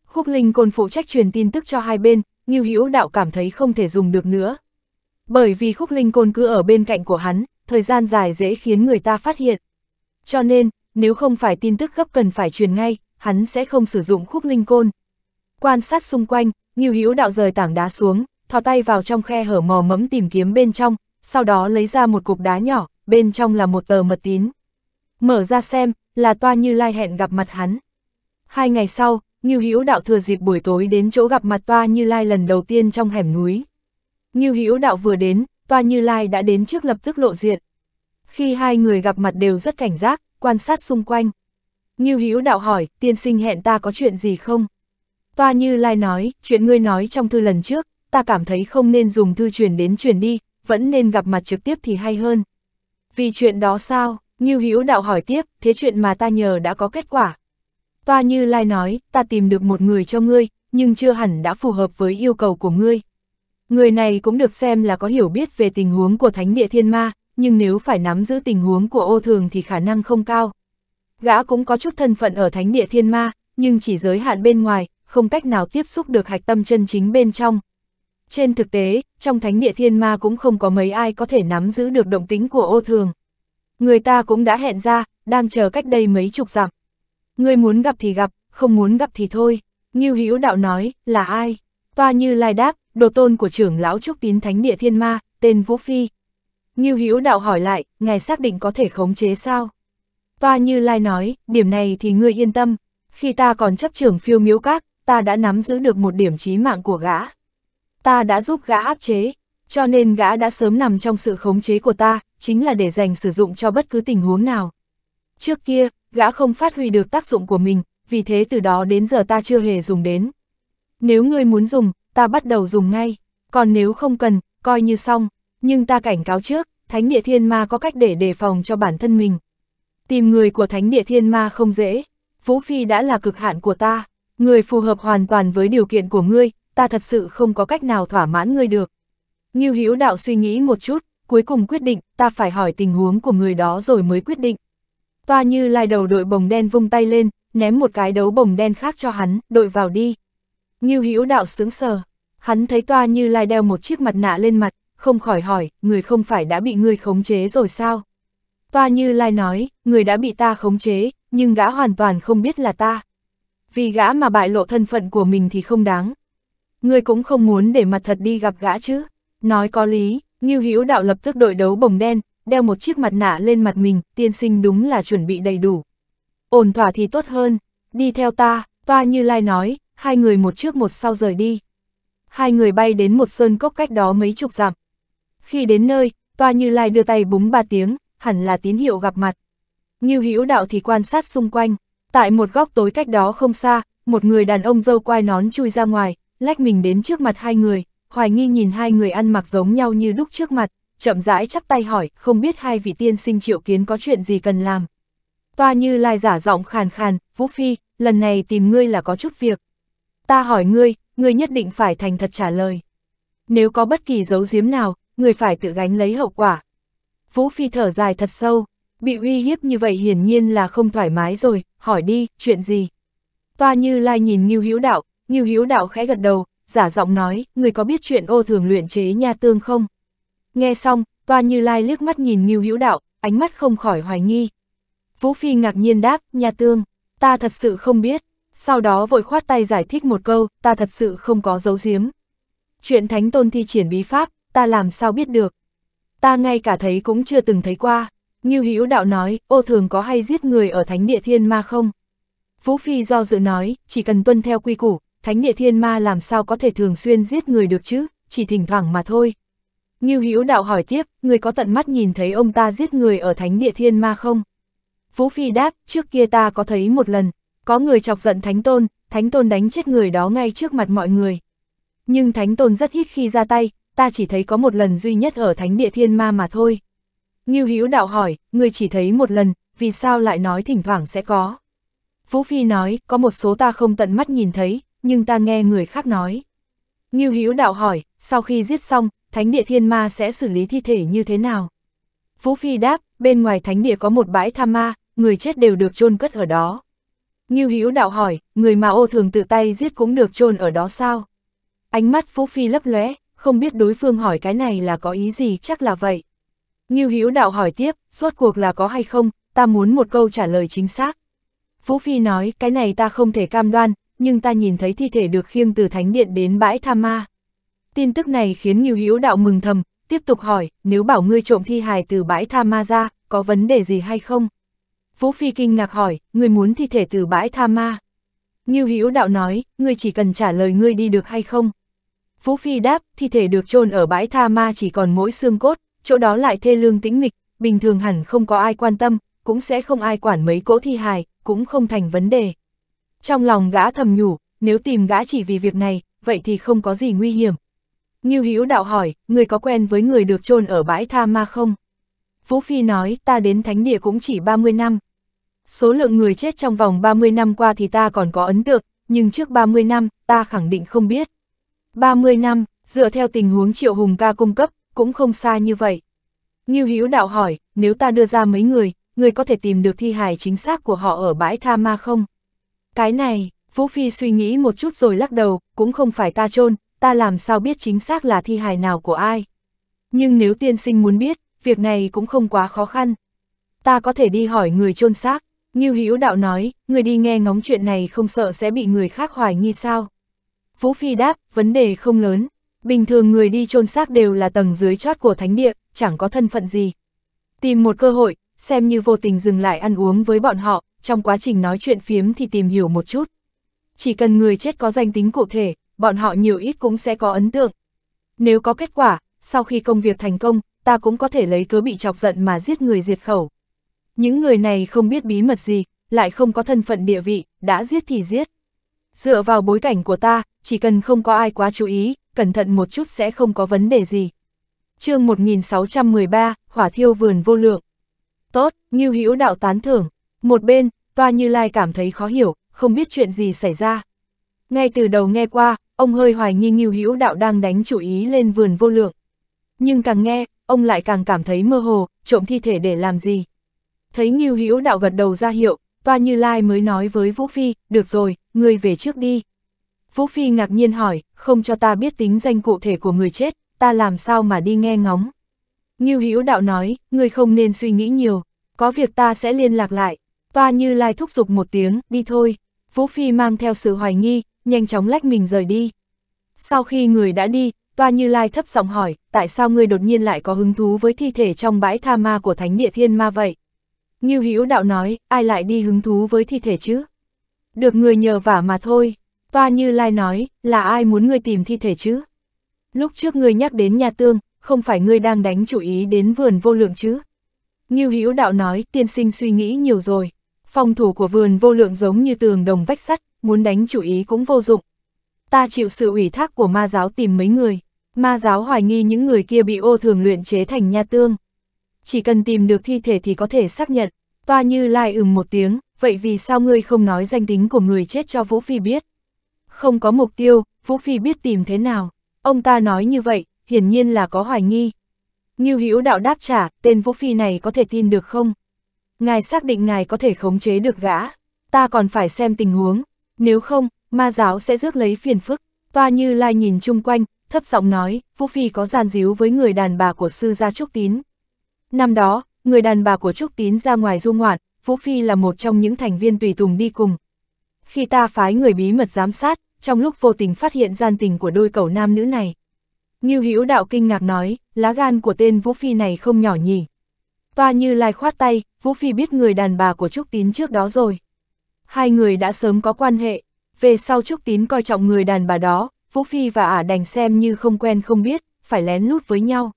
A: Khúc Linh Côn phụ trách truyền tin tức cho hai bên, Ngưu Hữu Đạo cảm thấy không thể dùng được nữa. Bởi vì Khúc Linh Côn cứ ở bên cạnh của hắn, thời gian dài dễ khiến người ta phát hiện. Cho nên, nếu không phải tin tức gấp cần phải truyền ngay, hắn sẽ không sử dụng khúc linh côn. Quan sát xung quanh, Ngưu Hữu đạo rời tảng đá xuống, thò tay vào trong khe hở mò mẫm tìm kiếm bên trong, sau đó lấy ra một cục đá nhỏ, bên trong là một tờ mật tín. Mở ra xem, là toa Như Lai hẹn gặp mặt hắn. Hai ngày sau, Ngưu Hữu đạo thừa dịp buổi tối đến chỗ gặp mặt toa Như Lai lần đầu tiên trong hẻm núi. Ngưu Hữu đạo vừa đến, toa Như Lai đã đến trước lập tức lộ diện. Khi hai người gặp mặt đều rất cảnh giác, quan sát xung quanh. Như Hữu đạo hỏi, tiên sinh hẹn ta có chuyện gì không? Toa Như Lai nói, chuyện ngươi nói trong thư lần trước, ta cảm thấy không nên dùng thư truyền đến truyền đi, vẫn nên gặp mặt trực tiếp thì hay hơn. Vì chuyện đó sao? Như Hữu đạo hỏi tiếp, thế chuyện mà ta nhờ đã có kết quả. Toa Như Lai nói, ta tìm được một người cho ngươi, nhưng chưa hẳn đã phù hợp với yêu cầu của ngươi. Người này cũng được xem là có hiểu biết về tình huống của Thánh Địa Thiên Ma, nhưng nếu phải nắm giữ tình huống của ô thường thì khả năng không cao. Gã cũng có chút thân phận ở thánh địa thiên ma, nhưng chỉ giới hạn bên ngoài, không cách nào tiếp xúc được hạch tâm chân chính bên trong. Trên thực tế, trong thánh địa thiên ma cũng không có mấy ai có thể nắm giữ được động tính của ô thường. Người ta cũng đã hẹn ra, đang chờ cách đây mấy chục dặm. Người muốn gặp thì gặp, không muốn gặp thì thôi. Ngưu Hữu Đạo nói, là ai? Toa Như Lai đáp, đồ tôn của trưởng lão Trúc Tín Thánh Địa Thiên Ma, tên Vũ Phi. Ngưu Hữu Đạo hỏi lại, ngài xác định có thể khống chế sao? Toa Như Lai nói, điểm này thì ngươi yên tâm, khi ta còn chấp trưởng phiêu miếu các, ta đã nắm giữ được một điểm chí mạng của gã. Ta đã giúp gã áp chế, cho nên gã đã sớm nằm trong sự khống chế của ta, chính là để dành sử dụng cho bất cứ tình huống nào. Trước kia, gã không phát huy được tác dụng của mình, vì thế từ đó đến giờ ta chưa hề dùng đến. Nếu ngươi muốn dùng, ta bắt đầu dùng ngay, còn nếu không cần, coi như xong. Nhưng ta cảnh cáo trước, Thánh Địa Thiên Ma có cách để đề phòng cho bản thân mình. Tìm người của Thánh Địa Thiên Ma không dễ, phú Phi đã là cực hạn của ta, người phù hợp hoàn toàn với điều kiện của ngươi, ta thật sự không có cách nào thỏa mãn ngươi được. Ngưu Hữu Đạo suy nghĩ một chút, cuối cùng quyết định, ta phải hỏi tình huống của người đó rồi mới quyết định. Toa như lai đầu đội bồng đen vung tay lên, ném một cái đấu bồng đen khác cho hắn, đội vào đi. Ngưu Hữu Đạo sướng sờ, hắn thấy Toa như lai đeo một chiếc mặt nạ lên mặt, không khỏi hỏi, người không phải đã bị ngươi khống chế rồi sao? Toa Như Lai nói, người đã bị ta khống chế, nhưng gã hoàn toàn không biết là ta. Vì gã mà bại lộ thân phận của mình thì không đáng. Ngươi cũng không muốn để mặt thật đi gặp gã chứ. Nói có lý, Ngưu Hữu Đạo lập tức đội đấu bồng đen, đeo một chiếc mặt nạ lên mặt mình, tiên sinh đúng là chuẩn bị đầy đủ. Ổn thỏa thì tốt hơn, đi theo ta, Toa Như Lai nói, hai người một trước một sau rời đi. Hai người bay đến một sơn cốc cách đó mấy chục dặm, khi đến nơi, tòa Như Lai đưa tay búng ba tiếng, hẳn là tín hiệu gặp mặt. Như Hữu Đạo thì quan sát xung quanh, tại một góc tối cách đó không xa, một người đàn ông dâu quai nón chui ra ngoài, lách mình đến trước mặt hai người, hoài nghi nhìn hai người ăn mặc giống nhau như đúc trước mặt, chậm rãi chắp tay hỏi, không biết hai vị tiên sinh triệu kiến có chuyện gì cần làm. Toa Như Lai giả giọng khàn khàn, Vũ Phi, lần này tìm ngươi là có chút việc. Ta hỏi ngươi, ngươi nhất định phải thành thật trả lời. Nếu có bất kỳ dấu giếm nào, người phải tự gánh lấy hậu quả. Vũ Phi thở dài thật sâu, bị uy hiếp như vậy hiển nhiên là không thoải mái rồi, hỏi đi, chuyện gì? Toa Như Lai nhìn Ngưu Hữu Đạo, Ngưu Hữu Đạo khẽ gật đầu, giả giọng nói, người có biết chuyện ô thường luyện chế nha tương không? Nghe xong, Toa Như Lai liếc mắt nhìn Ngưu Hữu Đạo, ánh mắt không khỏi hoài nghi. Vũ Phi ngạc nhiên đáp, nha tương, ta thật sự không biết, sau đó vội khoát tay giải thích một câu, ta thật sự không có dấu giếm. Chuyện Thánh Tôn thi triển bí pháp, ta làm sao biết được. Ta ngay cả thấy cũng chưa từng thấy qua. Như Hữu đạo nói, ô thường có hay giết người ở thánh địa thiên ma không? Vũ Phi do dự nói, chỉ cần tuân theo quy củ, thánh địa thiên ma làm sao có thể thường xuyên giết người được chứ, chỉ thỉnh thoảng mà thôi. Như Hữu đạo hỏi tiếp, người có tận mắt nhìn thấy ông ta giết người ở thánh địa thiên ma không? Vũ Phi đáp, trước kia ta có thấy một lần, có người chọc giận thánh tôn, thánh tôn đánh chết người đó ngay trước mặt mọi người. Nhưng thánh tôn rất ít khi ra tay, ta chỉ thấy có một lần duy nhất ở thánh địa thiên ma mà thôi. Ngưu Hữu đạo hỏi, người chỉ thấy một lần, vì sao lại nói thỉnh thoảng sẽ có? Vũ Phi nói, có một số ta không tận mắt nhìn thấy, nhưng ta nghe người khác nói. Ngưu Hữu đạo hỏi, sau khi giết xong, thánh địa thiên ma sẽ xử lý thi thể như thế nào? Vũ Phi đáp, bên ngoài thánh địa có một bãi tham ma, người chết đều được chôn cất ở đó. Ngưu Hữu đạo hỏi, người mà ô thường tự tay giết cũng được chôn ở đó sao? Ánh mắt Phú Phi lấp lóe, không biết đối phương hỏi cái này là có ý gì chắc là vậy. Ngưu Hữu Đạo hỏi tiếp, rốt cuộc là có hay không, ta muốn một câu trả lời chính xác. Vũ Phi nói, cái này ta không thể cam đoan, nhưng ta nhìn thấy thi thể được khiêng từ thánh điện đến bãi Tham ma. Tin tức này khiến Ngưu Hữu Đạo mừng thầm, tiếp tục hỏi, nếu bảo ngươi trộm thi hài từ bãi Tham ma ra, có vấn đề gì hay không? Vũ Phi kinh ngạc hỏi, ngươi muốn thi thể từ bãi Tham ma. Ngưu Hữu Đạo nói, ngươi chỉ cần trả lời ngươi đi được hay không? Phú Phi đáp, thi thể được chôn ở bãi tha ma chỉ còn mỗi xương cốt, chỗ đó lại thê lương tĩnh mịch, bình thường hẳn không có ai quan tâm, cũng sẽ không ai quản mấy cỗ thi hài, cũng không thành vấn đề. Trong lòng gã thầm nhủ, nếu tìm gã chỉ vì việc này, vậy thì không có gì nguy hiểm. Ngưu Hữu đạo hỏi, người có quen với người được chôn ở bãi tha ma không? Phú Phi nói, ta đến thánh địa cũng chỉ 30 năm. Số lượng người chết trong vòng 30 năm qua thì ta còn có ấn tượng, nhưng trước 30 năm, ta khẳng định không biết. 30 năm, dựa theo tình huống Triệu Hùng ca cung cấp, cũng không xa như vậy. như Hữu đạo hỏi, nếu ta đưa ra mấy người, người có thể tìm được thi hài chính xác của họ ở bãi tha ma không? Cái này, Vũ Phi suy nghĩ một chút rồi lắc đầu, cũng không phải ta chôn ta làm sao biết chính xác là thi hài nào của ai. Nhưng nếu tiên sinh muốn biết, việc này cũng không quá khó khăn. Ta có thể đi hỏi người chôn xác, như Hữu đạo nói, người đi nghe ngóng chuyện này không sợ sẽ bị người khác hoài nghi sao? Vũ Phi đáp, vấn đề không lớn, bình thường người đi chôn xác đều là tầng dưới chót của thánh địa, chẳng có thân phận gì. Tìm một cơ hội, xem như vô tình dừng lại ăn uống với bọn họ, trong quá trình nói chuyện phiếm thì tìm hiểu một chút. Chỉ cần người chết có danh tính cụ thể, bọn họ nhiều ít cũng sẽ có ấn tượng. Nếu có kết quả, sau khi công việc thành công, ta cũng có thể lấy cớ bị chọc giận mà giết người diệt khẩu. Những người này không biết bí mật gì, lại không có thân phận địa vị, đã giết thì giết. Dựa vào bối cảnh của ta, chỉ cần không có ai quá chú ý, cẩn thận một chút sẽ không có vấn đề gì. chương 1613, Hỏa thiêu vườn vô lượng. Tốt, như hữu đạo tán thưởng. Một bên, toa như lai cảm thấy khó hiểu, không biết chuyện gì xảy ra. Ngay từ đầu nghe qua, ông hơi hoài nghi Ngưu Hữu Đạo đang đánh chú ý lên vườn vô lượng. Nhưng càng nghe, ông lại càng cảm thấy mơ hồ, trộm thi thể để làm gì. Thấy Ngưu Hữu Đạo gật đầu ra hiệu, Toa Như Lai mới nói với Vũ Phi, được rồi, ngươi về trước đi. Vũ Phi ngạc nhiên hỏi, không cho ta biết tính danh cụ thể của người chết, ta làm sao mà đi nghe ngóng. Ngưu Hữu Đạo nói, ngươi không nên suy nghĩ nhiều, có việc ta sẽ liên lạc lại. Toa Như Lai thúc giục một tiếng, đi thôi. Vũ Phi mang theo sự hoài nghi, nhanh chóng lách mình rời đi. Sau khi người đã đi, Toa Như Lai thấp giọng hỏi, tại sao ngươi đột nhiên lại có hứng thú với thi thể trong bãi tha ma của Thánh Địa Thiên Ma vậy? Ngưu Hữu Đạo nói, ai lại đi hứng thú với thi thể chứ? Được người nhờ vả mà thôi, Toa Như Lai nói, là ai muốn ngươi tìm thi thể chứ? Lúc trước ngươi nhắc đến nhà tương, không phải ngươi đang đánh chủ ý đến vườn vô lượng chứ? Ngưu Hữu Đạo nói, tiên sinh suy nghĩ nhiều rồi. Phòng thủ của vườn vô lượng giống như tường đồng vách sắt, muốn đánh chủ ý cũng vô dụng. Ta chịu sự ủy thác của ma giáo tìm mấy người. Ma giáo hoài nghi những người kia bị ô thường luyện chế thành nha tương. Chỉ cần tìm được thi thể thì có thể xác nhận. Toa Như Lai ừm một tiếng, vậy vì sao ngươi không nói danh tính của người chết cho Vũ Phi biết? không có mục tiêu, Vũ Phi biết tìm thế nào. Ông ta nói như vậy, hiển nhiên là có hoài nghi. Như hữu đạo đáp trả, tên Vũ Phi này có thể tin được không? Ngài xác định ngài có thể khống chế được gã, ta còn phải xem tình huống, nếu không, ma giáo sẽ rước lấy phiền phức. Toa Như Lai nhìn chung quanh, thấp giọng nói, Vũ Phi có gian díu với người đàn bà của sư gia Trúc Tín. Năm đó, người đàn bà của Trúc Tín ra ngoài du ngoạn, Vũ Phi là một trong những thành viên tùy tùng đi cùng. Khi ta phái người bí mật giám sát, trong lúc vô tình phát hiện gian tình của đôi cầu nam nữ này. Như hữu đạo kinh ngạc nói, lá gan của tên Vũ Phi này không nhỏ nhỉ. Toa như lai khoát tay, Vũ Phi biết người đàn bà của Trúc Tín trước đó rồi. Hai người đã sớm có quan hệ, về sau Trúc Tín coi trọng người đàn bà đó, Vũ Phi và ả đành xem như không quen không biết, phải lén lút với nhau.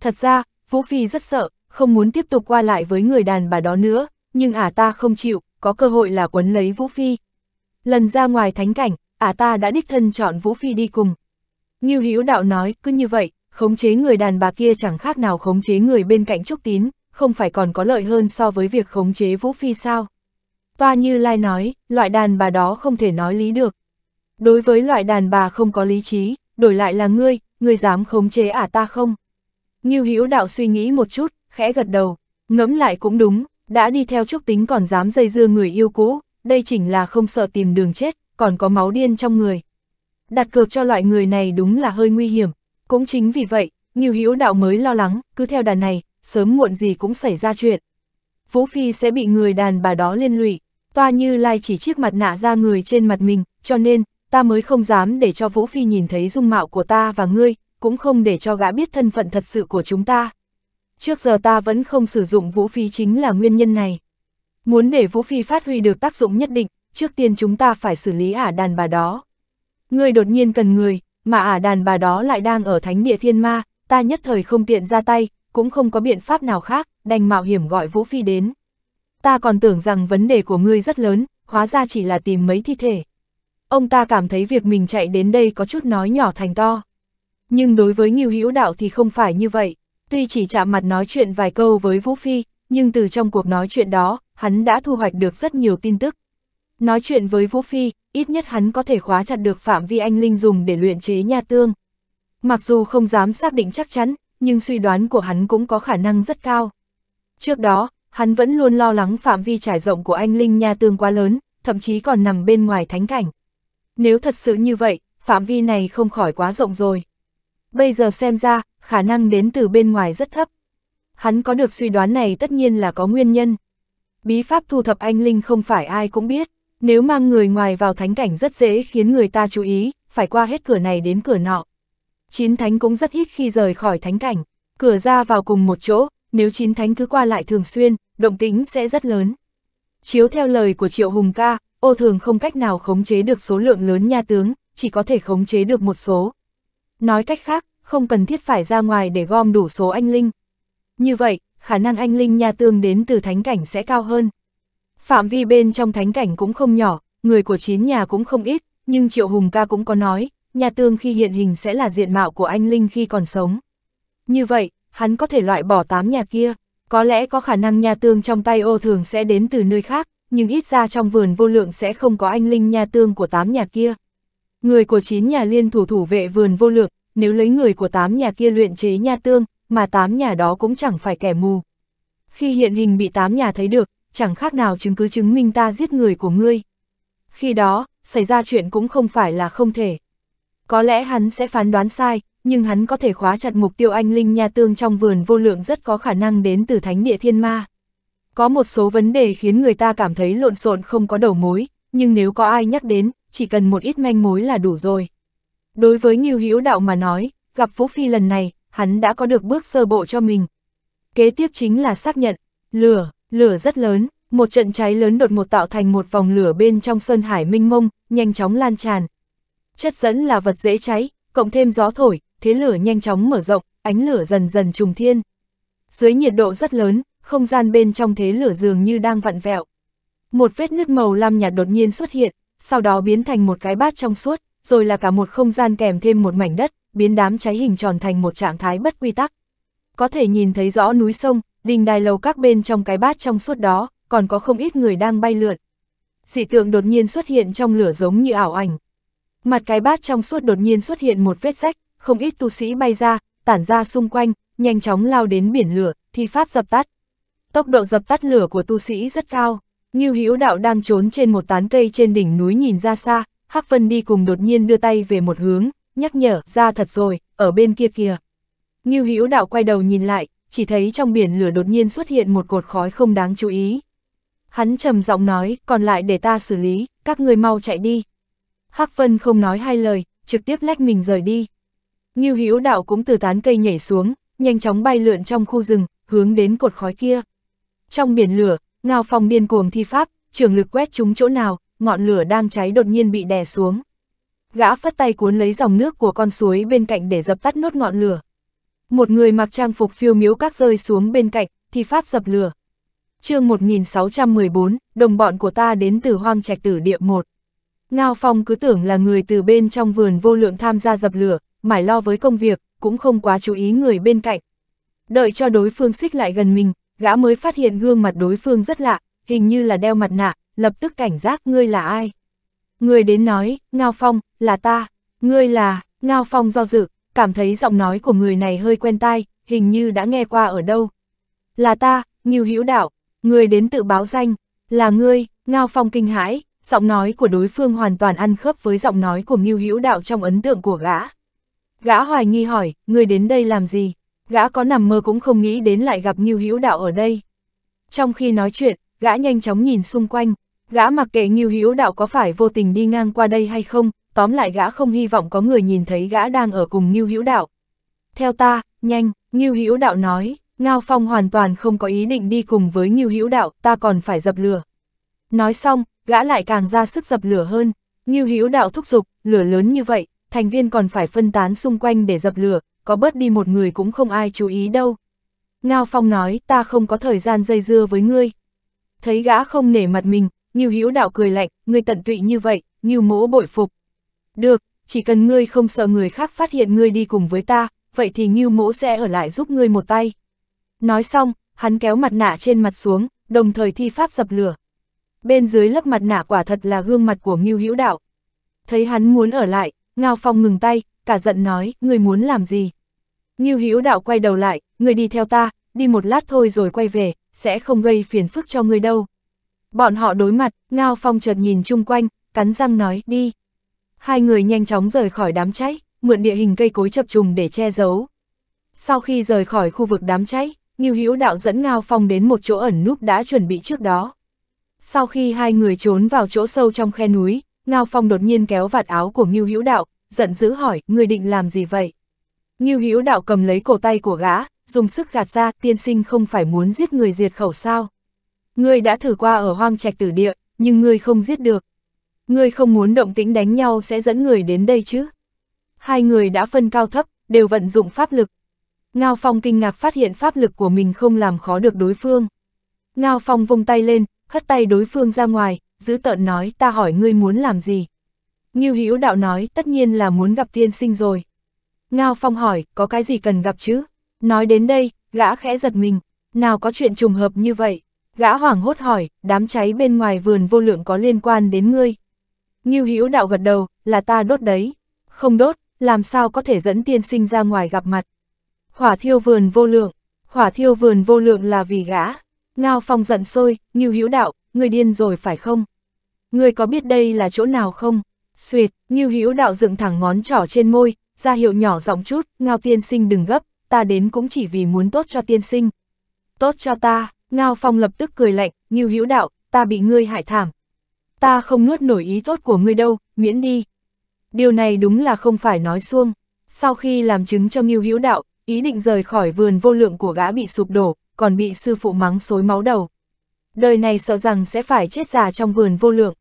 A: Thật ra, Vũ Phi rất sợ, không muốn tiếp tục qua lại với người đàn bà đó nữa, nhưng ả ta không chịu, có cơ hội là quấn lấy Vũ Phi. Lần ra ngoài thánh cảnh, ả à ta đã đích thân chọn Vũ Phi đi cùng. Như Hữu Đạo nói, cứ như vậy, khống chế người đàn bà kia chẳng khác nào khống chế người bên cạnh Trúc Tín, không phải còn có lợi hơn so với việc khống chế Vũ Phi sao? Toa Như Lai nói, loại đàn bà đó không thể nói lý được. Đối với loại đàn bà không có lý trí, đổi lại là ngươi, ngươi dám khống chế ả à ta không? Như Hữu Đạo suy nghĩ một chút, khẽ gật đầu, ngẫm lại cũng đúng, đã đi theo Trúc tín còn dám dây dưa người yêu cũ, đây chỉnh là không sợ tìm đường chết, còn có máu điên trong người. Đặt cược cho loại người này đúng là hơi nguy hiểm, cũng chính vì vậy, nhiều Hữu Đạo mới lo lắng, cứ theo đàn này, sớm muộn gì cũng xảy ra chuyện. Vũ Phi sẽ bị người đàn bà đó liên lụy, toa như lai chỉ chiếc mặt nạ ra người trên mặt mình, cho nên, ta mới không dám để cho Vũ Phi nhìn thấy dung mạo của ta và ngươi, cũng không để cho gã biết thân phận thật sự của chúng ta. Trước giờ ta vẫn không sử dụng Vũ Phi chính là nguyên nhân này. Muốn để Vũ Phi phát huy được tác dụng nhất định, trước tiên chúng ta phải xử lý ả đàn bà đó. Ngươi đột nhiên cần người, mà ả đàn bà đó lại đang ở thánh địa thiên ma, ta nhất thời không tiện ra tay, cũng không có biện pháp nào khác, đành mạo hiểm gọi Vũ Phi đến. Ta còn tưởng rằng vấn đề của ngươi rất lớn, hóa ra chỉ là tìm mấy thi thể. Ông ta cảm thấy việc mình chạy đến đây có chút nói nhỏ thành to. Nhưng đối với Nghiêu Hữu Đạo thì không phải như vậy, tuy chỉ chạm mặt nói chuyện vài câu với Vũ Phi, nhưng từ trong cuộc nói chuyện đó, hắn đã thu hoạch được rất nhiều tin tức. Nói chuyện với Vũ Phi, ít nhất hắn có thể khóa chặt được phạm vi anh Linh dùng để luyện chế nha tương. Mặc dù không dám xác định chắc chắn, nhưng suy đoán của hắn cũng có khả năng rất cao. Trước đó, hắn vẫn luôn lo lắng phạm vi trải rộng của anh Linh nha tương quá lớn, thậm chí còn nằm bên ngoài thánh cảnh. Nếu thật sự như vậy, phạm vi này không khỏi quá rộng rồi. Bây giờ xem ra, khả năng đến từ bên ngoài rất thấp. Hắn có được suy đoán này tất nhiên là có nguyên nhân. Bí pháp thu thập anh Linh không phải ai cũng biết. Nếu mang người ngoài vào thánh cảnh rất dễ khiến người ta chú ý, phải qua hết cửa này đến cửa nọ. Chín thánh cũng rất ít khi rời khỏi thánh cảnh, cửa ra vào cùng một chỗ, nếu chín thánh cứ qua lại thường xuyên, động tính sẽ rất lớn. Chiếu theo lời của Triệu Hùng ca, ô thường không cách nào khống chế được số lượng lớn nha tướng, chỉ có thể khống chế được một số. Nói cách khác, không cần thiết phải ra ngoài để gom đủ số anh linh. Như vậy, khả năng anh linh nha tương đến từ thánh cảnh sẽ cao hơn phạm vi bên trong thánh cảnh cũng không nhỏ, người của chín nhà cũng không ít, nhưng Triệu Hùng ca cũng có nói, nhà tương khi hiện hình sẽ là diện mạo của anh Linh khi còn sống. Như vậy, hắn có thể loại bỏ tám nhà kia, có lẽ có khả năng nhà tương trong tay ô thường sẽ đến từ nơi khác, nhưng ít ra trong vườn vô lượng sẽ không có anh Linh nhà tương của tám nhà kia. Người của chín nhà liên thủ thủ vệ vườn vô lượng, nếu lấy người của tám nhà kia luyện chế nhà tương, mà tám nhà đó cũng chẳng phải kẻ mù. Khi hiện hình bị tám nhà thấy được, chẳng khác nào chứng cứ chứng minh ta giết người của ngươi. Khi đó, xảy ra chuyện cũng không phải là không thể. Có lẽ hắn sẽ phán đoán sai, nhưng hắn có thể khóa chặt mục tiêu anh linh nha tương trong vườn vô lượng rất có khả năng đến từ thánh địa thiên ma. Có một số vấn đề khiến người ta cảm thấy lộn xộn không có đầu mối, nhưng nếu có ai nhắc đến, chỉ cần một ít manh mối là đủ rồi. Đối với Ngưu Hữu Đạo mà nói, gặp phú Phi lần này, hắn đã có được bước sơ bộ cho mình. Kế tiếp chính là xác nhận, lửa. Lửa rất lớn, một trận cháy lớn đột một tạo thành một vòng lửa bên trong sơn hải minh mông, nhanh chóng lan tràn. Chất dẫn là vật dễ cháy, cộng thêm gió thổi, thế lửa nhanh chóng mở rộng, ánh lửa dần dần trùng thiên. Dưới nhiệt độ rất lớn, không gian bên trong thế lửa dường như đang vặn vẹo. Một vết nứt màu lam nhạt đột nhiên xuất hiện, sau đó biến thành một cái bát trong suốt, rồi là cả một không gian kèm thêm một mảnh đất, biến đám cháy hình tròn thành một trạng thái bất quy tắc. Có thể nhìn thấy rõ núi sông, đình đài lầu các bên trong cái bát trong suốt đó, còn có không ít người đang bay lượn. Dị tượng đột nhiên xuất hiện trong lửa giống như ảo ảnh. Mặt cái bát trong suốt đột nhiên xuất hiện một vết rách, không ít tu sĩ bay ra, tản ra xung quanh, nhanh chóng lao đến biển lửa, thi pháp dập tắt. Tốc độ dập tắt lửa của tu sĩ rất cao, như hữu đạo đang trốn trên một tán cây trên đỉnh núi nhìn ra xa, Hắc Vân đi cùng đột nhiên đưa tay về một hướng, nhắc nhở, ra thật rồi, ở bên kia kìa. Như hữu đạo quay đầu nhìn lại, chỉ thấy trong biển lửa đột nhiên xuất hiện một cột khói không đáng chú ý. Hắn trầm giọng nói, còn lại để ta xử lý, các người mau chạy đi. Hắc Vân không nói hai lời, trực tiếp lách mình rời đi. Ngưu Hữu Đạo cũng từ tán cây nhảy xuống, nhanh chóng bay lượn trong khu rừng, hướng đến cột khói kia. Trong biển lửa, Ngao Phong điên cuồng thi pháp, trường lực quét chúng chỗ nào, ngọn lửa đang cháy đột nhiên bị đè xuống. Gã phất tay cuốn lấy dòng nước của con suối bên cạnh để dập tắt nốt ngọn lửa. Một người mặc trang phục phiêu miếu các rơi xuống bên cạnh, thi pháp dập lửa. chương 1614, đồng bọn của ta đến từ hoang trạch tử địa 1. Ngao Phong cứ tưởng là người từ bên trong vườn vô lượng tham gia dập lửa, mải lo với công việc, cũng không quá chú ý người bên cạnh. Đợi cho đối phương xích lại gần mình, gã mới phát hiện gương mặt đối phương rất lạ, hình như là đeo mặt nạ, lập tức cảnh giác ngươi là ai. Người đến nói, Ngao Phong, là ta, ngươi là, Ngao Phong do dự, cảm thấy giọng nói của người này hơi quen tai, hình như đã nghe qua ở đâu. Là ta, Nghiêu Hữu Đạo, người đến tự báo danh, là ngươi, Ngao Phong kinh hãi, giọng nói của đối phương hoàn toàn ăn khớp với giọng nói của Nghiêu Hữu Đạo trong ấn tượng của gã. Gã hoài nghi hỏi, người đến đây làm gì? Gã có nằm mơ cũng không nghĩ đến lại gặp Nghiêu Hữu Đạo ở đây. Trong khi nói chuyện, gã nhanh chóng nhìn xung quanh, gã mặc kệ Nghiêu Hữu Đạo có phải vô tình đi ngang qua đây hay không, tóm lại gã không hy vọng có người nhìn thấy gã đang ở cùng Ngưu Hữu Đạo. Theo ta, nhanh, Ngưu Hữu Đạo nói, Ngao Phong hoàn toàn không có ý định đi cùng với Ngưu Hữu Đạo, ta còn phải dập lửa. Nói xong, gã lại càng ra sức dập lửa hơn, Ngưu Hữu Đạo thúc giục, lửa lớn như vậy, thành viên còn phải phân tán xung quanh để dập lửa, có bớt đi một người cũng không ai chú ý đâu. Ngao Phong nói, ta không có thời gian dây dưa với ngươi. Thấy gã không nể mặt mình, Ngưu Hữu Đạo cười lạnh, ngươi tận tụy như vậy, Ngưu Mỗ bội phục. Được, chỉ cần ngươi không sợ người khác phát hiện ngươi đi cùng với ta, vậy thì Ngưu Mỗ sẽ ở lại giúp ngươi một tay. Nói xong, hắn kéo mặt nạ trên mặt xuống, đồng thời thi pháp dập lửa. Bên dưới lớp mặt nạ quả thật là gương mặt của Ngưu Hữu Đạo. Thấy hắn muốn ở lại, Ngao Phong ngừng tay, cả giận nói, ngươi muốn làm gì? Ngưu Hữu Đạo quay đầu lại, ngươi đi theo ta, đi một lát thôi rồi quay về, sẽ không gây phiền phức cho ngươi đâu. Bọn họ đối mặt, Ngao Phong chợt nhìn chung quanh, cắn răng nói, đi hai người nhanh chóng rời khỏi đám cháy, mượn địa hình cây cối chập trùng để che giấu. Sau khi rời khỏi khu vực đám cháy, Ngưu Hữu Đạo dẫn Ngao Phong đến một chỗ ẩn núp đã chuẩn bị trước đó. Sau khi hai người trốn vào chỗ sâu trong khe núi, Ngao Phong đột nhiên kéo vạt áo của Ngưu Hữu Đạo, giận dữ hỏi, người định làm gì vậy? Ngưu Hữu Đạo cầm lấy cổ tay của gã, dùng sức gạt ra, tiên sinh không phải muốn giết người diệt khẩu sao? Người đã thử qua ở hoang trạch tử địa, nhưng người không giết được ngươi không muốn động tĩnh đánh nhau sẽ dẫn người đến đây chứ. Hai người đã phân cao thấp, đều vận dụng pháp lực. Ngao Phong kinh ngạc phát hiện pháp lực của mình không làm khó được đối phương. Ngao Phong vung tay lên, hất tay đối phương ra ngoài, giữ tợn nói ta hỏi ngươi muốn làm gì. Như Hữu đạo nói tất nhiên là muốn gặp tiên sinh rồi. Ngao Phong hỏi có cái gì cần gặp chứ? Nói đến đây, gã khẽ giật mình, nào có chuyện trùng hợp như vậy? Gã hoảng hốt hỏi, đám cháy bên ngoài vườn vô lượng có liên quan đến ngươi, Ngưu Hữu đạo gật đầu, là ta đốt đấy. Không đốt, làm sao có thể dẫn tiên sinh ra ngoài gặp mặt. Hỏa thiêu vườn vô lượng, hỏa thiêu vườn vô lượng là vì gã. Ngao Phong giận sôi, Ngưu Hữu đạo, người điên rồi phải không? Người có biết đây là chỗ nào không? Xuyệt, Ngưu Hữu đạo dựng thẳng ngón trỏ trên môi, ra hiệu nhỏ giọng chút, Ngao tiên sinh đừng gấp, ta đến cũng chỉ vì muốn tốt cho tiên sinh. Tốt cho ta, Ngao Phong lập tức cười lạnh, Ngưu Hữu đạo, ta bị ngươi hại thảm, ta không nuốt nổi ý tốt của ngươi đâu, miễn đi. Điều này đúng là không phải nói xuông. Sau khi làm chứng cho Ngưu Hữu Đạo, ý định rời khỏi vườn vô lượng của gã bị sụp đổ, còn bị sư phụ mắng xối máu đầu. Đời này sợ rằng sẽ phải chết già trong vườn vô lượng.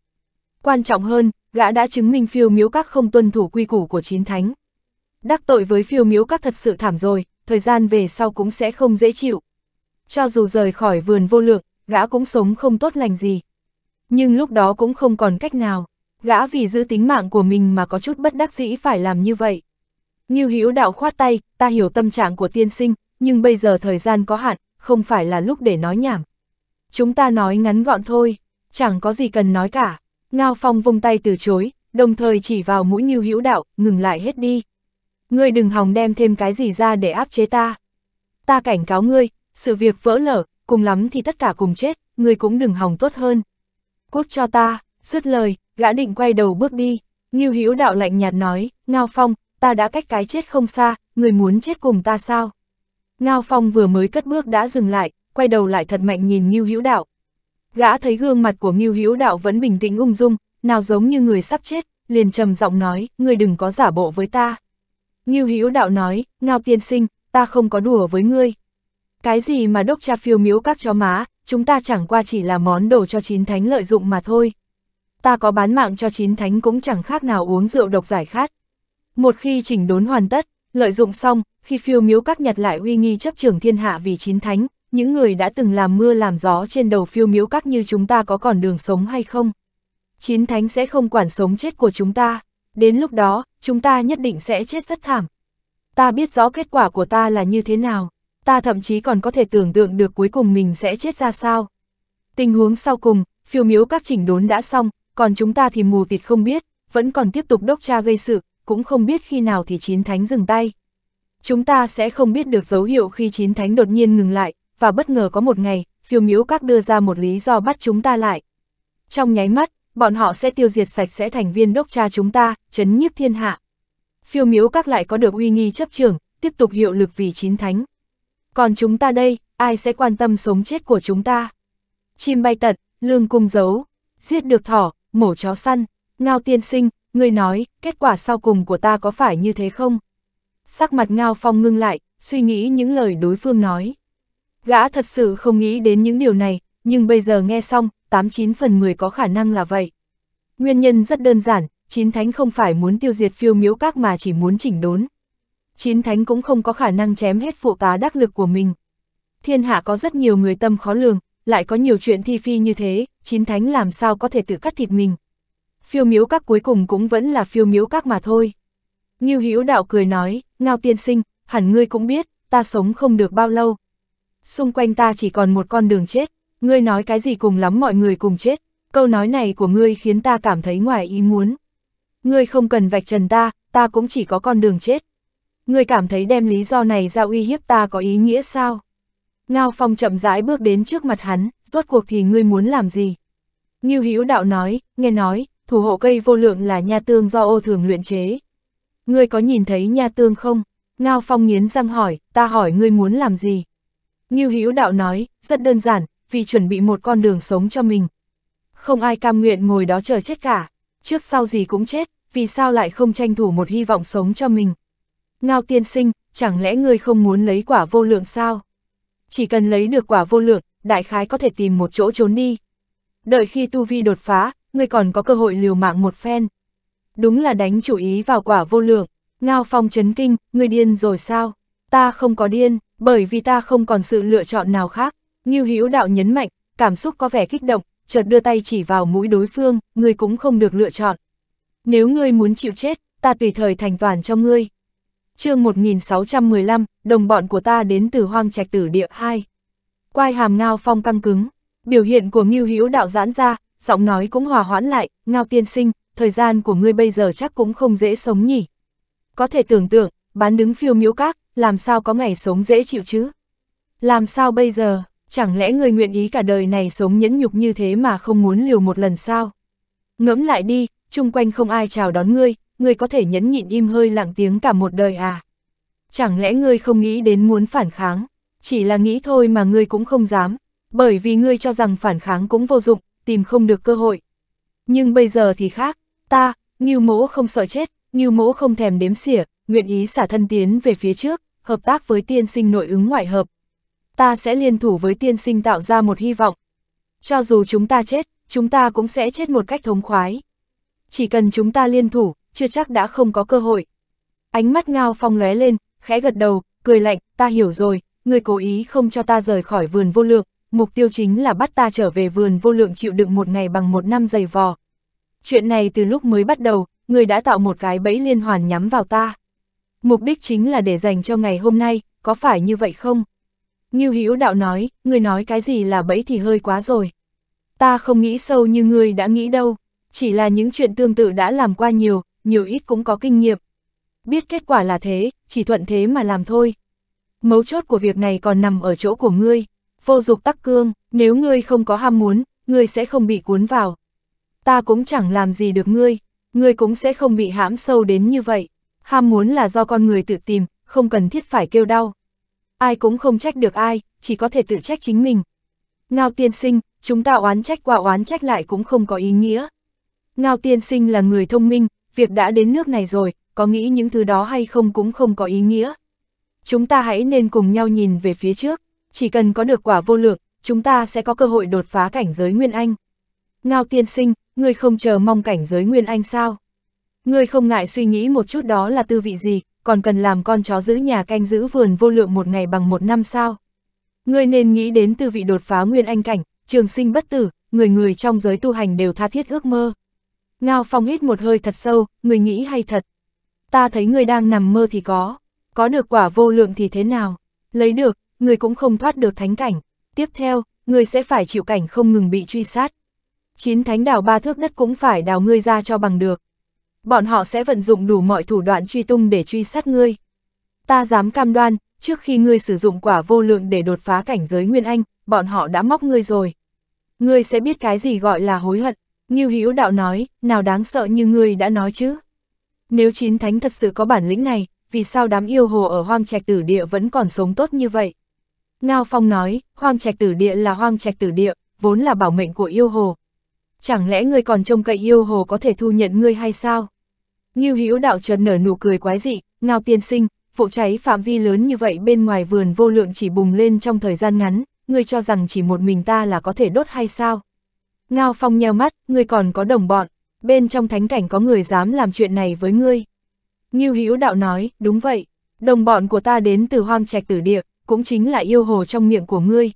A: Quan trọng hơn, gã đã chứng minh phiêu miếu các không tuân thủ quy củ của chín thánh. Đắc tội với phiêu miếu các thật sự thảm rồi, thời gian về sau cũng sẽ không dễ chịu. Cho dù rời khỏi vườn vô lượng, gã cũng sống không tốt lành gì nhưng lúc đó cũng không còn cách nào, gã vì giữ tính mạng của mình mà có chút bất đắc dĩ phải làm như vậy. Ngưu Hữu đạo khoát tay, ta hiểu tâm trạng của tiên sinh, nhưng bây giờ thời gian có hạn, không phải là lúc để nói nhảm. Chúng ta nói ngắn gọn thôi, chẳng có gì cần nói cả. Ngao Phong vung tay từ chối, đồng thời chỉ vào mũi Ngưu Hữu đạo, ngừng lại hết đi. Ngươi đừng hòng đem thêm cái gì ra để áp chế ta. Ta cảnh cáo ngươi, sự việc vỡ lở, cùng lắm thì tất cả cùng chết, ngươi cũng đừng hòng tốt hơn cút cho ta, dứt lời, gã định quay đầu bước đi, Ngưu Hữu đạo lạnh nhạt nói, Ngao Phong, ta đã cách cái chết không xa, người muốn chết cùng ta sao? Ngao Phong vừa mới cất bước đã dừng lại, quay đầu lại thật mạnh nhìn Ngưu Hữu đạo. Gã thấy gương mặt của Ngưu Hữu đạo vẫn bình tĩnh ung dung, nào giống như người sắp chết, liền trầm giọng nói, người đừng có giả bộ với ta. Ngưu Hữu đạo nói, Ngao tiên sinh, ta không có đùa với ngươi. Cái gì mà đốc cha phiêu miếu các chó má, chúng ta chẳng qua chỉ là món đồ cho chín thánh lợi dụng mà thôi. Ta có bán mạng cho chín thánh cũng chẳng khác nào uống rượu độc giải khát. Một khi chỉnh đốn hoàn tất, lợi dụng xong, khi phiêu miếu các nhặt lại uy nghi chấp trường thiên hạ vì chín thánh, những người đã từng làm mưa làm gió trên đầu phiêu miếu các như chúng ta có còn đường sống hay không. Chín thánh sẽ không quản sống chết của chúng ta, đến lúc đó, chúng ta nhất định sẽ chết rất thảm. Ta biết rõ kết quả của ta là như thế nào ta thậm chí còn có thể tưởng tượng được cuối cùng mình sẽ chết ra sao. Tình huống sau cùng, phiêu miếu các chỉnh đốn đã xong, còn chúng ta thì mù tịt không biết, vẫn còn tiếp tục đốc tra gây sự, cũng không biết khi nào thì chín thánh dừng tay. Chúng ta sẽ không biết được dấu hiệu khi chín thánh đột nhiên ngừng lại, và bất ngờ có một ngày, phiêu miếu các đưa ra một lý do bắt chúng ta lại. Trong nháy mắt, bọn họ sẽ tiêu diệt sạch sẽ thành viên đốc tra chúng ta, chấn nhiếp thiên hạ. Phiêu miếu các lại có được uy nghi chấp trưởng, tiếp tục hiệu lực vì chín thánh. Còn chúng ta đây, ai sẽ quan tâm sống chết của chúng ta? Chim bay tật, lương cung giấu, giết được thỏ, mổ chó săn, ngao tiên sinh, người nói, kết quả sau cùng của ta có phải như thế không? Sắc mặt ngao phong ngưng lại, suy nghĩ những lời đối phương nói. Gã thật sự không nghĩ đến những điều này, nhưng bây giờ nghe xong, 89 phần 10 có khả năng là vậy. Nguyên nhân rất đơn giản, chín thánh không phải muốn tiêu diệt phiêu miếu các mà chỉ muốn chỉnh đốn, chín thánh cũng không có khả năng chém hết phụ tá đắc lực của mình. Thiên hạ có rất nhiều người tâm khó lường, lại có nhiều chuyện thi phi như thế, chín thánh làm sao có thể tự cắt thịt mình. Phiêu miếu các cuối cùng cũng vẫn là phiêu miếu các mà thôi. Như Hữu đạo cười nói, ngao tiên sinh, hẳn ngươi cũng biết, ta sống không được bao lâu. Xung quanh ta chỉ còn một con đường chết, ngươi nói cái gì cùng lắm mọi người cùng chết, câu nói này của ngươi khiến ta cảm thấy ngoài ý muốn. Ngươi không cần vạch trần ta, ta cũng chỉ có con đường chết. Người cảm thấy đem lý do này ra uy hiếp ta có ý nghĩa sao? Ngao Phong chậm rãi bước đến trước mặt hắn, rốt cuộc thì ngươi muốn làm gì? Như Hữu Đạo nói, nghe nói, thủ hộ cây vô lượng là nha tương do ô thường luyện chế. Ngươi có nhìn thấy nha tương không? Ngao Phong nghiến răng hỏi, ta hỏi ngươi muốn làm gì? Như Hữu Đạo nói, rất đơn giản, vì chuẩn bị một con đường sống cho mình. Không ai cam nguyện ngồi đó chờ chết cả, trước sau gì cũng chết, vì sao lại không tranh thủ một hy vọng sống cho mình? Ngao tiên sinh, chẳng lẽ ngươi không muốn lấy quả vô lượng sao? Chỉ cần lấy được quả vô lượng, đại khái có thể tìm một chỗ trốn đi. Đợi khi tu vi đột phá, ngươi còn có cơ hội liều mạng một phen. Đúng là đánh chủ ý vào quả vô lượng. Ngao phong chấn kinh, ngươi điên rồi sao? Ta không có điên, bởi vì ta không còn sự lựa chọn nào khác. Ngưu Hữu đạo nhấn mạnh, cảm xúc có vẻ kích động, chợt đưa tay chỉ vào mũi đối phương, ngươi cũng không được lựa chọn. Nếu ngươi muốn chịu chết, ta tùy thời thành toàn cho ngươi chương 1615, đồng bọn của ta đến từ hoang trạch tử địa 2. Quai hàm ngao phong căng cứng, biểu hiện của Ngưu Hữu đạo giãn ra, giọng nói cũng hòa hoãn lại, ngao tiên sinh, thời gian của ngươi bây giờ chắc cũng không dễ sống nhỉ. Có thể tưởng tượng, bán đứng phiêu miếu các, làm sao có ngày sống dễ chịu chứ? Làm sao bây giờ, chẳng lẽ người nguyện ý cả đời này sống nhẫn nhục như thế mà không muốn liều một lần sao? Ngẫm lại đi, chung quanh không ai chào đón ngươi, ngươi có thể nhẫn nhịn im hơi lặng tiếng cả một đời à? Chẳng lẽ ngươi không nghĩ đến muốn phản kháng? Chỉ là nghĩ thôi mà ngươi cũng không dám, bởi vì ngươi cho rằng phản kháng cũng vô dụng, tìm không được cơ hội. Nhưng bây giờ thì khác, ta, như Mỗ không sợ chết, như Mỗ không thèm đếm xỉa, nguyện ý xả thân tiến về phía trước, hợp tác với tiên sinh nội ứng ngoại hợp. Ta sẽ liên thủ với tiên sinh tạo ra một hy vọng. Cho dù chúng ta chết, chúng ta cũng sẽ chết một cách thống khoái. Chỉ cần chúng ta liên thủ, chưa chắc đã không có cơ hội. Ánh mắt Ngao Phong lóe lên, khẽ gật đầu, cười lạnh, ta hiểu rồi, người cố ý không cho ta rời khỏi vườn vô lượng, mục tiêu chính là bắt ta trở về vườn vô lượng chịu đựng một ngày bằng một năm dày vò. Chuyện này từ lúc mới bắt đầu, người đã tạo một cái bẫy liên hoàn nhắm vào ta. Mục đích chính là để dành cho ngày hôm nay, có phải như vậy không? như Hữu Đạo nói, người nói cái gì là bẫy thì hơi quá rồi. Ta không nghĩ sâu như người đã nghĩ đâu, chỉ là những chuyện tương tự đã làm qua nhiều, nhiều ít cũng có kinh nghiệm. Biết kết quả là thế, chỉ thuận thế mà làm thôi. Mấu chốt của việc này còn nằm ở chỗ của ngươi. Vô dục tắc cương, nếu ngươi không có ham muốn, ngươi sẽ không bị cuốn vào. Ta cũng chẳng làm gì được ngươi, ngươi cũng sẽ không bị hãm sâu đến như vậy. Ham muốn là do con người tự tìm, không cần thiết phải kêu đau. Ai cũng không trách được ai, chỉ có thể tự trách chính mình. Ngao tiên sinh, chúng ta oán trách qua oán trách lại cũng không có ý nghĩa. Ngao tiên sinh là người thông minh, việc đã đến nước này rồi, có nghĩ những thứ đó hay không cũng không có ý nghĩa. Chúng ta hãy nên cùng nhau nhìn về phía trước, chỉ cần có được quả vô lượng, chúng ta sẽ có cơ hội đột phá cảnh giới Nguyên Anh. Ngao tiên sinh, ngươi không chờ mong cảnh giới Nguyên Anh sao? Ngươi không ngại suy nghĩ một chút đó là tư vị gì, còn cần làm con chó giữ nhà canh giữ vườn vô lượng một ngày bằng một năm sao? Ngươi nên nghĩ đến tư vị đột phá Nguyên Anh cảnh, trường sinh bất tử, người người trong giới tu hành đều tha thiết ước mơ. Ngao Phong hít một hơi thật sâu, người nghĩ hay thật. Ta thấy người đang nằm mơ thì có, có được quả vô lượng thì thế nào, lấy được, người cũng không thoát được thánh cảnh. Tiếp theo, người sẽ phải chịu cảnh không ngừng bị truy sát. Chín thánh đảo ba thước đất cũng phải đào ngươi ra cho bằng được. Bọn họ sẽ vận dụng đủ mọi thủ đoạn truy tung để truy sát ngươi. Ta dám cam đoan, trước khi ngươi sử dụng quả vô lượng để đột phá cảnh giới Nguyên Anh, bọn họ đã móc ngươi rồi. Ngươi sẽ biết cái gì gọi là hối hận. Ngưu Hữu Đạo nói, nào đáng sợ như người đã nói chứ. Nếu chín thánh thật sự có bản lĩnh này, vì sao đám yêu hồ ở hoang trạch tử địa vẫn còn sống tốt như vậy? Ngao Phong nói, hoang trạch tử địa là hoang trạch tử địa, vốn là bảo mệnh của yêu hồ. Chẳng lẽ người còn trông cậy yêu hồ có thể thu nhận ngươi hay sao? Ngưu Hữu Đạo chợt nở nụ cười quái dị, Ngao tiên sinh, vụ cháy phạm vi lớn như vậy bên ngoài vườn vô lượng chỉ bùng lên trong thời gian ngắn, ngươi cho rằng chỉ một mình ta là có thể đốt hay sao? Ngao Phong nheo mắt, ngươi còn có đồng bọn, bên trong thánh cảnh có người dám làm chuyện này với ngươi. Ngưu Hữu Đạo nói, đúng vậy, đồng bọn của ta đến từ hoang trạch tử địa, cũng chính là yêu hồ trong miệng của ngươi.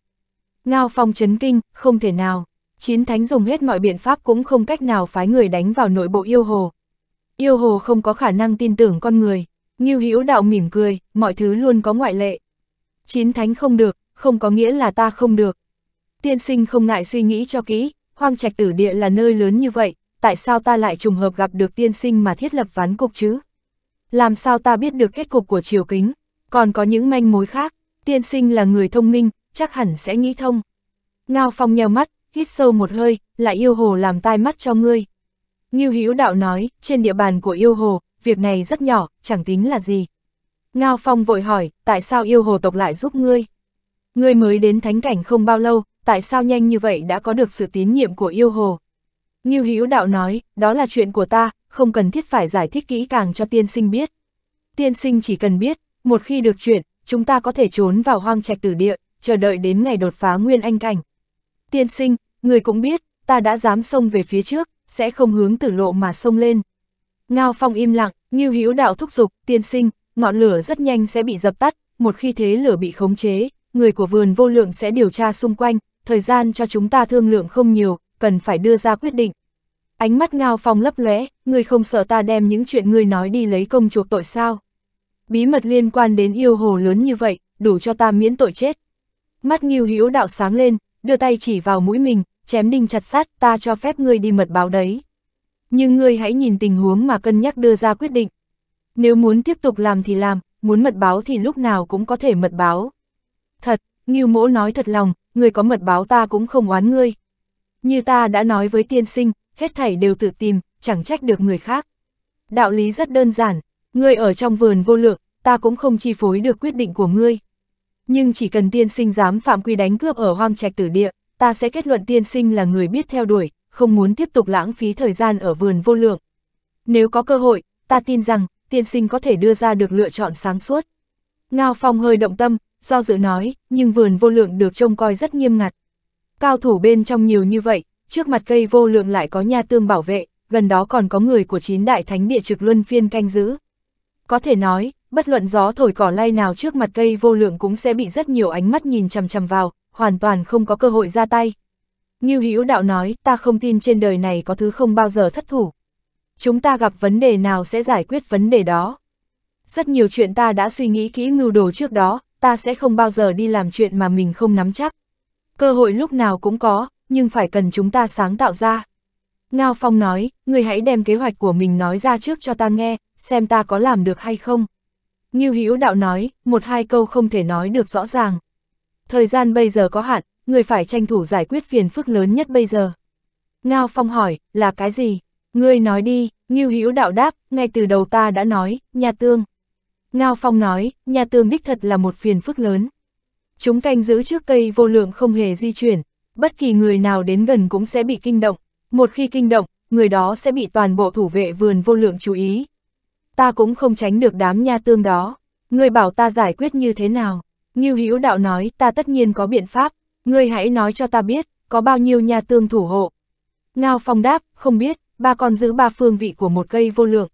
A: Ngao Phong chấn kinh, không thể nào, chín thánh dùng hết mọi biện pháp cũng không cách nào phái người đánh vào nội bộ yêu hồ. Yêu hồ không có khả năng tin tưởng con người, Ngưu Hữu Đạo mỉm cười, mọi thứ luôn có ngoại lệ. Chín thánh không được, không có nghĩa là ta không được. Tiên sinh không ngại suy nghĩ cho kỹ, hoang trạch tử địa là nơi lớn như vậy, tại sao ta lại trùng hợp gặp được tiên sinh mà thiết lập ván cục chứ? Làm sao ta biết được kết cục của triều kính? Còn có những manh mối khác, tiên sinh là người thông minh, chắc hẳn sẽ nghĩ thông. Ngao Phong nheo mắt, hít sâu một hơi, lại yêu hồ làm tai mắt cho ngươi. Như Hữu Đạo nói, trên địa bàn của yêu hồ, việc này rất nhỏ, chẳng tính là gì. Ngao Phong vội hỏi, tại sao yêu hồ tộc lại giúp ngươi? Ngươi mới đến thánh cảnh không bao lâu, tại sao nhanh như vậy đã có được sự tín nhiệm của yêu hồ. Như Hữu đạo nói, đó là chuyện của ta, không cần thiết phải giải thích kỹ càng cho tiên sinh biết. Tiên sinh chỉ cần biết, một khi được chuyện, chúng ta có thể trốn vào hoang trạch tử địa, chờ đợi đến ngày đột phá nguyên anh cảnh. Tiên sinh, người cũng biết, ta đã dám xông về phía trước, sẽ không hướng tử lộ mà xông lên. Ngao Phong im lặng, như Hữu đạo thúc giục, tiên sinh, ngọn lửa rất nhanh sẽ bị dập tắt, một khi thế lửa bị khống chế, người của vườn vô lượng sẽ điều tra xung quanh, thời gian cho chúng ta thương lượng không nhiều, cần phải đưa ra quyết định. Ánh mắt ngao phong lấp lóe, ngươi không sợ ta đem những chuyện ngươi nói đi lấy công chuộc tội sao? Bí mật liên quan đến yêu hồ lớn như vậy, đủ cho ta miễn tội chết. Mắt Ngưu hữu đạo sáng lên, đưa tay chỉ vào mũi mình, chém đinh chặt sát, ta cho phép ngươi đi mật báo đấy. Nhưng ngươi hãy nhìn tình huống mà cân nhắc đưa ra quyết định. Nếu muốn tiếp tục làm thì làm, muốn mật báo thì lúc nào cũng có thể mật báo. Thật, Ngưu Mỗ nói thật lòng, người có mật báo ta cũng không oán ngươi. Như ta đã nói với tiên sinh, hết thảy đều tự tìm, chẳng trách được người khác. Đạo lý rất đơn giản, ngươi ở trong vườn vô lượng, ta cũng không chi phối được quyết định của ngươi. Nhưng chỉ cần tiên sinh dám phạm quy đánh cướp ở hoang trạch tử địa, ta sẽ kết luận tiên sinh là người biết theo đuổi, không muốn tiếp tục lãng phí thời gian ở vườn vô lượng. Nếu có cơ hội, ta tin rằng, tiên sinh có thể đưa ra được lựa chọn sáng suốt. Ngao Phong hơi động tâm, do dự nói, nhưng vườn vô lượng được trông coi rất nghiêm ngặt. Cao thủ bên trong nhiều như vậy, trước mặt cây vô lượng lại có nha tương bảo vệ, gần đó còn có người của chín đại thánh địa trực luân phiên canh giữ. Có thể nói, bất luận gió thổi cỏ lay nào trước mặt cây vô lượng cũng sẽ bị rất nhiều ánh mắt nhìn chằm chằm vào, hoàn toàn không có cơ hội ra tay. Như Hữu Đạo nói, ta không tin trên đời này có thứ không bao giờ thất thủ. Chúng ta gặp vấn đề nào sẽ giải quyết vấn đề đó. Rất nhiều chuyện ta đã suy nghĩ kỹ mưu đồ trước đó, ta sẽ không bao giờ đi làm chuyện mà mình không nắm chắc. Cơ hội lúc nào cũng có, nhưng phải cần chúng ta sáng tạo ra. Ngao Phong nói, người hãy đem kế hoạch của mình nói ra trước cho ta nghe, xem ta có làm được hay không. Như Hữu Đạo nói, một hai câu không thể nói được rõ ràng. Thời gian bây giờ có hạn, người phải tranh thủ giải quyết phiền phức lớn nhất bây giờ. Ngao Phong hỏi, là cái gì? Ngươi nói đi, Ngưu Hữu Đạo đáp, ngay từ đầu ta đã nói, nhà tương. Ngao Phong nói, nhà tường đích thật là một phiền phức lớn. Chúng canh giữ trước cây vô lượng không hề di chuyển, bất kỳ người nào đến gần cũng sẽ bị kinh động. Một khi kinh động, người đó sẽ bị toàn bộ thủ vệ vườn vô lượng chú ý. Ta cũng không tránh được đám nha tương đó. Người bảo ta giải quyết như thế nào? Như Hữu đạo nói ta tất nhiên có biện pháp, ngươi hãy nói cho ta biết, có bao nhiêu nha tương thủ hộ. Ngao Phong đáp, không biết, ba con giữ ba phương vị của một cây vô lượng.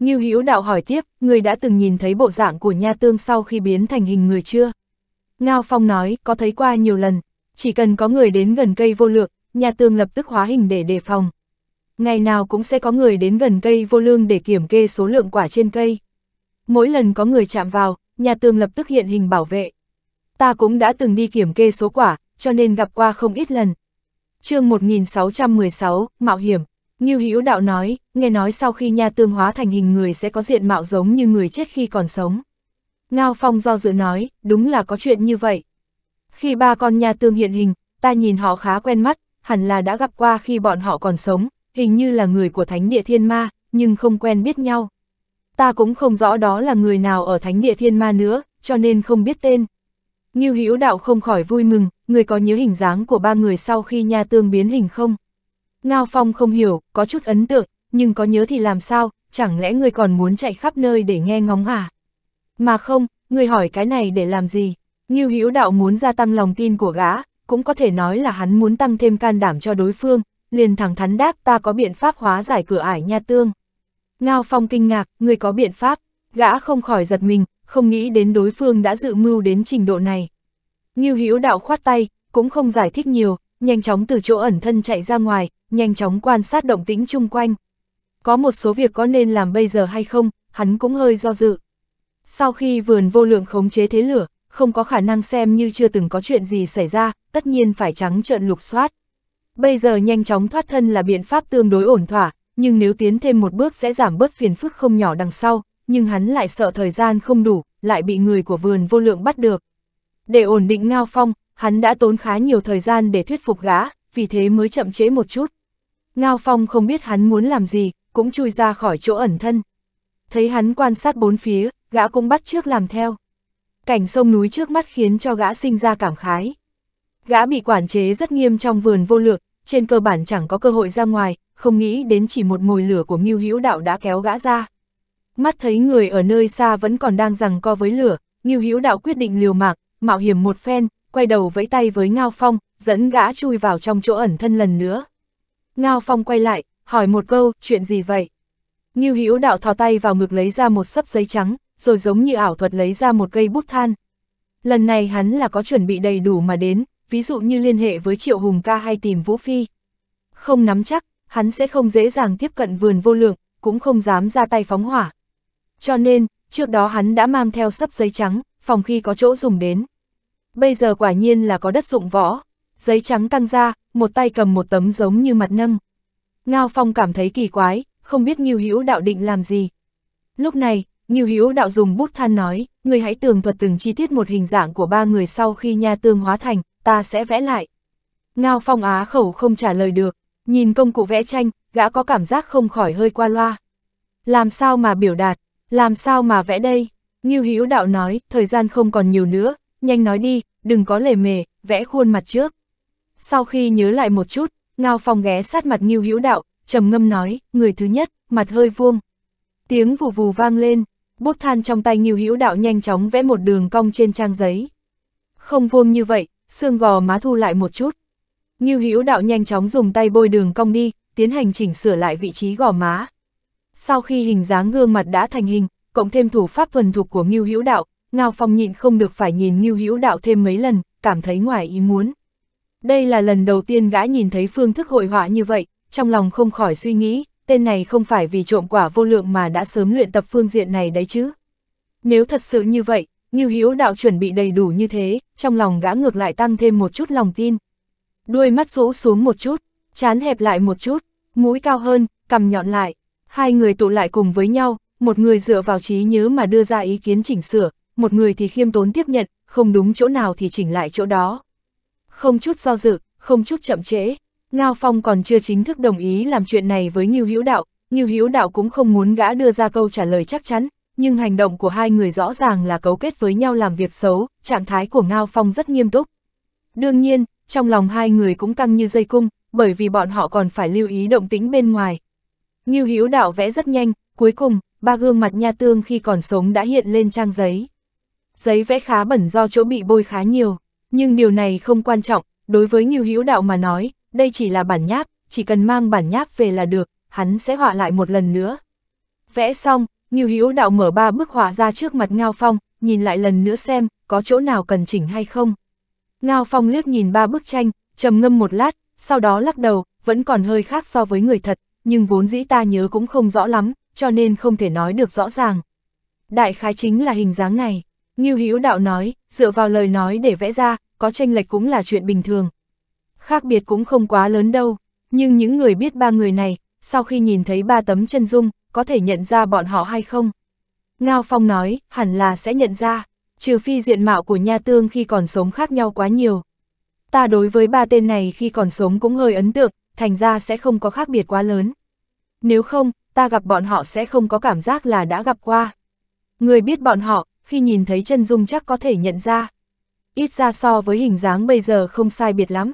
A: Ngưu Hữu Đạo hỏi tiếp, người đã từng nhìn thấy bộ dạng của Nha Tương sau khi biến thành hình người chưa? Ngao Phong nói, có thấy qua nhiều lần, chỉ cần có người đến gần cây vô lượng, Nha Tương lập tức hóa hình để đề phòng. Ngày nào cũng sẽ có người đến gần cây vô lương để kiểm kê số lượng quả trên cây. Mỗi lần có người chạm vào, Nha Tương lập tức hiện hình bảo vệ. Ta cũng đã từng đi kiểm kê số quả, cho nên gặp qua không ít lần. chương 1616, Mạo hiểm Ngưu Hữu Đạo nói, nghe nói sau khi nha tương hóa thành hình người sẽ có diện mạo giống như người chết khi còn sống. Ngao Phong do dự nói, đúng là có chuyện như vậy. Khi ba con nha tương hiện hình, ta nhìn họ khá quen mắt, hẳn là đã gặp qua khi bọn họ còn sống, hình như là người của Thánh Địa Thiên Ma, nhưng không quen biết nhau. Ta cũng không rõ đó là người nào ở Thánh Địa Thiên Ma nữa, cho nên không biết tên. Ngưu Hữu Đạo không khỏi vui mừng, người có nhớ hình dáng của ba người sau khi nha tương biến hình không? Ngao Phong không hiểu, có chút ấn tượng, nhưng có nhớ thì làm sao, chẳng lẽ người còn muốn chạy khắp nơi để nghe ngóng à? Mà không, người hỏi cái này để làm gì? Ngưu Hữu Đạo muốn gia tăng lòng tin của gã, cũng có thể nói là hắn muốn tăng thêm can đảm cho đối phương, liền thẳng thắn đáp ta có biện pháp hóa giải cửa ải nha tương. Ngao Phong kinh ngạc, người có biện pháp, gã không khỏi giật mình, không nghĩ đến đối phương đã dự mưu đến trình độ này. Ngưu Hữu Đạo khoát tay, cũng không giải thích nhiều, nhanh chóng từ chỗ ẩn thân chạy ra ngoài, nhanh chóng quan sát động tĩnh chung quanh. Có một số việc có nên làm bây giờ hay không, hắn cũng hơi do dự. Sau khi vườn vô lượng khống chế thế lửa, không có khả năng xem như chưa từng có chuyện gì xảy ra, tất nhiên phải trắng trợn lục soát. Bây giờ nhanh chóng thoát thân là biện pháp tương đối ổn thỏa, nhưng nếu tiến thêm một bước sẽ giảm bớt phiền phức không nhỏ đằng sau, nhưng hắn lại sợ thời gian không đủ, lại bị người của vườn vô lượng bắt được. Để ổn định Ngao Phong, hắn đã tốn khá nhiều thời gian để thuyết phục gã, vì thế mới chậm trễ một chút. Ngao Phong không biết hắn muốn làm gì, cũng chui ra khỏi chỗ ẩn thân. Thấy hắn quan sát bốn phía, gã cũng bắt trước làm theo. Cảnh sông núi trước mắt khiến cho gã sinh ra cảm khái. Gã bị quản chế rất nghiêm trong vườn vô lược, trên cơ bản chẳng có cơ hội ra ngoài, không nghĩ đến chỉ một mồi lửa của Ngưu Hữu Đạo đã kéo gã ra. Mắt thấy người ở nơi xa vẫn còn đang rằng co với lửa, Ngưu Hữu Đạo quyết định liều mạng, mạo hiểm một phen, quay đầu vẫy tay với Ngao Phong, dẫn gã chui vào trong chỗ ẩn thân lần nữa. Ngao Phong quay lại, hỏi một câu, chuyện gì vậy? Ngưu Hữu đạo thò tay vào ngực lấy ra một sấp giấy trắng, rồi giống như ảo thuật lấy ra một cây bút than. Lần này hắn là có chuẩn bị đầy đủ mà đến, ví dụ như liên hệ với Triệu Hùng ca hay tìm Vũ Phi. Không nắm chắc, hắn sẽ không dễ dàng tiếp cận vườn vô lượng, cũng không dám ra tay phóng hỏa. Cho nên, trước đó hắn đã mang theo sấp giấy trắng, phòng khi có chỗ dùng đến bây giờ quả nhiên là có đất dụng võ. Giấy trắng căng ra, một tay cầm một tấm giống như mặt nâng. Ngao Phong cảm thấy kỳ quái, không biết Ngưu Hữu đạo định làm gì. Lúc này, Ngưu Hữu đạo dùng bút than nói, người hãy tường thuật từng chi tiết một hình dạng của ba người sau khi nha tương hóa thành, ta sẽ vẽ lại. Ngao Phong á khẩu không trả lời được, nhìn công cụ vẽ tranh, gã có cảm giác không khỏi hơi qua loa. Làm sao mà biểu đạt, làm sao mà vẽ đây? Ngưu Hữu đạo nói, thời gian không còn nhiều nữa, nhanh nói đi, đừng có lề mề, vẽ khuôn mặt trước. Sau khi nhớ lại một chút, Ngao Phong ghé sát mặt Ngưu Hữu Đạo, trầm ngâm nói, người thứ nhất, mặt hơi vuông. Tiếng vù vù vang lên, bút than trong tay Ngưu Hữu Đạo nhanh chóng vẽ một đường cong trên trang giấy. Không vuông như vậy, xương gò má thu lại một chút. Ngưu Hữu Đạo nhanh chóng dùng tay bôi đường cong đi, tiến hành chỉnh sửa lại vị trí gò má. Sau khi hình dáng gương mặt đã thành hình, cộng thêm thủ pháp thuần thục của Ngưu Hữu Đạo, Ngao Phong nhịn không được phải nhìn Ngưu Hữu Đạo thêm mấy lần, cảm thấy ngoài ý muốn. Đây là lần đầu tiên gã nhìn thấy phương thức hội họa như vậy, trong lòng không khỏi suy nghĩ, tên này không phải vì trộm quả vô lượng mà đã sớm luyện tập phương diện này đấy chứ. Nếu thật sự như vậy, Ngưu Hữu Đạo chuẩn bị đầy đủ như thế, trong lòng gã ngược lại tăng thêm một chút lòng tin. Đuôi mắt rũ xuống một chút, chán hẹp lại một chút, mũi cao hơn, cầm nhọn lại. Hai người tụ lại cùng với nhau, một người dựa vào trí nhớ mà đưa ra ý kiến chỉnh sửa, một người thì khiêm tốn tiếp nhận, không đúng chỗ nào thì chỉnh lại chỗ đó. Không chút do dự, không chút chậm trễ, Ngao Phong còn chưa chính thức đồng ý làm chuyện này với Ngưu Hữu Đạo, Ngưu Hữu Đạo cũng không muốn gã đưa ra câu trả lời chắc chắn, nhưng hành động của hai người rõ ràng là cấu kết với nhau làm việc xấu, trạng thái của Ngao Phong rất nghiêm túc. Đương nhiên, trong lòng hai người cũng căng như dây cung, bởi vì bọn họ còn phải lưu ý động tĩnh bên ngoài. Ngưu Hữu Đạo vẽ rất nhanh, cuối cùng, ba gương mặt nha tương khi còn sống đã hiện lên trang giấy. Giấy vẽ khá bẩn do chỗ bị bôi khá nhiều, nhưng điều này không quan trọng, đối với Ngưu Hữu Đạo mà nói, đây chỉ là bản nháp, chỉ cần mang bản nháp về là được, hắn sẽ họa lại một lần nữa. Vẽ xong, Ngưu Hữu Đạo mở ba bức họa ra trước mặt Ngao Phong, nhìn lại lần nữa xem có chỗ nào cần chỉnh hay không. Ngao Phong liếc nhìn ba bức tranh, trầm ngâm một lát, sau đó lắc đầu, vẫn còn hơi khác so với người thật, nhưng vốn dĩ ta nhớ cũng không rõ lắm, cho nên không thể nói được rõ ràng. Đại khái chính là hình dáng này. Ngưu Hữu Đạo nói, dựa vào lời nói để vẽ ra, có tranh lệch cũng là chuyện bình thường. Khác biệt cũng không quá lớn đâu, nhưng những người biết ba người này, sau khi nhìn thấy ba tấm chân dung, có thể nhận ra bọn họ hay không? Ngao Phong nói, hẳn là sẽ nhận ra, trừ phi diện mạo của Nha Tương khi còn sống khác nhau quá nhiều. Ta đối với ba tên này khi còn sống cũng hơi ấn tượng, thành ra sẽ không có khác biệt quá lớn. Nếu không, ta gặp bọn họ sẽ không có cảm giác là đã gặp qua. Người biết bọn họ, khi nhìn thấy chân dung chắc có thể nhận ra. Ít ra so với hình dáng bây giờ không sai biệt lắm.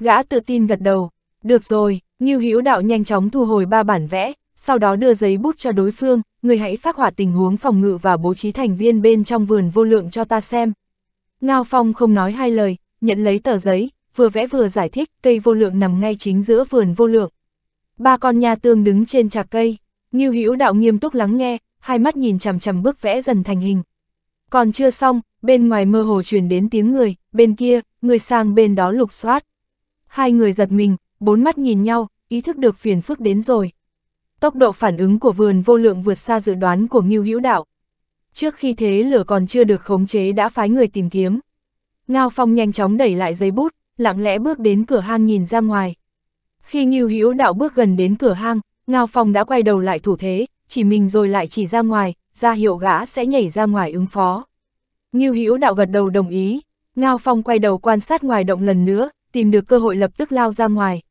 A: Gã tự tin gật đầu, được rồi, Ngưu Hữu Đạo nhanh chóng thu hồi ba bản vẽ, sau đó đưa giấy bút cho đối phương, người hãy phát họa tình huống phòng ngự và bố trí thành viên bên trong vườn vô lượng cho ta xem. Ngao Phong không nói hai lời, nhận lấy tờ giấy, vừa vẽ vừa giải thích cây vô lượng nằm ngay chính giữa vườn vô lượng. Ba con nha tương đứng trên trà cây, Ngưu Hữu Đạo nghiêm túc lắng nghe, hai mắt nhìn chằm chằm bước vẽ dần thành hình. Còn chưa xong, bên ngoài mơ hồ truyền đến tiếng người, bên kia, người sang bên đó lục soát. Hai người giật mình, bốn mắt nhìn nhau, ý thức được phiền phức đến rồi. Tốc độ phản ứng của vườn vô lượng vượt xa dự đoán của Ngưu Hữu Đạo. Trước khi thế lửa còn chưa được khống chế đã phái người tìm kiếm. Ngao Phong nhanh chóng đẩy lại giấy bút, lặng lẽ bước đến cửa hang nhìn ra ngoài. Khi Ngưu Hữu Đạo bước gần đến cửa hang, Ngao Phong đã quay đầu lại thủ thế, chỉ mình rồi lại chỉ ra ngoài, ra hiệu gã sẽ nhảy ra ngoài ứng phó. Ngưu Hữu đạo gật đầu đồng ý, Ngao Phong quay đầu quan sát ngoài động lần nữa, tìm được cơ hội lập tức lao ra ngoài.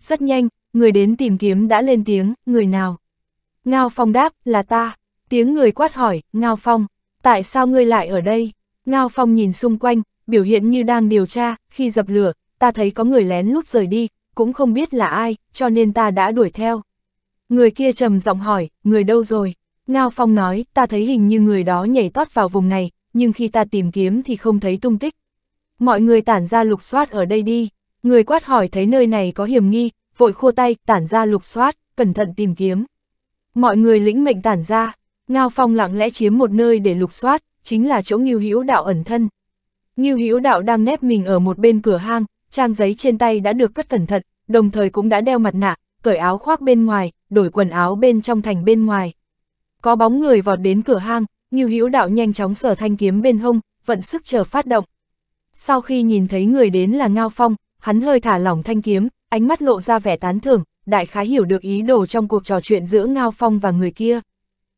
A: Rất nhanh, người đến tìm kiếm đã lên tiếng, người nào? Ngao Phong đáp, là ta. Tiếng người quát hỏi, Ngao Phong, tại sao ngươi lại ở đây? Ngao Phong nhìn xung quanh, biểu hiện như đang điều tra, khi dập lửa, ta thấy có người lén lút rời đi, cũng không biết là ai, cho nên ta đã đuổi theo. Người kia trầm giọng hỏi, người đâu rồi? Ngao Phong nói, ta thấy hình như người đó nhảy tót vào vùng này, nhưng khi ta tìm kiếm thì không thấy tung tích. Mọi người tản ra lục soát ở đây đi. Người quát hỏi thấy nơi này có hiểm nghi, vội khua tay, tản ra lục soát, cẩn thận tìm kiếm. Mọi người lĩnh mệnh tản ra, Ngao Phong lặng lẽ chiếm một nơi để lục soát, chính là chỗ Ngưu Hữu Đạo ẩn thân. Ngưu Hữu Đạo đang nép mình ở một bên cửa hang, trang giấy trên tay đã được cất cẩn thận, đồng thời cũng đã đeo mặt nạ, cởi áo khoác bên ngoài, đổi quần áo bên trong thành bên ngoài. Có bóng người vọt đến cửa hang, Ngưu Hữu Đạo nhanh chóng sở thanh kiếm bên hông, vận sức chờ phát động. Sau khi nhìn thấy người đến là Ngao Phong, hắn hơi thả lỏng thanh kiếm, ánh mắt lộ ra vẻ tán thưởng, đại khái hiểu được ý đồ trong cuộc trò chuyện giữa Ngao Phong và người kia.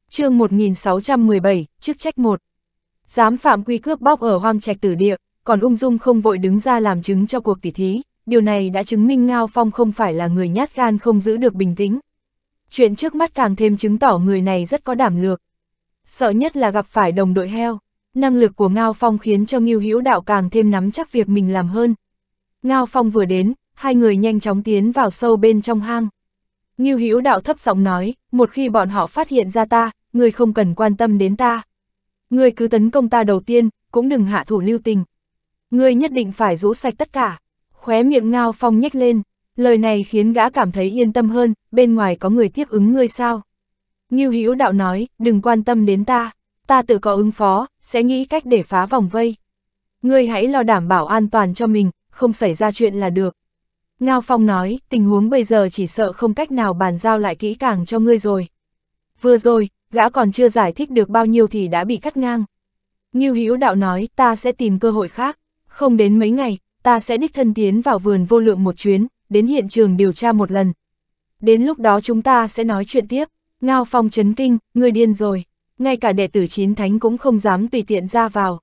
A: chương 1617, chức trách một, Dám phạm quy cướp bóc ở hoang trạch tử địa, còn ung dung không vội đứng ra làm chứng cho cuộc tỉ thí, điều này đã chứng minh Ngao Phong không phải là người nhát gan không giữ được bình tĩnh, chuyện trước mắt càng thêm chứng tỏ người này rất có đảm lược. Sợ nhất là gặp phải đồng đội heo, năng lực của Ngao Phong khiến cho Ngưu Hữu Đạo càng thêm nắm chắc việc mình làm hơn. Ngao Phong vừa đến, hai người nhanh chóng tiến vào sâu bên trong hang. Ngưu Hữu Đạo thấp giọng nói, một khi bọn họ phát hiện ra ta, người không cần quan tâm đến ta. Người cứ tấn công ta đầu tiên, cũng đừng hạ thủ lưu tình. Người nhất định phải rũ sạch tất cả. Khóe miệng Ngao Phong nhếch lên, Lời này khiến gã cảm thấy yên tâm hơn, bên ngoài có người tiếp ứng ngươi sao? Ngưu Hữu Đạo nói, đừng quan tâm đến ta, ta tự có ứng phó, sẽ nghĩ cách để phá vòng vây. Ngươi hãy lo đảm bảo an toàn cho mình, không xảy ra chuyện là được. Ngao Phong nói, tình huống bây giờ chỉ sợ không cách nào bàn giao lại kỹ càng cho ngươi rồi. Vừa rồi, gã còn chưa giải thích được bao nhiêu thì đã bị cắt ngang. Ngưu Hữu Đạo nói, ta sẽ tìm cơ hội khác, không đến mấy ngày, ta sẽ đích thân tiến vào vườn vô lượng một chuyến, đến hiện trường điều tra một lần. Đến lúc đó chúng ta sẽ nói chuyện tiếp. Ngao Phong chấn kinh, người điên rồi. Ngay cả đệ tử chín thánh cũng không dám tùy tiện ra vào.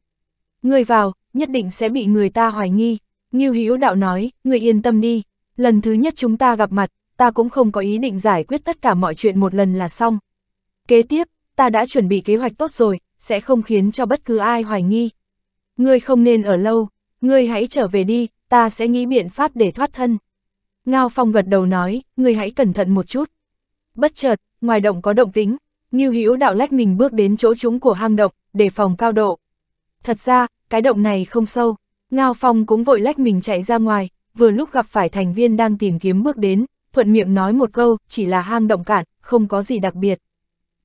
A: Ngươi vào, nhất định sẽ bị người ta hoài nghi. Ngưu Hữu Đạo nói, ngươi yên tâm đi. Lần thứ nhất chúng ta gặp mặt, ta cũng không có ý định giải quyết tất cả mọi chuyện một lần là xong. Kế tiếp, ta đã chuẩn bị kế hoạch tốt rồi, sẽ không khiến cho bất cứ ai hoài nghi. Ngươi không nên ở lâu, ngươi hãy trở về đi, ta sẽ nghĩ biện pháp để thoát thân. Ngao Phong gật đầu nói, người hãy cẩn thận một chút. Bất chợt, ngoài động có động tính, Nghiêu Hữu đạo lách mình bước đến chỗ chúng của hang động, để phòng cao độ. Thật ra, cái động này không sâu, Ngao Phong cũng vội lách mình chạy ra ngoài, vừa lúc gặp phải thành viên đang tìm kiếm bước đến, thuận miệng nói một câu, chỉ là hang động cạn, không có gì đặc biệt.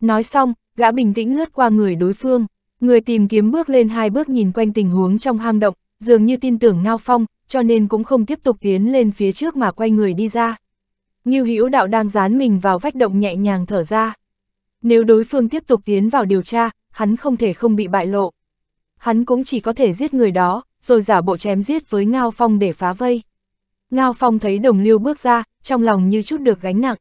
A: Nói xong, gã bình tĩnh lướt qua người đối phương, người tìm kiếm bước lên hai bước nhìn quanh tình huống trong hang động, dường như tin tưởng Ngao Phong, cho nên cũng không tiếp tục tiến lên phía trước mà quay người đi ra. Như hữu đạo đang dán mình vào vách động nhẹ nhàng thở ra. Nếu đối phương tiếp tục tiến vào điều tra, hắn không thể không bị bại lộ. Hắn cũng chỉ có thể giết người đó, rồi giả bộ chém giết với Ngao Phong để phá vây. Ngao Phong thấy đồng Lưu bước ra, trong lòng như chút được gánh nặng.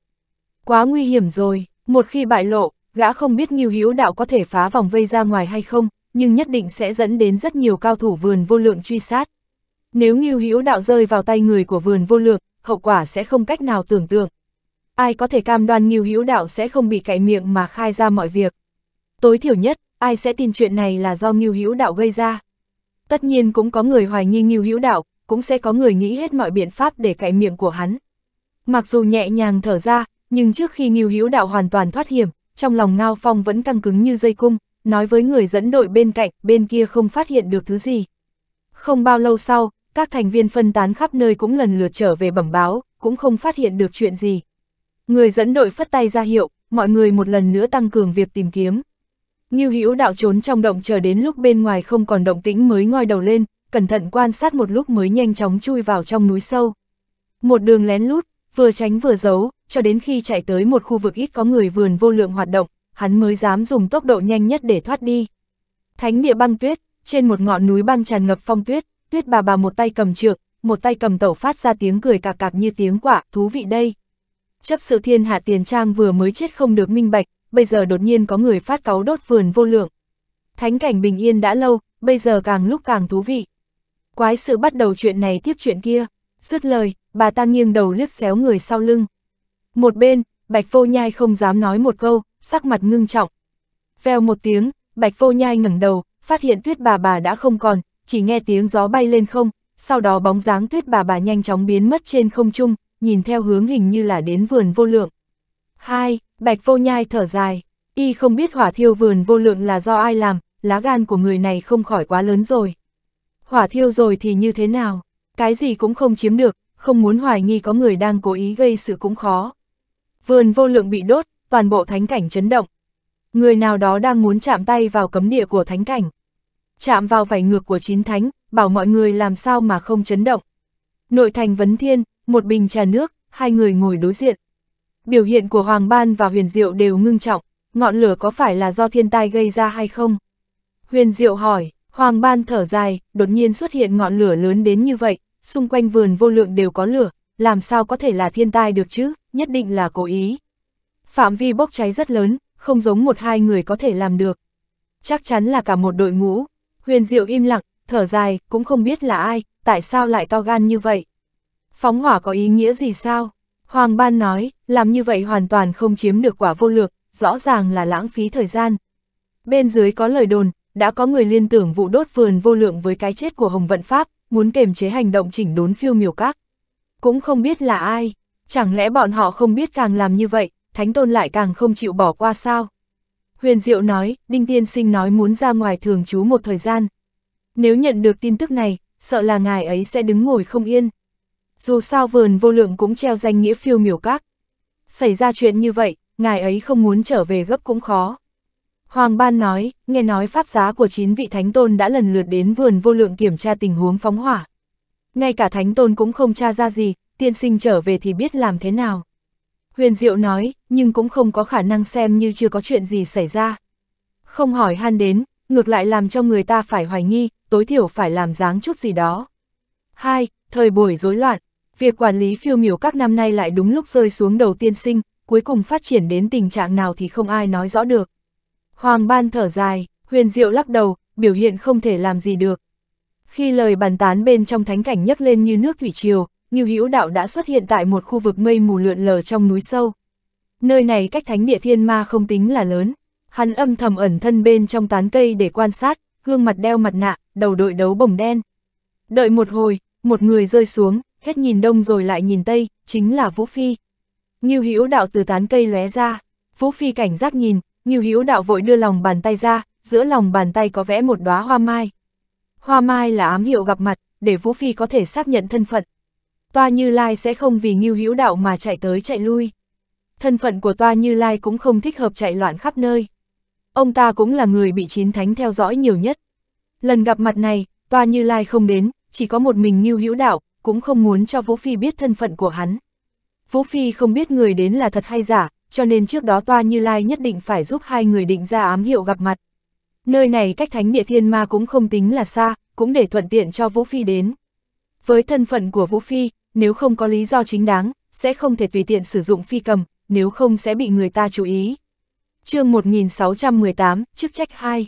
A: Quá nguy hiểm rồi, một khi bại lộ, gã không biết Nghiêu Hữu Đạo có thể phá vòng vây ra ngoài hay không, nhưng nhất định sẽ dẫn đến rất nhiều cao thủ vườn vô lượng truy sát. Nếu Ngưu Hữu Đạo rơi vào tay người của vườn vô lược, hậu quả sẽ không cách nào tưởng tượng. Ai có thể cam đoan Ngưu Hữu Đạo sẽ không bị cạy miệng mà khai ra mọi việc. Tối thiểu nhất, ai sẽ tin chuyện này là do Ngưu Hữu Đạo gây ra. Tất nhiên cũng có người hoài nghi Ngưu Hữu Đạo, cũng sẽ có người nghĩ hết mọi biện pháp để cạy miệng của hắn. Mặc dù nhẹ nhàng thở ra, nhưng trước khi Ngưu Hữu Đạo hoàn toàn thoát hiểm, trong lòng Ngao Phong vẫn căng cứng như dây cung, nói với người dẫn đội bên cạnh, bên kia không phát hiện được thứ gì. Không bao lâu sau, các thành viên phân tán khắp nơi cũng lần lượt trở về bẩm báo, cũng không phát hiện được chuyện gì. Người dẫn đội phất tay ra hiệu, mọi người một lần nữa tăng cường việc tìm kiếm. như Hữu đạo trốn trong động chờ đến lúc bên ngoài không còn động tĩnh mới ngoi đầu lên, cẩn thận quan sát một lúc mới nhanh chóng chui vào trong núi sâu. Một đường lén lút, vừa tránh vừa giấu, cho đến khi chạy tới một khu vực ít có người vườn vô lượng hoạt động, hắn mới dám dùng tốc độ nhanh nhất để thoát đi. Thánh địa băng tuyết, trên một ngọn núi băng tràn ngập phong tuyết, tuyết bà bà một tay cầm trượng, một tay cầm tẩu phát ra tiếng cười cạc cạc như tiếng quả, thú vị đây. Chấp sự thiên hạ tiền trang vừa mới chết không được minh bạch, bây giờ đột nhiên có người phát cáo đốt vườn vô lượng. Thánh cảnh bình yên đã lâu, bây giờ càng lúc càng thú vị. Quái sự bắt đầu chuyện này tiếp chuyện kia, dứt lời, bà ta nghiêng đầu liếc xéo người sau lưng. Một bên, bạch vô nhai không dám nói một câu, sắc mặt ngưng trọng. Vèo một tiếng, bạch vô nhai ngẩng đầu, phát hiện tuyết bà bà đã không còn, chỉ nghe tiếng gió bay lên không, sau đó bóng dáng tuyết bà bà nhanh chóng biến mất trên không trung, nhìn theo hướng hình như là đến vườn vô lượng. hai Bạch vô nhai thở dài, y không biết hỏa thiêu vườn vô lượng là do ai làm, lá gan của người này không khỏi quá lớn rồi. Hỏa thiêu rồi thì như thế nào, cái gì cũng không chiếm được, không muốn hoài nghi có người đang cố ý gây sự cũng khó. Vườn vô lượng bị đốt, toàn bộ thánh cảnh chấn động. Người nào đó đang muốn chạm tay vào cấm địa của thánh cảnh chạm vào vảy ngược của chín thánh, bảo mọi người làm sao mà không chấn động. Nội thành vấn thiên, một bình trà nước, hai người ngồi đối diện. Biểu hiện của Hoàng Ban và Huyền Diệu đều ngưng trọng, ngọn lửa có phải là do thiên tai gây ra hay không? Huyền Diệu hỏi, Hoàng Ban thở dài, đột nhiên xuất hiện ngọn lửa lớn đến như vậy, xung quanh vườn vô lượng đều có lửa, làm sao có thể là thiên tai được chứ, nhất định là cố ý. Phạm vi bốc cháy rất lớn, không giống một hai người có thể làm được. Chắc chắn là cả một đội ngũ, Huyền Diệu im lặng, thở dài, cũng không biết là ai, tại sao lại to gan như vậy. Phóng hỏa có ý nghĩa gì sao? Hoàng Ban nói, làm như vậy hoàn toàn không chiếm được quả vô lược, rõ ràng là lãng phí thời gian. Bên dưới có lời đồn, đã có người liên tưởng vụ đốt vườn vô lượng với cái chết của Hồng Vận Pháp, muốn kềm chế hành động chỉnh đốn phiêu miểu các. Cũng không biết là ai, chẳng lẽ bọn họ không biết càng làm như vậy, Thánh Tôn lại càng không chịu bỏ qua sao? Huyền Diệu nói, Đinh Tiên Sinh nói muốn ra ngoài thường trú một thời gian. Nếu nhận được tin tức này, sợ là ngài ấy sẽ đứng ngồi không yên. Dù sao vườn vô lượng cũng treo danh nghĩa phiêu miểu các. Xảy ra chuyện như vậy, ngài ấy không muốn trở về gấp cũng khó. Hoàng Ban nói, nghe nói pháp giá của chín vị thánh tôn đã lần lượt đến vườn vô lượng kiểm tra tình huống phóng hỏa. Ngay cả thánh tôn cũng không tra ra gì, tiên sinh trở về thì biết làm thế nào. Huyền Diệu nói, nhưng cũng không có khả năng xem như chưa có chuyện gì xảy ra. Không hỏi han đến, ngược lại làm cho người ta phải hoài nghi, tối thiểu phải làm dáng chút gì đó. 2. Thời buổi rối loạn, việc quản lý phiêu miểu các năm nay lại đúng lúc rơi xuống đầu tiên sinh, cuối cùng phát triển đến tình trạng nào thì không ai nói rõ được. Hoàng Ban thở dài, huyền diệu lắc đầu, biểu hiện không thể làm gì được. Khi lời bàn tán bên trong thánh cảnh nhấc lên như nước thủy triều, Ngưu Hữu Đạo đã xuất hiện tại một khu vực mây mù lượn lờ trong núi sâu. Nơi này cách thánh địa thiên ma không tính là lớn, hắn âm thầm ẩn thân bên trong tán cây để quan sát, gương mặt đeo mặt nạ, đầu đội đấu bồng đen. Đợi một hồi, một người rơi xuống, hết nhìn đông rồi lại nhìn tây, chính là Vũ Phi. Ngưu Hữu Đạo từ tán cây lóe ra, Vũ Phi cảnh giác nhìn, Ngưu Hữu Đạo vội đưa lòng bàn tay ra, giữa lòng bàn tay có vẽ một đóa hoa mai. Hoa mai là ám hiệu gặp mặt, để Vũ Phi có thể xác nhận thân phận, Toa Như Lai sẽ không vì Ngưu Hữu Đạo mà chạy tới chạy lui. Thân phận của Toa Như Lai cũng không thích hợp chạy loạn khắp nơi. Ông ta cũng là người bị chín thánh theo dõi nhiều nhất. Lần gặp mặt này, Toa Như Lai không đến, chỉ có một mình Ngưu Hữu Đạo, cũng không muốn cho Vũ Phi biết thân phận của hắn. Vũ Phi không biết người đến là thật hay giả, cho nên trước đó Toa Như Lai nhất định phải giúp hai người định ra ám hiệu gặp mặt. Nơi này cách thánh địa thiên ma cũng không tính là xa, cũng để thuận tiện cho Vũ Phi đến. Với thân phận của Vũ Phi, nếu không có lý do chính đáng, sẽ không thể tùy tiện sử dụng phi cầm, nếu không sẽ bị người ta chú ý. chương 1618, chức trách 2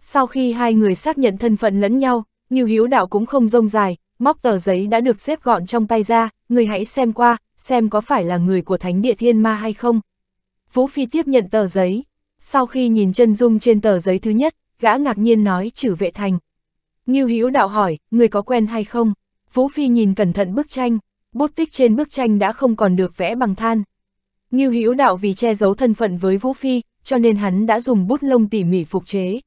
A: Sau khi hai người xác nhận thân phận lẫn nhau, Như Hiếu Đạo cũng không rông dài, móc tờ giấy đã được xếp gọn trong tay ra, người hãy xem qua, xem có phải là người của Thánh Địa Thiên Ma hay không. Vũ Phi tiếp nhận tờ giấy. Sau khi nhìn chân dung trên tờ giấy thứ nhất, gã ngạc nhiên nói trừ vệ thành. Ngưu Hiếu Đạo hỏi, người có quen hay không? Vũ Phi nhìn cẩn thận bức tranh, bút tích trên bức tranh đã không còn được vẽ bằng than. Ngưu Hữu Đạo vì che giấu thân phận với Vũ Phi, cho nên hắn đã dùng bút lông tỉ mỉ phục chế.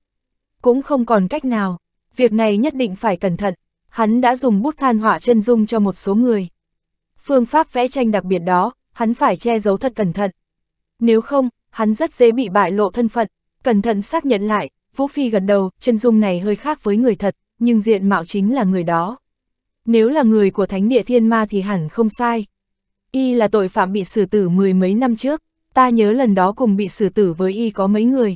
A: Cũng không còn cách nào, việc này nhất định phải cẩn thận, hắn đã dùng bút than họa chân dung cho một số người. Phương pháp vẽ tranh đặc biệt đó, hắn phải che giấu thật cẩn thận. Nếu không, hắn rất dễ bị bại lộ thân phận, cẩn thận xác nhận lại, Vũ Phi gật đầu, chân dung này hơi khác với người thật, nhưng diện mạo chính là người đó. Nếu là người của Thánh địa Thiên Ma thì hẳn không sai. Y là tội phạm bị xử tử mười mấy năm trước, ta nhớ lần đó cùng bị xử tử với Y có mấy người.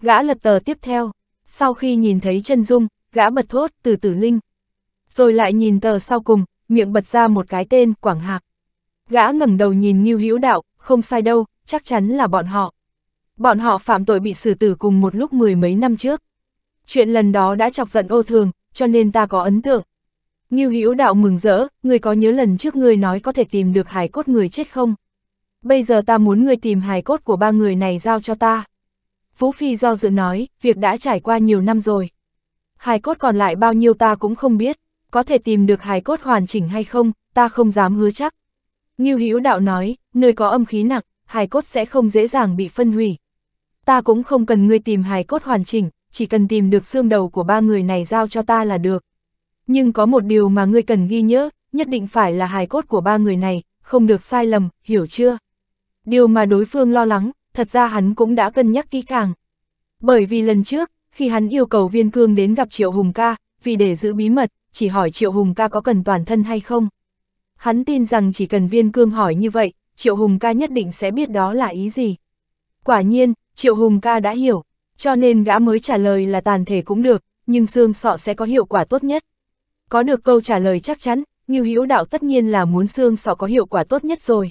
A: Gã lật tờ tiếp theo, sau khi nhìn thấy chân dung, gã bật thốt từ tử linh. Rồi lại nhìn tờ sau cùng, miệng bật ra một cái tên Quảng Hạc. Gã ngẩng đầu nhìn Ngưu Hữu Đạo, không sai đâu, chắc chắn là bọn họ. Bọn họ phạm tội bị xử tử cùng một lúc mười mấy năm trước. Chuyện lần đó đã chọc giận ô thường, cho nên ta có ấn tượng. Ngưu Hữu Đạo mừng rỡ, người có nhớ lần trước ngươi nói có thể tìm được hài cốt người chết không? Bây giờ ta muốn ngươi tìm hài cốt của ba người này giao cho ta. Vũ Phi do dự nói, việc đã trải qua nhiều năm rồi. Hài cốt còn lại bao nhiêu ta cũng không biết, có thể tìm được hài cốt hoàn chỉnh hay không, ta không dám hứa chắc. Ngưu Hữu Đạo nói, nơi có âm khí nặng, hài cốt sẽ không dễ dàng bị phân hủy. Ta cũng không cần ngươi tìm hài cốt hoàn chỉnh, chỉ cần tìm được xương đầu của ba người này giao cho ta là được nhưng có một điều mà ngươi cần ghi nhớ, nhất định phải là hài cốt của ba người này, không được sai lầm, hiểu chưa? Điều mà đối phương lo lắng, thật ra hắn cũng đã cân nhắc kỹ càng. Bởi vì lần trước, khi hắn yêu cầu viên cương đến gặp Triệu Hùng ca, vì để giữ bí mật, chỉ hỏi Triệu Hùng ca có cần toàn thân hay không. Hắn tin rằng chỉ cần viên cương hỏi như vậy, Triệu Hùng ca nhất định sẽ biết đó là ý gì. Quả nhiên, Triệu Hùng ca đã hiểu, cho nên gã mới trả lời là tàn thể cũng được, nhưng xương sọ sẽ có hiệu quả tốt nhất. Có được câu trả lời chắc chắn, như Hữu Đạo tất nhiên là muốn xương sọ có hiệu quả tốt nhất rồi.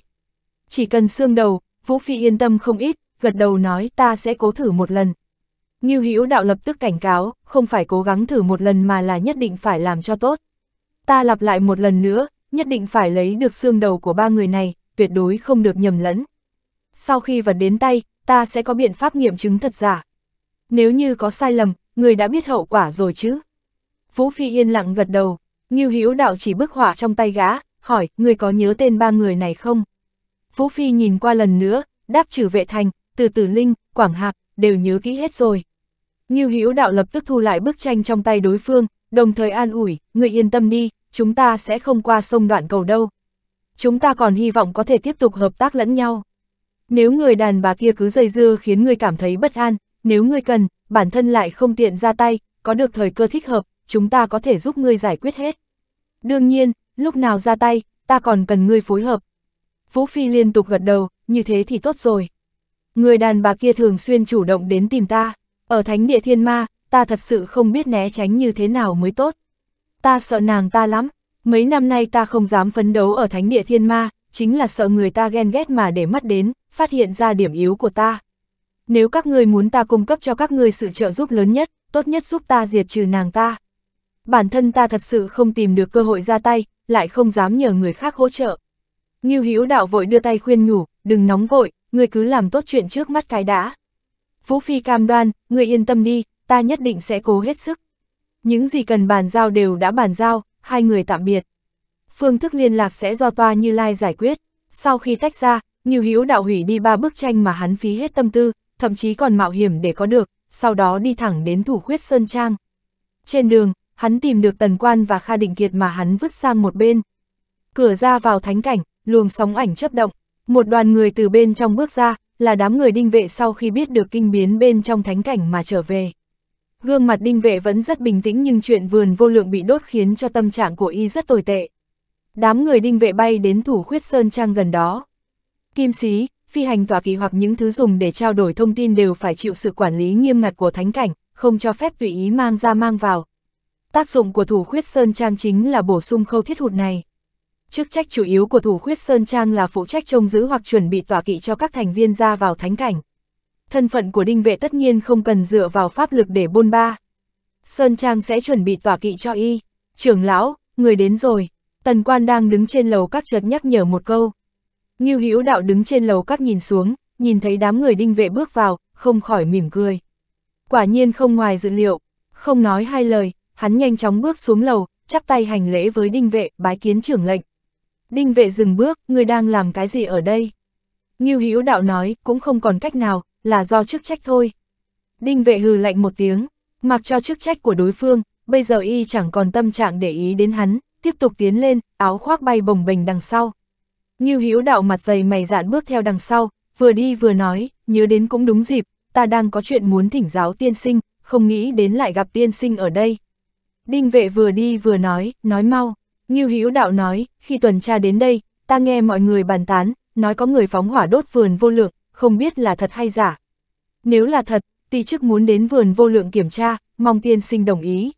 A: Chỉ cần xương đầu, Vũ Phi yên tâm không ít, gật đầu nói ta sẽ cố thử một lần. như Hữu Đạo lập tức cảnh cáo, không phải cố gắng thử một lần mà là nhất định phải làm cho tốt. Ta lặp lại một lần nữa, nhất định phải lấy được xương đầu của ba người này, tuyệt đối không được nhầm lẫn. Sau khi vật đến tay, ta sẽ có biện pháp nghiệm chứng thật giả. Nếu như có sai lầm, người đã biết hậu quả rồi chứ. Vũ Phi yên lặng gật đầu, Ngưu Hữu Đạo chỉ bức họa trong tay gã, hỏi, người có nhớ tên ba người này không? Vũ Phi nhìn qua lần nữa, đáp trừ vệ thành, từ tử linh, quảng hạc, đều nhớ kỹ hết rồi. Ngưu Hữu Đạo lập tức thu lại bức tranh trong tay đối phương, đồng thời an ủi, người yên tâm đi, chúng ta sẽ không qua sông đoạn cầu đâu. Chúng ta còn hy vọng có thể tiếp tục hợp tác lẫn nhau. Nếu người đàn bà kia cứ dây dưa khiến người cảm thấy bất an, nếu người cần, bản thân lại không tiện ra tay, có được thời cơ thích hợp, chúng ta có thể giúp ngươi giải quyết hết. Đương nhiên, lúc nào ra tay, ta còn cần ngươi phối hợp. Phú Phi liên tục gật đầu, như thế thì tốt rồi. Người đàn bà kia thường xuyên chủ động đến tìm ta, ở thánh địa thiên ma, ta thật sự không biết né tránh như thế nào mới tốt. Ta sợ nàng ta lắm, mấy năm nay ta không dám phấn đấu ở thánh địa thiên ma, chính là sợ người ta ghen ghét mà để mắt đến, phát hiện ra điểm yếu của ta. Nếu các ngươi muốn ta cung cấp cho các ngươi sự trợ giúp lớn nhất, tốt nhất giúp ta diệt trừ nàng ta bản thân ta thật sự không tìm được cơ hội ra tay, lại không dám nhờ người khác hỗ trợ. Ngưu Hữu Đạo vội đưa tay khuyên nhủ, đừng nóng vội, người cứ làm tốt chuyện trước mắt cái đã. Vũ Phi cam đoan, người yên tâm đi, ta nhất định sẽ cố hết sức. Những gì cần bàn giao đều đã bàn giao, hai người tạm biệt. Phương thức liên lạc sẽ do toa Như Lai giải quyết. Sau khi tách ra, Ngưu Hữu Đạo hủy đi ba bức tranh mà hắn phí hết tâm tư, thậm chí còn mạo hiểm để có được, sau đó đi thẳng đến thủ khuyết Sơn Trang. Trên đường, hắn tìm được tần quan và Kha Định Kiệt mà hắn vứt sang một bên. Cửa ra vào thánh cảnh, luồng sóng ảnh chấp động, một đoàn người từ bên trong bước ra, là đám người đinh vệ sau khi biết được kinh biến bên trong thánh cảnh mà trở về. Gương mặt đinh vệ vẫn rất bình tĩnh nhưng chuyện vườn vô lượng bị đốt khiến cho tâm trạng của y rất tồi tệ. Đám người đinh vệ bay đến thủ khuyết sơn trang gần đó. Kim sĩ, phi hành tỏa kỳ hoặc những thứ dùng để trao đổi thông tin đều phải chịu sự quản lý nghiêm ngặt của thánh cảnh, không cho phép tùy ý mang ra mang vào, Tác dụng của thủ khuyết Sơn Trang chính là bổ sung khâu thiết hụt này. Chức trách chủ yếu của thủ khuyết Sơn Trang là phụ trách trông giữ hoặc chuẩn bị tỏa kỵ cho các thành viên ra vào thánh cảnh. Thân phận của đinh vệ tất nhiên không cần dựa vào pháp lực để bôn ba. Sơn Trang sẽ chuẩn bị tỏa kỵ cho y. Trưởng lão, người đến rồi. Tần quan đang đứng trên lầu các chợt nhắc nhở một câu. Như hữu đạo đứng trên lầu các nhìn xuống, nhìn thấy đám người đinh vệ bước vào, không khỏi mỉm cười. Quả nhiên không ngoài dự liệu, không nói hai lời, hắn nhanh chóng bước xuống lầu, chắp tay hành lễ với đinh vệ, bái kiến trưởng lệnh. Đinh vệ dừng bước, người đang làm cái gì ở đây? như Hữu đạo nói, cũng không còn cách nào, là do chức trách thôi. Đinh vệ hừ lạnh một tiếng, mặc cho chức trách của đối phương, bây giờ y chẳng còn tâm trạng để ý đến hắn, tiếp tục tiến lên, áo khoác bay bồng bềnh đằng sau. như Hữu đạo mặt dày mày dạn bước theo đằng sau, vừa đi vừa nói, nhớ đến cũng đúng dịp, ta đang có chuyện muốn thỉnh giáo tiên sinh, không nghĩ đến lại gặp tiên sinh ở đây. Đinh vệ vừa đi vừa nói, nói mau. Như Hữu Đạo nói, khi tuần tra đến đây, ta nghe mọi người bàn tán, nói có người phóng hỏa đốt vườn vô lượng, không biết là thật hay giả. Nếu là thật, ti chức muốn đến vườn vô lượng kiểm tra, mong tiên sinh đồng ý.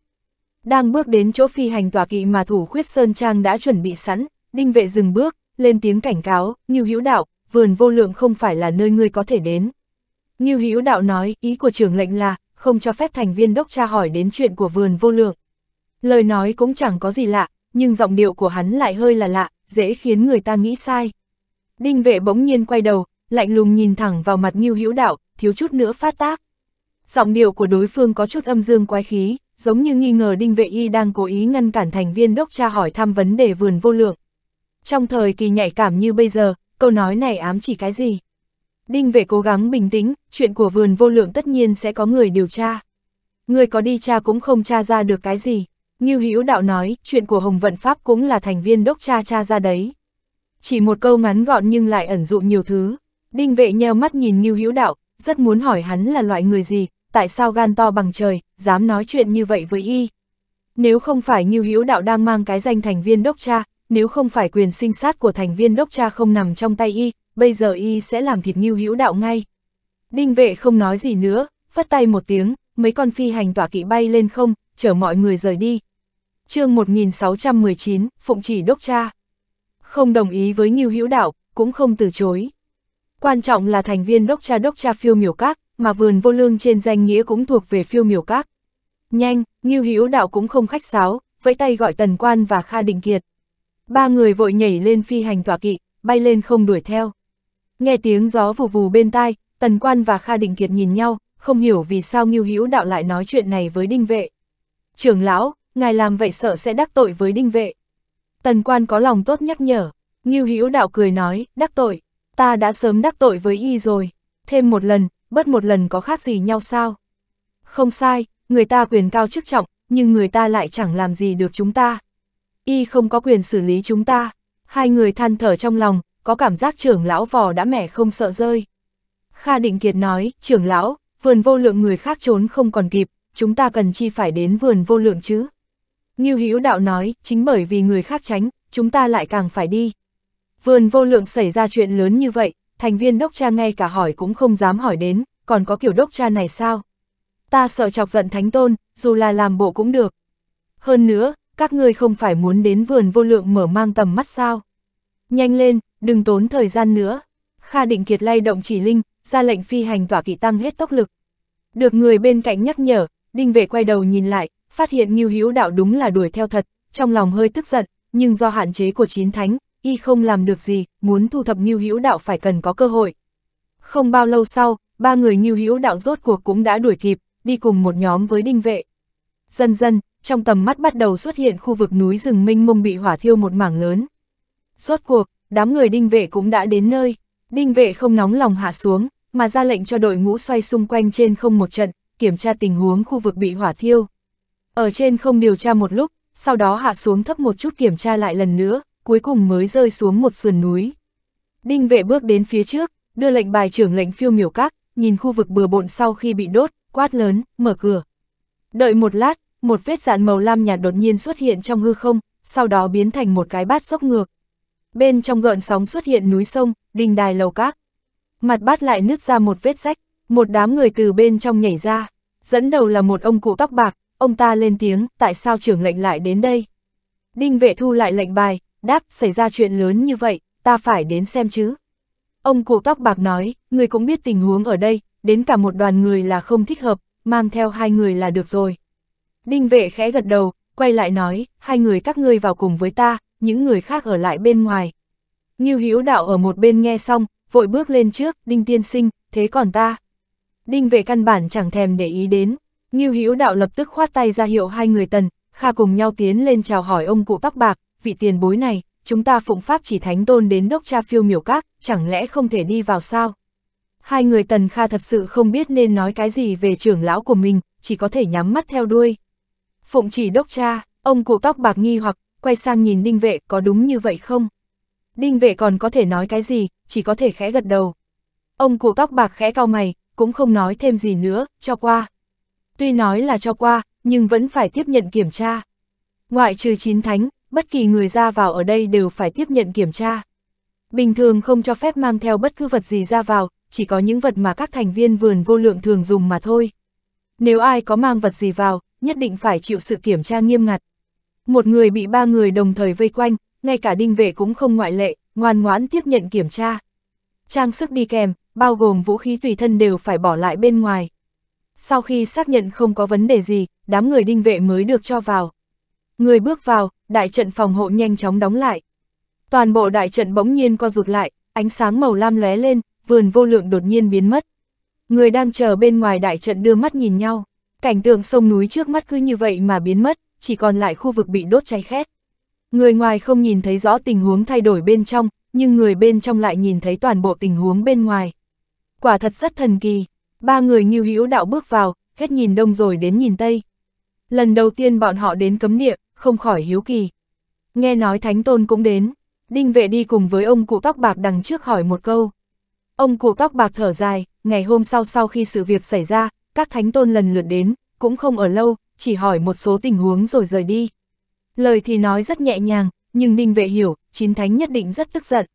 A: Đang bước đến chỗ phi hành tòa kỵ mà thủ khuyết Sơn Trang đã chuẩn bị sẵn, đinh vệ dừng bước, lên tiếng cảnh cáo, Như Hữu Đạo, vườn vô lượng không phải là nơi ngươi có thể đến. Như Hữu Đạo nói, ý của trưởng lệnh là, không cho phép thành viên đốc tra hỏi đến chuyện của vườn vô lượng. Lời nói cũng chẳng có gì lạ, nhưng giọng điệu của hắn lại hơi là lạ, dễ khiến người ta nghĩ sai. Đinh vệ bỗng nhiên quay đầu, lạnh lùng nhìn thẳng vào mặt Ngưu Hữu Đạo, thiếu chút nữa phát tác. Giọng điệu của đối phương có chút âm dương quái khí, giống như nghi ngờ Đinh Vệ Y đang cố ý ngăn cản thành viên đốc tra hỏi thăm vấn đề vườn vô lượng. Trong thời kỳ nhạy cảm như bây giờ, câu nói này ám chỉ cái gì? Đinh Vệ cố gắng bình tĩnh, chuyện của vườn vô lượng tất nhiên sẽ có người điều tra. Người có đi tra cũng không tra ra được cái gì. Ngưu Hữu Đạo nói, chuyện của Hồng Vận Pháp cũng là thành viên đốc cha cha ra đấy. Chỉ một câu ngắn gọn nhưng lại ẩn dụ nhiều thứ. Đinh vệ nheo mắt nhìn Ngưu Hữu Đạo, rất muốn hỏi hắn là loại người gì, tại sao gan to bằng trời, dám nói chuyện như vậy với y. Nếu không phải Ngưu Hữu Đạo đang mang cái danh thành viên đốc cha, nếu không phải quyền sinh sát của thành viên đốc cha không nằm trong tay y, bây giờ y sẽ làm thịt Ngưu Hữu Đạo ngay. Đinh vệ không nói gì nữa, phất tay một tiếng, mấy con phi hành tỏa kỵ bay lên không, chở mọi người rời đi, chương 1619, Phụng chỉ đốc cha. Không đồng ý với Ngưu Hữu Đạo, cũng không từ chối. Quan trọng là thành viên đốc cha đốc cha phiêu miểu các, mà vườn vô lương trên danh nghĩa cũng thuộc về phiêu miểu các. Nhanh, Ngưu Hữu Đạo cũng không khách sáo, vẫy tay gọi Tần Quan và Kha Định Kiệt. Ba người vội nhảy lên phi hành tọa kỵ, bay lên không đuổi theo. Nghe tiếng gió vù vù bên tai, Tần Quan và Kha Đình Kiệt nhìn nhau, không hiểu vì sao Ngưu Hữu Đạo lại nói chuyện này với Đinh Vệ. Trưởng lão, ngài làm vậy sợ sẽ đắc tội với đinh vệ. Tần quan có lòng tốt nhắc nhở, Ngưu Hữu đạo cười nói, đắc tội, ta đã sớm đắc tội với y rồi, thêm một lần, bớt một lần có khác gì nhau sao? Không sai, người ta quyền cao chức trọng, nhưng người ta lại chẳng làm gì được chúng ta. Y không có quyền xử lý chúng ta, hai người than thở trong lòng, có cảm giác trưởng lão vò đã mẻ không sợ rơi. Kha Định Kiệt nói, trưởng lão, vườn vô lượng người khác trốn không còn kịp, chúng ta cần chi phải đến vườn vô lượng chứ? Như Hữu Đạo nói, chính bởi vì người khác tránh, chúng ta lại càng phải đi. Vườn vô lượng xảy ra chuyện lớn như vậy, thành viên đốc cha ngay cả hỏi cũng không dám hỏi đến, còn có kiểu đốc cha này sao? Ta sợ chọc giận Thánh Tôn, dù là làm bộ cũng được. Hơn nữa, các ngươi không phải muốn đến vườn vô lượng mở mang tầm mắt sao? Nhanh lên, đừng tốn thời gian nữa. Kha Định Kiệt lay động chỉ linh, ra lệnh phi hành tỏa kỵ tăng hết tốc lực. Được người bên cạnh nhắc nhở, Đinh Vệ quay đầu nhìn lại, phát hiện Ngưu Hữu Đạo đúng là đuổi theo thật, trong lòng hơi tức giận, nhưng do hạn chế của chín thánh, y không làm được gì, muốn thu thập Ngưu Hữu Đạo phải cần có cơ hội. Không bao lâu sau, ba người Ngưu Hữu Đạo rốt cuộc cũng đã đuổi kịp, đi cùng một nhóm với đinh vệ. Dần dần, trong tầm mắt bắt đầu xuất hiện khu vực núi rừng minh mông bị hỏa thiêu một mảng lớn. Rốt cuộc, đám người đinh vệ cũng đã đến nơi, đinh vệ không nóng lòng hạ xuống, mà ra lệnh cho đội ngũ xoay xung quanh trên không một trận, kiểm tra tình huống khu vực bị hỏa thiêu. Ở trên không điều tra một lúc, sau đó hạ xuống thấp một chút kiểm tra lại lần nữa, cuối cùng mới rơi xuống một sườn núi. Đinh vệ bước đến phía trước, đưa lệnh bài trưởng lệnh phiêu miểu các, nhìn khu vực bừa bộn sau khi bị đốt, quát lớn, mở cửa. Đợi một lát, một vết dạn màu lam nhạt đột nhiên xuất hiện trong hư không, sau đó biến thành một cái bát dốc ngược. Bên trong gợn sóng xuất hiện núi sông, đình đài lầu các. Mặt bát lại nứt ra một vết rách, một đám người từ bên trong nhảy ra, dẫn đầu là một ông cụ tóc bạc, ông ta lên tiếng, tại sao trưởng lệnh lại đến đây? Đinh vệ thu lại lệnh bài, đáp, xảy ra chuyện lớn như vậy, ta phải đến xem chứ. Ông cụ tóc bạc nói, người cũng biết tình huống ở đây, đến cả một đoàn người là không thích hợp, mang theo hai người là được rồi. Đinh vệ khẽ gật đầu, quay lại nói, hai người các ngươi vào cùng với ta, những người khác ở lại bên ngoài. Ngưu Hữu đạo ở một bên nghe xong, vội bước lên trước, Đinh tiên sinh, thế còn ta? Đinh vệ căn bản chẳng thèm để ý đến, Ngưu Hữu Đạo lập tức khoát tay ra hiệu hai người Tần, Kha cùng nhau tiến lên chào hỏi ông cụ tóc bạc, vị tiền bối này, chúng ta phụng pháp chỉ thánh tôn đến đốc cha phiêu miểu các, chẳng lẽ không thể đi vào sao? Hai người Tần Kha thật sự không biết nên nói cái gì về trưởng lão của mình, chỉ có thể nhắm mắt theo đuôi. Phụng chỉ đốc cha, ông cụ tóc bạc nghi hoặc, quay sang nhìn đinh vệ có đúng như vậy không? Đinh vệ còn có thể nói cái gì, chỉ có thể khẽ gật đầu. Ông cụ tóc bạc khẽ cao mày, cũng không nói thêm gì nữa, cho qua tuy nói là cho qua, nhưng vẫn phải tiếp nhận kiểm tra. Ngoại trừ chín thánh, bất kỳ người ra vào ở đây đều phải tiếp nhận kiểm tra. Bình thường không cho phép mang theo bất cứ vật gì ra vào, chỉ có những vật mà các thành viên vườn vô lượng thường dùng mà thôi. Nếu ai có mang vật gì vào, nhất định phải chịu sự kiểm tra nghiêm ngặt. Một người bị ba người đồng thời vây quanh, ngay cả đinh vệ cũng không ngoại lệ, ngoan ngoãn tiếp nhận kiểm tra. Trang sức đi kèm, bao gồm vũ khí tùy thân đều phải bỏ lại bên ngoài sau khi xác nhận không có vấn đề gì, đám người đinh vệ mới được cho vào. Người bước vào, đại trận phòng hộ nhanh chóng đóng lại. Toàn bộ đại trận bỗng nhiên co rụt lại, ánh sáng màu lam lóe lên, vườn vô lượng đột nhiên biến mất. Người đang chờ bên ngoài đại trận đưa mắt nhìn nhau, cảnh tượng sông núi trước mắt cứ như vậy mà biến mất, chỉ còn lại khu vực bị đốt cháy khét. Người ngoài không nhìn thấy rõ tình huống thay đổi bên trong, nhưng người bên trong lại nhìn thấy toàn bộ tình huống bên ngoài. Quả thật rất thần kỳ. Ba người nghiêu hữu đạo bước vào, hết nhìn đông rồi đến nhìn tây. Lần đầu tiên bọn họ đến cấm địa, không khỏi hiếu kỳ. Nghe nói Thánh Tôn cũng đến, Đinh Vệ đi cùng với ông cụ tóc bạc đằng trước hỏi một câu. Ông cụ tóc bạc thở dài, ngày hôm sau sau khi sự việc xảy ra, các Thánh Tôn lần lượt đến, cũng không ở lâu, chỉ hỏi một số tình huống rồi rời đi. Lời thì nói rất nhẹ nhàng, nhưng Đinh Vệ hiểu, Chín Thánh nhất định rất tức giận.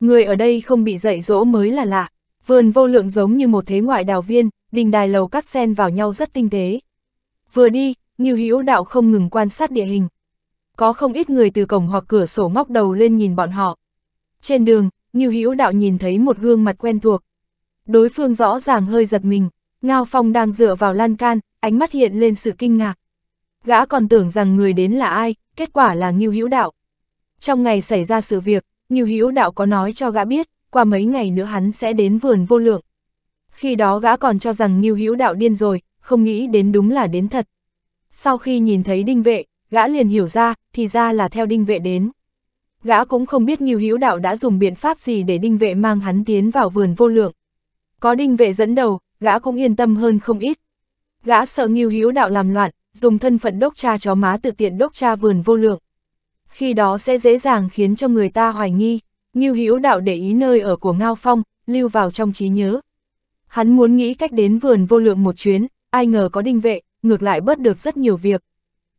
A: Người ở đây không bị dạy dỗ mới là lạ. Vườn vô lượng giống như một thế ngoại đào viên, đình đài lầu cắt sen vào nhau rất tinh tế. Vừa đi, Ngưu Hữu Đạo không ngừng quan sát địa hình. Có không ít người từ cổng hoặc cửa sổ ngóc đầu lên nhìn bọn họ. Trên đường, Ngưu Hữu Đạo nhìn thấy một gương mặt quen thuộc. Đối phương rõ ràng hơi giật mình, Ngao Phong đang dựa vào lan can, ánh mắt hiện lên sự kinh ngạc. Gã còn tưởng rằng người đến là ai, kết quả là Ngưu Hữu Đạo. Trong ngày xảy ra sự việc, Ngưu Hữu Đạo có nói cho gã biết, qua mấy ngày nữa hắn sẽ đến vườn vô lượng. Khi đó gã còn cho rằng Ngưu Hữu Đạo điên rồi, không nghĩ đến đúng là đến thật. Sau khi nhìn thấy đinh vệ, gã liền hiểu ra, thì ra là theo đinh vệ đến. Gã cũng không biết Ngưu Hữu Đạo đã dùng biện pháp gì để đinh vệ mang hắn tiến vào vườn vô lượng. Có đinh vệ dẫn đầu, gã cũng yên tâm hơn không ít. Gã sợ Ngưu Hữu Đạo làm loạn, dùng thân phận đốc cha chó má tự tiện đốc cha vườn vô lượng. Khi đó sẽ dễ dàng khiến cho người ta hoài nghi. Ngưu Hữu Đạo để ý nơi ở của Ngao Phong, lưu vào trong trí nhớ. Hắn muốn nghĩ cách đến vườn vô lượng một chuyến, ai ngờ có đinh vệ, ngược lại bớt được rất nhiều việc.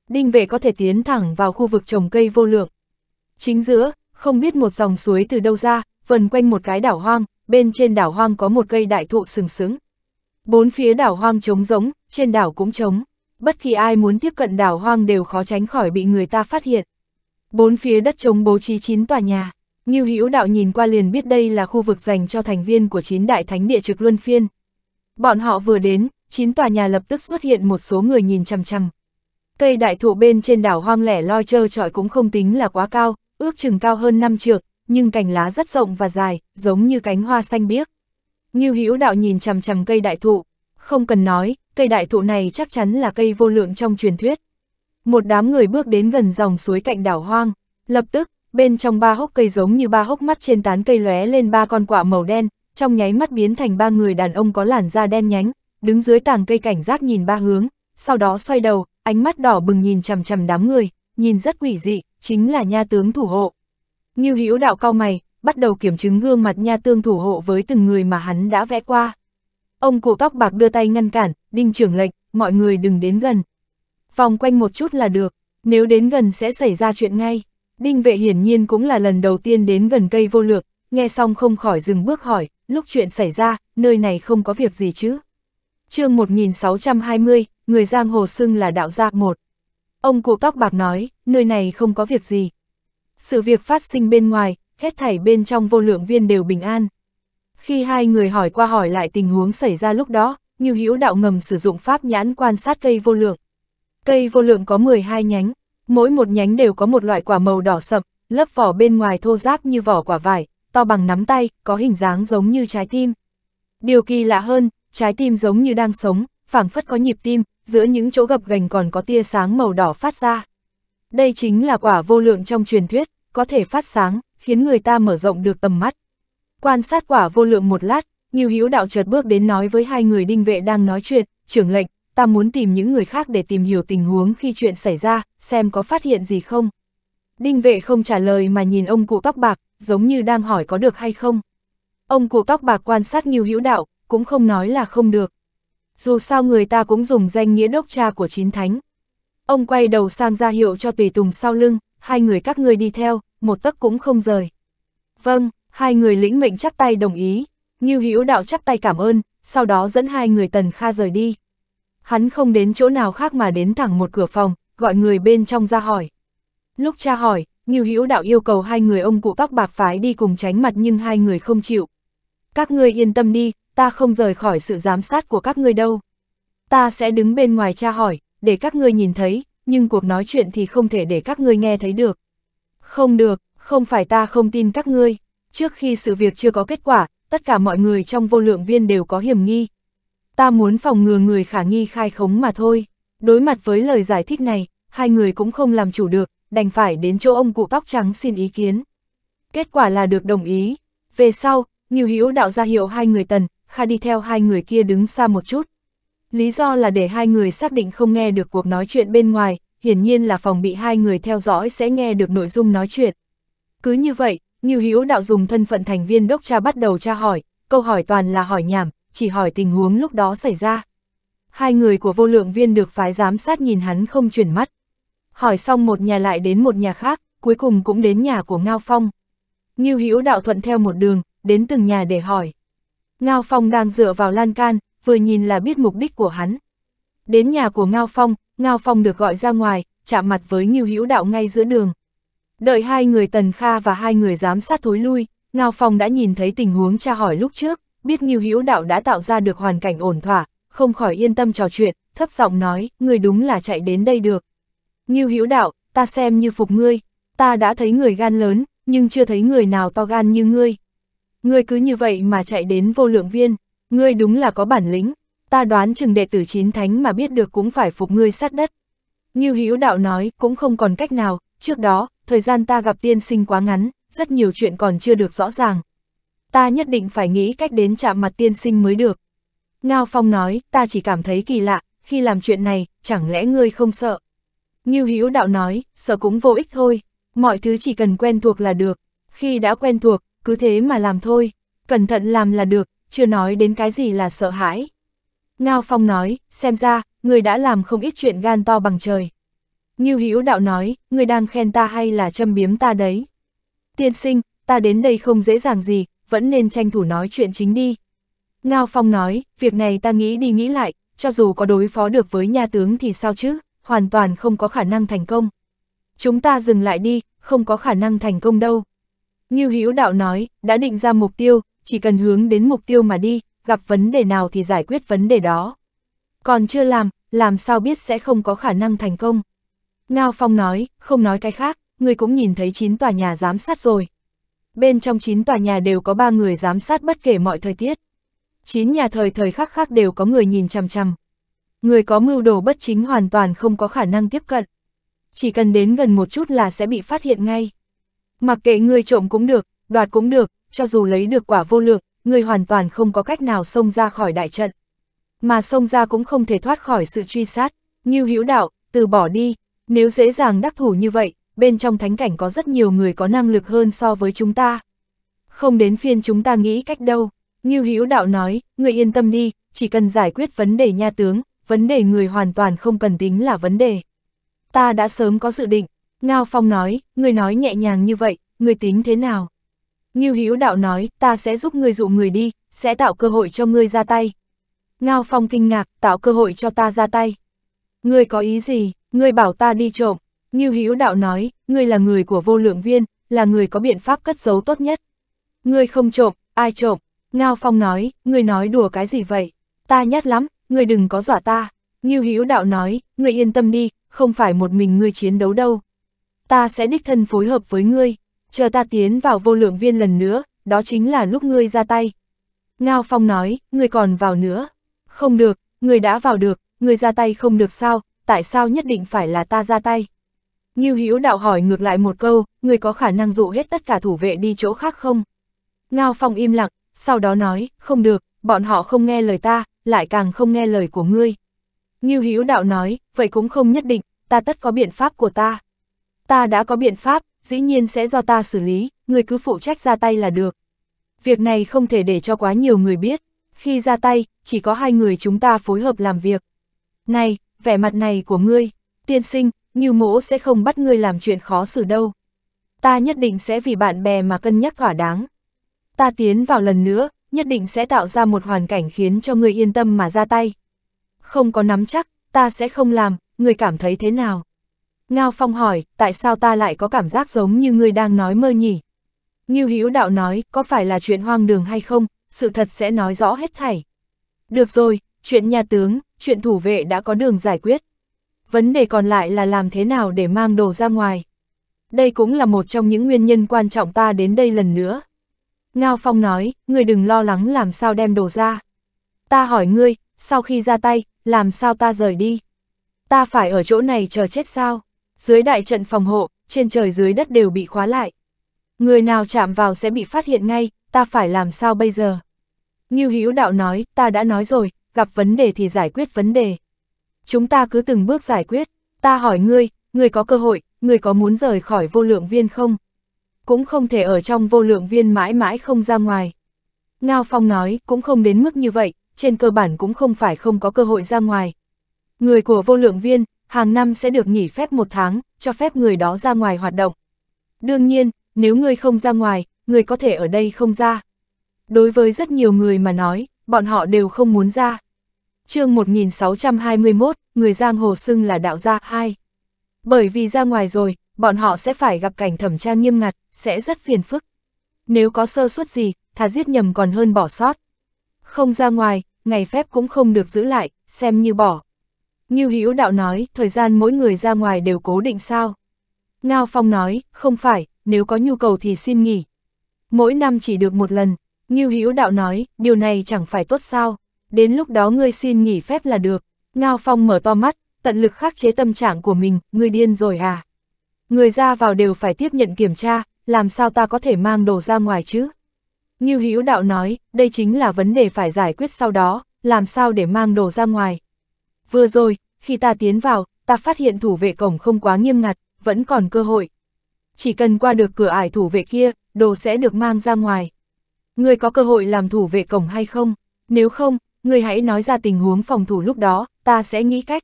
A: Đinh vệ có thể tiến thẳng vào khu vực trồng cây vô lượng. Chính giữa, không biết một dòng suối từ đâu ra, vần quanh một cái đảo hoang, bên trên đảo hoang có một cây đại thụ sừng sững. Bốn phía đảo hoang trống rỗng, trên đảo cũng trống. Bất kỳ ai muốn tiếp cận đảo hoang đều khó tránh khỏi bị người ta phát hiện. Bốn phía đất trống bố trí chín tòa nhà, Ngưu Hữu Đạo nhìn qua liền biết đây là khu vực dành cho thành viên của chín đại thánh địa trực luân phiên. Bọn họ vừa đến, chín tòa nhà lập tức xuất hiện một số người nhìn chằm chằm. Cây đại thụ bên trên đảo hoang lẻ loi trơ trọi cũng không tính là quá cao, ước chừng cao hơn năm trượng, nhưng cành lá rất rộng và dài, giống như cánh hoa xanh biếc. Ngưu Hữu Đạo nhìn chằm chằm cây đại thụ, không cần nói, cây đại thụ này chắc chắn là cây vô lượng trong truyền thuyết. Một đám người bước đến gần dòng suối cạnh đảo hoang, lập tức bên trong ba hốc cây giống như ba hốc mắt trên tán cây lóe lên ba con quạ màu đen, trong nháy mắt biến thành ba người đàn ông có làn da đen nhánh, đứng dưới tàng cây cảnh giác nhìn ba hướng, sau đó xoay đầu, ánh mắt đỏ bừng nhìn chằm chằm đám người, nhìn rất quỷ dị, chính là nha tướng thủ hộ. Như Hữu đạo cao mày, bắt đầu kiểm chứng gương mặt nha tương thủ hộ với từng người mà hắn đã vẽ qua. Ông cụ tóc bạc đưa tay ngăn cản, đinh trưởng lệnh, mọi người đừng đến gần. Vòng quanh một chút là được, nếu đến gần sẽ xảy ra chuyện ngay. Đinh vệ hiển nhiên cũng là lần đầu tiên đến gần cây vô lược, nghe xong không khỏi dừng bước hỏi, lúc chuyện xảy ra, nơi này không có việc gì chứ. chương 1620, người giang hồ xưng là đạo gia một. Ông cụ tóc bạc nói, nơi này không có việc gì. Sự việc phát sinh bên ngoài, hết thảy bên trong vô lượng viên đều bình an. Khi hai người hỏi qua hỏi lại tình huống xảy ra lúc đó, như hữu đạo ngầm sử dụng pháp nhãn quan sát cây vô lượng. Cây vô lượng có 12 nhánh, Mỗi một nhánh đều có một loại quả màu đỏ sậm, lớp vỏ bên ngoài thô ráp như vỏ quả vải, to bằng nắm tay, có hình dáng giống như trái tim. Điều kỳ lạ hơn, trái tim giống như đang sống, phảng phất có nhịp tim, giữa những chỗ gập gành còn có tia sáng màu đỏ phát ra. Đây chính là quả vô lượng trong truyền thuyết, có thể phát sáng, khiến người ta mở rộng được tầm mắt. Quan sát quả vô lượng một lát, Nghiêu Hữu Đạo chợt bước đến nói với hai người đinh vệ đang nói chuyện, trưởng lệnh, ta muốn tìm những người khác để tìm hiểu tình huống khi chuyện xảy ra, xem có phát hiện gì không. Đinh vệ không trả lời mà nhìn ông cụ tóc bạc, giống như đang hỏi có được hay không. Ông cụ tóc bạc quan sát nghiêu hữu đạo, cũng không nói là không được. Dù sao người ta cũng dùng danh nghĩa đốc cha của chín thánh. Ông quay đầu sang ra hiệu cho tùy tùng sau lưng, hai người các ngươi đi theo, một tấc cũng không rời. Vâng, hai người lĩnh mệnh chắp tay đồng ý, nghiêu hữu đạo chắp tay cảm ơn, sau đó dẫn hai người tần kha rời đi hắn không đến chỗ nào khác mà đến thẳng một cửa phòng, gọi người bên trong ra hỏi. Lúc cha hỏi, Ngưu Hữu Đạo yêu cầu hai người ông cụ tóc bạc phái đi cùng tránh mặt nhưng hai người không chịu. Các ngươi yên tâm đi, ta không rời khỏi sự giám sát của các ngươi đâu. Ta sẽ đứng bên ngoài tra hỏi, để các ngươi nhìn thấy, nhưng cuộc nói chuyện thì không thể để các ngươi nghe thấy được. Không được, không phải ta không tin các ngươi. Trước khi sự việc chưa có kết quả, tất cả mọi người trong vô lượng viên đều có hiểm nghi, ta muốn phòng ngừa người khả nghi khai khống mà thôi. Đối mặt với lời giải thích này, hai người cũng không làm chủ được, đành phải đến chỗ ông cụ tóc trắng xin ý kiến. Kết quả là được đồng ý. Về sau, Nhiều Hữu đạo ra hiệu hai người tần, Kha đi theo hai người kia đứng xa một chút. Lý do là để hai người xác định không nghe được cuộc nói chuyện bên ngoài, hiển nhiên là phòng bị hai người theo dõi sẽ nghe được nội dung nói chuyện. Cứ như vậy, Nhiều Hữu đạo dùng thân phận thành viên đốc tra bắt đầu tra hỏi, câu hỏi toàn là hỏi nhảm, chỉ hỏi tình huống lúc đó xảy ra. Hai người của vô lượng viên được phái giám sát nhìn hắn không chuyển mắt. Hỏi xong một nhà lại đến một nhà khác, cuối cùng cũng đến nhà của Ngao Phong. Ngưu Hữu đạo thuận theo một đường, đến từng nhà để hỏi. Ngao Phong đang dựa vào lan can, vừa nhìn là biết mục đích của hắn. Đến nhà của Ngao Phong, Ngao Phong được gọi ra ngoài, chạm mặt với Ngưu Hữu đạo ngay giữa đường. Đợi hai người Tần Kha và hai người giám sát thối lui, Ngao Phong đã nhìn thấy tình huống tra hỏi lúc trước biết Ngưu Hữu Đạo đã tạo ra được hoàn cảnh ổn thỏa, không khỏi yên tâm trò chuyện, thấp giọng nói, người đúng là chạy đến đây được. Ngưu Hữu Đạo, ta xem như phục ngươi, ta đã thấy người gan lớn, nhưng chưa thấy người nào to gan như ngươi. Ngươi cứ như vậy mà chạy đến vô lượng viên, ngươi đúng là có bản lĩnh, ta đoán chừng đệ tử chín thánh mà biết được cũng phải phục ngươi sát đất. Ngưu Hữu Đạo nói, cũng không còn cách nào, trước đó, thời gian ta gặp tiên sinh quá ngắn, rất nhiều chuyện còn chưa được rõ ràng, ta nhất định phải nghĩ cách đến chạm mặt tiên sinh mới được. Ngao Phong nói, ta chỉ cảm thấy kỳ lạ, khi làm chuyện này, chẳng lẽ ngươi không sợ? Ngưu hiếu Đạo nói, sợ cũng vô ích thôi, mọi thứ chỉ cần quen thuộc là được, khi đã quen thuộc, cứ thế mà làm thôi, cẩn thận làm là được, chưa nói đến cái gì là sợ hãi. Ngao Phong nói, xem ra, người đã làm không ít chuyện gan to bằng trời. Ngưu hiếu Đạo nói, người đang khen ta hay là châm biếm ta đấy? Tiên sinh, ta đến đây không dễ dàng gì, vẫn nên tranh thủ nói chuyện chính đi. Ngao Phong nói, việc này ta nghĩ đi nghĩ lại, cho dù có đối phó được với nhà tướng thì sao chứ, hoàn toàn không có khả năng thành công. Chúng ta dừng lại đi, không có khả năng thành công đâu. Như Hữu Đạo nói, đã định ra mục tiêu, chỉ cần hướng đến mục tiêu mà đi, gặp vấn đề nào thì giải quyết vấn đề đó. Còn chưa làm, làm sao biết sẽ không có khả năng thành công. Ngao Phong nói, không nói cái khác, người cũng nhìn thấy chín tòa nhà giám sát rồi, bên trong 9 tòa nhà đều có 3 người giám sát bất kể mọi thời tiết. 9 nhà thời thời khắc khác đều có người nhìn chằm chằm. Người có mưu đồ bất chính hoàn toàn không có khả năng tiếp cận. Chỉ cần đến gần một chút là sẽ bị phát hiện ngay. Mặc kệ người trộm cũng được, đoạt cũng được, cho dù lấy được quả vô lượng, người hoàn toàn không có cách nào xông ra khỏi đại trận. Mà xông ra cũng không thể thoát khỏi sự truy sát, như hữu đạo, từ bỏ đi, nếu dễ dàng đắc thủ như vậy, bên trong thánh cảnh có rất nhiều người có năng lực hơn so với chúng ta. Không đến phiên chúng ta nghĩ cách đâu, như Hữu Đạo nói, người yên tâm đi, chỉ cần giải quyết vấn đề nha tướng, vấn đề người hoàn toàn không cần tính là vấn đề. Ta đã sớm có dự định, Ngao Phong nói, người nói nhẹ nhàng như vậy, người tính thế nào? như Hữu Đạo nói, ta sẽ giúp người dụ người đi, sẽ tạo cơ hội cho ngươi ra tay. Ngao Phong kinh ngạc, tạo cơ hội cho ta ra tay. người có ý gì, người bảo ta đi trộm, Ngưu Hữu Đạo nói, ngươi là người của vô lượng viên, là người có biện pháp cất giấu tốt nhất. Ngươi không trộm, ai trộm? Ngao Phong nói, ngươi nói đùa cái gì vậy? Ta nhát lắm, ngươi đừng có dọa ta. Ngưu Hữu Đạo nói, ngươi yên tâm đi, không phải một mình ngươi chiến đấu đâu. Ta sẽ đích thân phối hợp với ngươi, chờ ta tiến vào vô lượng viên lần nữa, đó chính là lúc ngươi ra tay. Ngao Phong nói, ngươi còn vào nữa. Không được, ngươi đã vào được, ngươi ra tay không được sao, tại sao nhất định phải là ta ra tay? Ngưu Hữu đạo hỏi ngược lại một câu, người có khả năng dụ hết tất cả thủ vệ đi chỗ khác không? Ngao Phong im lặng, sau đó nói, không được, bọn họ không nghe lời ta, lại càng không nghe lời của ngươi. Ngưu Hữu đạo nói, vậy cũng không nhất định, ta tất có biện pháp của ta. Ta đã có biện pháp, dĩ nhiên sẽ do ta xử lý, người cứ phụ trách ra tay là được. Việc này không thể để cho quá nhiều người biết, khi ra tay, chỉ có hai người chúng ta phối hợp làm việc. Này, vẻ mặt này của ngươi, tiên sinh, Ngưu mỗ sẽ không bắt ngươi làm chuyện khó xử đâu. Ta nhất định sẽ vì bạn bè mà cân nhắc thỏa đáng. Ta tiến vào lần nữa, nhất định sẽ tạo ra một hoàn cảnh khiến cho người yên tâm mà ra tay. Không có nắm chắc, ta sẽ không làm, người cảm thấy thế nào? Ngao Phong hỏi, tại sao ta lại có cảm giác giống như người đang nói mơ nhỉ? Ngưu Hữu Đạo nói, có phải là chuyện hoang đường hay không, sự thật sẽ nói rõ hết thảy. Được rồi, chuyện nhà tướng, chuyện thủ vệ đã có đường giải quyết, vấn đề còn lại là làm thế nào để mang đồ ra ngoài. Đây cũng là một trong những nguyên nhân quan trọng ta đến đây lần nữa. Ngao Phong nói, ngươi đừng lo lắng làm sao đem đồ ra. Ta hỏi ngươi, sau khi ra tay, làm sao ta rời đi? Ta phải ở chỗ này chờ chết sao? Dưới đại trận phòng hộ, trên trời dưới đất đều bị khóa lại. Người nào chạm vào sẽ bị phát hiện ngay, ta phải làm sao bây giờ? Như Hữu Đạo nói, ta đã nói rồi, gặp vấn đề thì giải quyết vấn đề chúng ta cứ từng bước giải quyết, ta hỏi ngươi, ngươi có cơ hội, ngươi có muốn rời khỏi vô lượng viên không? Cũng không thể ở trong vô lượng viên mãi mãi không ra ngoài. Ngao Phong nói, cũng không đến mức như vậy, trên cơ bản cũng không phải không có cơ hội ra ngoài. Người của vô lượng viên, hàng năm sẽ được nghỉ phép một tháng, cho phép người đó ra ngoài hoạt động. Đương nhiên, nếu ngươi không ra ngoài, ngươi có thể ở đây không ra. Đối với rất nhiều người mà nói, bọn họ đều không muốn ra chương 1621, người giang hồ xưng là đạo gia hai. Bởi vì ra ngoài rồi, bọn họ sẽ phải gặp cảnh thẩm tra nghiêm ngặt, sẽ rất phiền phức. Nếu có sơ suất gì, thà giết nhầm còn hơn bỏ sót. Không ra ngoài, ngày phép cũng không được giữ lại, xem như bỏ. Như Hữu Đạo nói, thời gian mỗi người ra ngoài đều cố định sao? Ngao Phong nói, không phải, nếu có nhu cầu thì xin nghỉ. Mỗi năm chỉ được một lần, Như Hữu Đạo nói, điều này chẳng phải tốt sao? đến lúc đó ngươi xin nghỉ phép là được. Ngao Phong mở to mắt, tận lực khắc chế tâm trạng của mình, ngươi điên rồi à? Người ra vào đều phải tiếp nhận kiểm tra, làm sao ta có thể mang đồ ra ngoài chứ? Như Hữu Đạo nói, đây chính là vấn đề phải giải quyết sau đó, làm sao để mang đồ ra ngoài. Vừa rồi, khi ta tiến vào, ta phát hiện thủ vệ cổng không quá nghiêm ngặt, vẫn còn cơ hội. Chỉ cần qua được cửa ải thủ vệ kia, đồ sẽ được mang ra ngoài. Người có cơ hội làm thủ vệ cổng hay không? Nếu không, ngươi hãy nói ra tình huống phòng thủ lúc đó, ta sẽ nghĩ cách.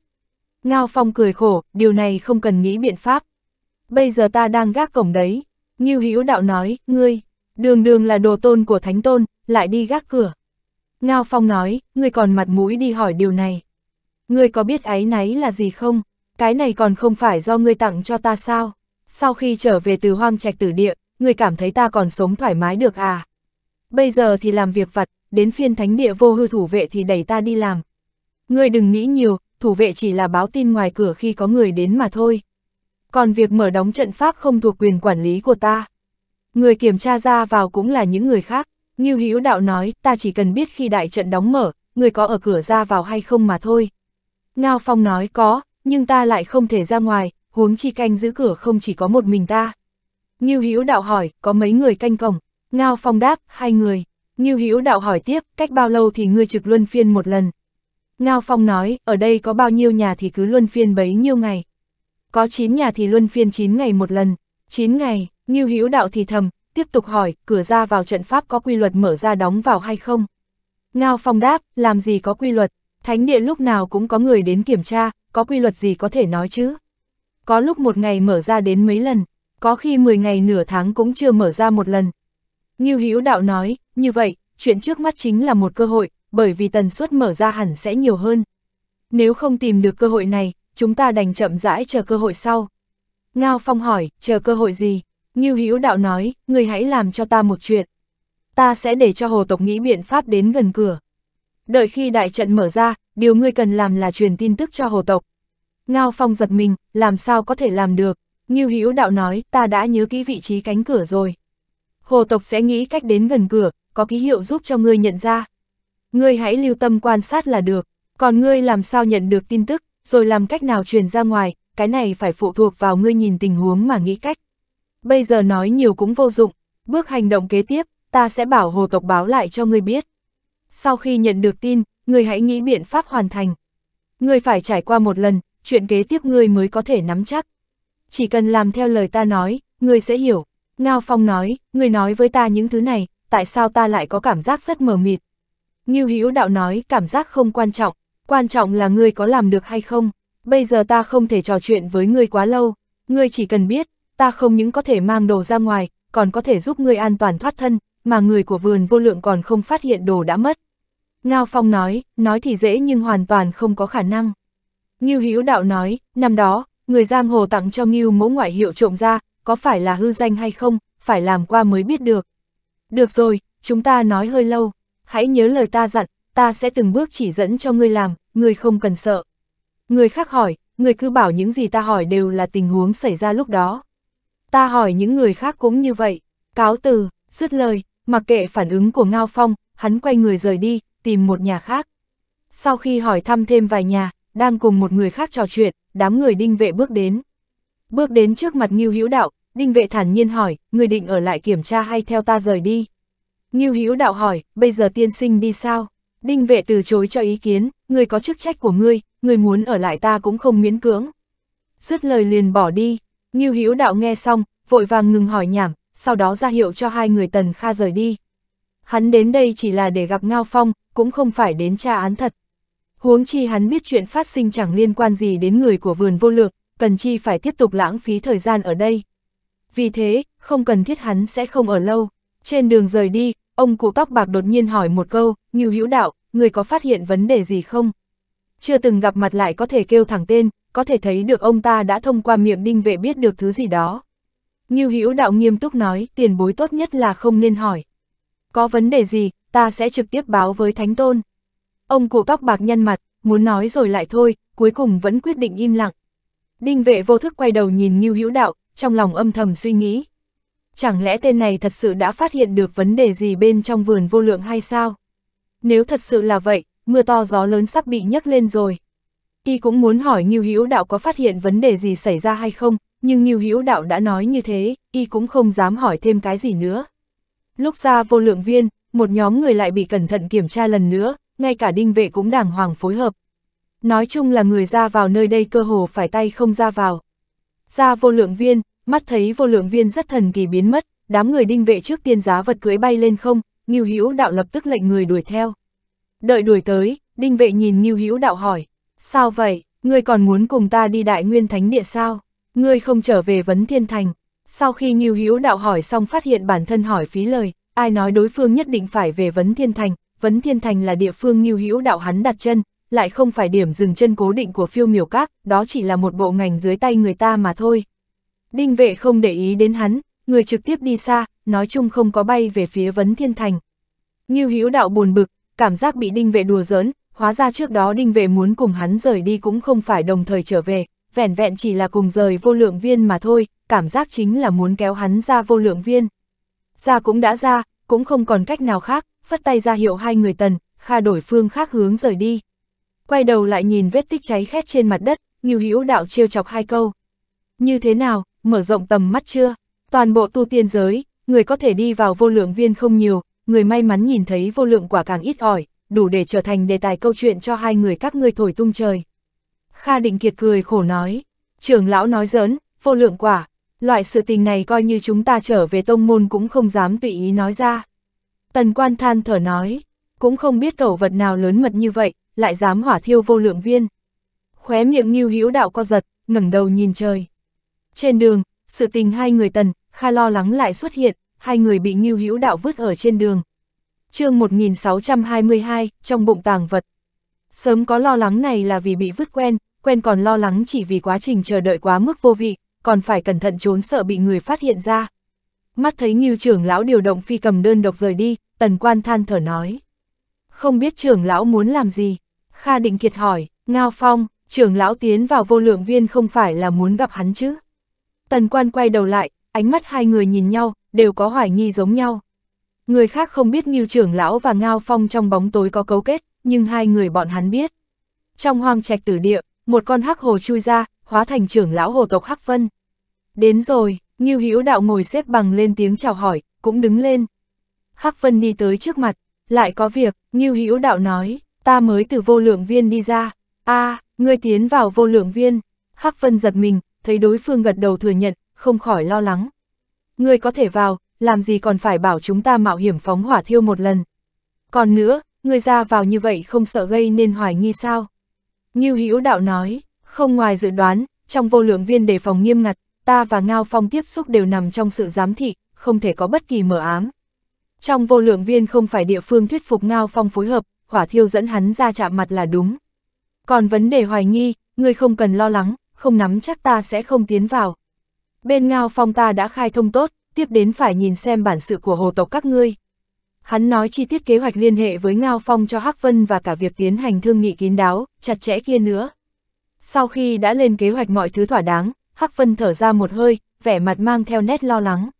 A: Ngao Phong cười khổ, điều này không cần nghĩ biện pháp. Bây giờ ta đang gác cổng đấy. Nghiêu Hữu đạo nói, ngươi, đường đường là đồ tôn của Thánh Tôn, lại đi gác cửa. Ngao Phong nói, ngươi còn mặt mũi đi hỏi điều này. Ngươi có biết áy náy là gì không? Cái này còn không phải do ngươi tặng cho ta sao? Sau khi trở về từ hoang trạch tử địa, ngươi cảm thấy ta còn sống thoải mái được à? Bây giờ thì làm việc vặt, đến phiên thánh địa vô hư thủ vệ thì đẩy ta đi làm. Ngươi đừng nghĩ nhiều, thủ vệ chỉ là báo tin ngoài cửa khi có người đến mà thôi. Còn việc mở đóng trận pháp không thuộc quyền quản lý của ta. Người kiểm tra ra vào cũng là những người khác, như hữu đạo nói, ta chỉ cần biết khi đại trận đóng mở, người có ở cửa ra vào hay không mà thôi. Ngao Phong nói có, nhưng ta lại không thể ra ngoài, huống chi canh giữ cửa không chỉ có một mình ta. như Hữu đạo hỏi, có mấy người canh cổng? Ngao Phong đáp, hai người. Ngưu Hữu Đạo hỏi tiếp, cách bao lâu thì ngươi trực luân phiên một lần? Ngao Phong nói, ở đây có bao nhiêu nhà thì cứ luân phiên bấy nhiêu ngày. Có 9 nhà thì luân phiên 9 ngày một lần. 9 ngày, Ngưu Hữu Đạo thì thầm, tiếp tục hỏi, cửa ra vào trận pháp có quy luật mở ra đóng vào hay không? Ngao Phong đáp, làm gì có quy luật, thánh địa lúc nào cũng có người đến kiểm tra, có quy luật gì có thể nói chứ? Có lúc một ngày mở ra đến mấy lần, có khi 10 ngày nửa tháng cũng chưa mở ra một lần, Ngưu Hữu Đạo nói, như vậy, chuyện trước mắt chính là một cơ hội, bởi vì tần suất mở ra hẳn sẽ nhiều hơn. Nếu không tìm được cơ hội này, chúng ta đành chậm rãi chờ cơ hội sau. Ngao Phong hỏi, chờ cơ hội gì? Ngưu Hữu Đạo nói, người hãy làm cho ta một chuyện. Ta sẽ để cho hồ tộc nghĩ biện pháp đến gần cửa. Đợi khi đại trận mở ra, điều ngươi cần làm là truyền tin tức cho hồ tộc. Ngao Phong giật mình, làm sao có thể làm được? Ngưu Hữu Đạo nói, ta đã nhớ kỹ vị trí cánh cửa rồi hồ tộc sẽ nghĩ cách đến gần cửa, có ký hiệu giúp cho ngươi nhận ra. Ngươi hãy lưu tâm quan sát là được, còn ngươi làm sao nhận được tin tức, rồi làm cách nào truyền ra ngoài, cái này phải phụ thuộc vào ngươi nhìn tình huống mà nghĩ cách. Bây giờ nói nhiều cũng vô dụng, bước hành động kế tiếp, ta sẽ bảo hồ tộc báo lại cho ngươi biết. Sau khi nhận được tin, ngươi hãy nghĩ biện pháp hoàn thành. Ngươi phải trải qua một lần, chuyện kế tiếp ngươi mới có thể nắm chắc. Chỉ cần làm theo lời ta nói, ngươi sẽ hiểu. Ngao Phong nói, người nói với ta những thứ này, tại sao ta lại có cảm giác rất mờ mịt. Ngưu Hữu Đạo nói cảm giác không quan trọng, quan trọng là ngươi có làm được hay không. Bây giờ ta không thể trò chuyện với ngươi quá lâu, ngươi chỉ cần biết, ta không những có thể mang đồ ra ngoài, còn có thể giúp ngươi an toàn thoát thân, mà người của vườn vô lượng còn không phát hiện đồ đã mất. Ngao Phong nói, nói thì dễ nhưng hoàn toàn không có khả năng. Ngưu Hữu Đạo nói, năm đó, người giang hồ tặng cho Ngưu mẫu ngoại hiệu trộm ra, có phải là hư danh hay không, phải làm qua mới biết được. Được rồi, chúng ta nói hơi lâu, hãy nhớ lời ta dặn, ta sẽ từng bước chỉ dẫn cho ngươi làm, ngươi không cần sợ. Người khác hỏi, người cứ bảo những gì ta hỏi đều là tình huống xảy ra lúc đó. Ta hỏi những người khác cũng như vậy, cáo từ, dứt lời, mặc kệ phản ứng của Ngao Phong, hắn quay người rời đi, tìm một nhà khác. Sau khi hỏi thăm thêm vài nhà, đang cùng một người khác trò chuyện, đám người đinh vệ bước đến. Bước đến trước mặt Ngưu Hữu Đạo, Đinh Vệ thản nhiên hỏi, người định ở lại kiểm tra hay theo ta rời đi? Ngưu Hữu Đạo hỏi, bây giờ tiên sinh đi sao? Đinh Vệ từ chối cho ý kiến, người có chức trách của ngươi, người muốn ở lại ta cũng không miễn cưỡng. Dứt lời liền bỏ đi, Ngưu Hữu Đạo nghe xong, vội vàng ngừng hỏi nhảm, sau đó ra hiệu cho hai người Tần Kha rời đi. Hắn đến đây chỉ là để gặp Ngao Phong, cũng không phải đến tra án thật. Huống chi hắn biết chuyện phát sinh chẳng liên quan gì đến người của vườn vô lược, cần chi phải tiếp tục lãng phí thời gian ở đây. Vì thế, không cần thiết hắn sẽ không ở lâu. Trên đường rời đi, ông cụ tóc bạc đột nhiên hỏi một câu, Ngưu Hữu Đạo, người có phát hiện vấn đề gì không? Chưa từng gặp mặt lại có thể kêu thẳng tên, có thể thấy được ông ta đã thông qua miệng đinh vệ biết được thứ gì đó. Ngưu Hữu Đạo nghiêm túc nói, tiền bối tốt nhất là không nên hỏi. Có vấn đề gì, ta sẽ trực tiếp báo với Thánh Tôn. Ông cụ tóc bạc nhăn mặt, muốn nói rồi lại thôi, cuối cùng vẫn quyết định im lặng. Đinh vệ vô thức quay đầu nhìn Ngưu Hữu Đạo, trong lòng âm thầm suy nghĩ. Chẳng lẽ tên này thật sự đã phát hiện được vấn đề gì bên trong vườn vô lượng hay sao? Nếu thật sự là vậy, mưa to gió lớn sắp bị nhấc lên rồi. Y cũng muốn hỏi Ngưu Hữu Đạo có phát hiện vấn đề gì xảy ra hay không, nhưng Ngưu Hữu Đạo đã nói như thế, y cũng không dám hỏi thêm cái gì nữa. Lúc ra vô lượng viên, một nhóm người lại bị cẩn thận kiểm tra lần nữa, ngay cả đinh vệ cũng đàng hoàng phối hợp, Nói chung là người ra vào nơi đây cơ hồ phải tay không ra vào. Ra vô lượng viên, mắt thấy vô lượng viên rất thần kỳ biến mất, đám người đinh vệ trước tiên giá vật cưỡi bay lên không, Ngưu Hữu đạo lập tức lệnh người đuổi theo. Đợi đuổi tới, đinh vệ nhìn Ngưu Hữu đạo hỏi, sao vậy, ngươi còn muốn cùng ta đi đại nguyên thánh địa sao, ngươi không trở về vấn thiên thành. Sau khi Ngưu Hữu đạo hỏi xong phát hiện bản thân hỏi phí lời, ai nói đối phương nhất định phải về vấn thiên thành, vấn thiên thành là địa phương Ngưu Hữu đạo hắn đặt chân, lại không phải điểm dừng chân cố định của phiêu miểu các, đó chỉ là một bộ ngành dưới tay người ta mà thôi. Đinh vệ không để ý đến hắn, người trực tiếp đi xa, nói chung không có bay về phía vấn thiên thành. Nghiêu hữu đạo buồn bực, cảm giác bị đinh vệ đùa giỡn, hóa ra trước đó đinh vệ muốn cùng hắn rời đi cũng không phải đồng thời trở về, vẻn vẹn chỉ là cùng rời vô lượng viên mà thôi, cảm giác chính là muốn kéo hắn ra vô lượng viên. Ra cũng đã ra, cũng không còn cách nào khác, phất tay ra hiệu hai người tần, kha đổi phương khác hướng rời đi quay đầu lại nhìn vết tích cháy khét trên mặt đất, Ngưu Hữu Đạo trêu chọc hai câu. Như thế nào, mở rộng tầm mắt chưa? Toàn bộ tu tiên giới, người có thể đi vào vô lượng viên không nhiều, người may mắn nhìn thấy vô lượng quả càng ít ỏi, đủ để trở thành đề tài câu chuyện cho hai người các ngươi thổi tung trời. Kha Định Kiệt cười khổ nói, trưởng lão nói giỡn, vô lượng quả, loại sự tình này coi như chúng ta trở về tông môn cũng không dám tùy ý nói ra. Tần quan than thở nói, cũng không biết cẩu vật nào lớn mật như vậy, lại dám hỏa thiêu vô lượng viên. Khóe miệng Ngưu Hữu Đạo co giật, ngẩng đầu nhìn trời. Trên đường, sự tình hai người Tần, Kha lo lắng lại xuất hiện, hai người bị Ngưu Hữu Đạo vứt ở trên đường. Chương 1622, trong bụng tàng vật. Sớm có lo lắng này là vì bị vứt quen, quen còn lo lắng chỉ vì quá trình chờ đợi quá mức vô vị, còn phải cẩn thận trốn sợ bị người phát hiện ra. Mắt thấy Ngưu trưởng lão điều động phi cầm đơn độc rời đi, Tần Quan than thở nói: "Không biết trưởng lão muốn làm gì?" Kha Định Kiệt hỏi, Ngao Phong, trưởng lão tiến vào vô lượng viên không phải là muốn gặp hắn chứ? Tần quan quay đầu lại, ánh mắt hai người nhìn nhau, đều có hoài nghi giống nhau. Người khác không biết như trưởng lão và Ngao Phong trong bóng tối có cấu kết, nhưng hai người bọn hắn biết. Trong hoang trạch tử địa, một con hắc hồ chui ra, hóa thành trưởng lão hồ tộc Hắc Vân. Đến rồi, Nghiêu Hữu Đạo ngồi xếp bằng lên tiếng chào hỏi, cũng đứng lên. Hắc Vân đi tới trước mặt, lại có việc, Nghiêu Hữu Đạo nói, ta mới từ vô lượng viên đi ra, a à, ngươi tiến vào vô lượng viên, Hắc Vân giật mình, thấy đối phương gật đầu thừa nhận, không khỏi lo lắng. Ngươi có thể vào, làm gì còn phải bảo chúng ta mạo hiểm phóng hỏa thiêu một lần. Còn nữa, ngươi ra vào như vậy không sợ gây nên hoài nghi sao? như Hữu Đạo nói, không ngoài dự đoán, trong vô lượng viên đề phòng nghiêm ngặt, ta và Ngao Phong tiếp xúc đều nằm trong sự giám thị, không thể có bất kỳ mở ám. Trong vô lượng viên không phải địa phương thuyết phục Ngao Phong phối hợp, hỏa thiêu dẫn hắn ra chạm mặt là đúng. Còn vấn đề hoài nghi, ngươi không cần lo lắng, không nắm chắc ta sẽ không tiến vào. Bên ngao phong ta đã khai thông tốt, tiếp đến phải nhìn xem bản sự của hồ tộc các ngươi. Hắn nói chi tiết kế hoạch liên hệ với Ngao Phong cho Hắc Vân và cả việc tiến hành thương nghị kín đáo, chặt chẽ kia nữa. Sau khi đã lên kế hoạch mọi thứ thỏa đáng, Hắc Vân thở ra một hơi, vẻ mặt mang theo nét lo lắng.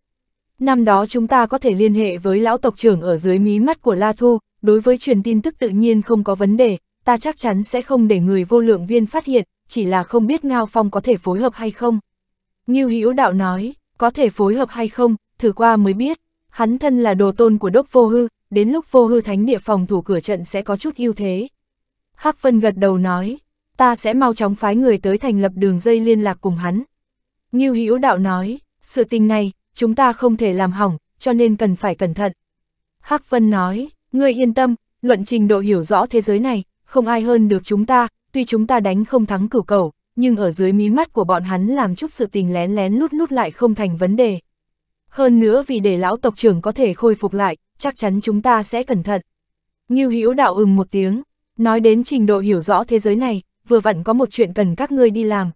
A: Năm đó chúng ta có thể liên hệ với lão tộc trưởng ở dưới mí mắt của La Thu, đối với truyền tin tức tự nhiên không có vấn đề, ta chắc chắn sẽ không để người vô lượng viên phát hiện, chỉ là không biết Ngao Phong có thể phối hợp hay không. như Hữu Đạo nói, có thể phối hợp hay không, thử qua mới biết, hắn thân là đồ tôn của đốc vô hư, đến lúc vô hư thánh địa phòng thủ cửa trận sẽ có chút ưu thế. Hắc vân gật đầu nói, ta sẽ mau chóng phái người tới thành lập đường dây liên lạc cùng hắn. như Hữu Đạo nói, sự tình này, chúng ta không thể làm hỏng, cho nên cần phải cẩn thận. Hắc vân nói, Ngươi yên tâm, luận trình độ hiểu rõ thế giới này, không ai hơn được chúng ta, tuy chúng ta đánh không thắng cửu cầu, nhưng ở dưới mí mắt của bọn hắn làm chút sự tình lén lén lút lút lại không thành vấn đề. Hơn nữa vì để lão tộc trưởng có thể khôi phục lại, chắc chắn chúng ta sẽ cẩn thận. Ngưu Hữu đạo ừm một tiếng, nói đến trình độ hiểu rõ thế giới này, vừa vặn có một chuyện cần các ngươi đi làm.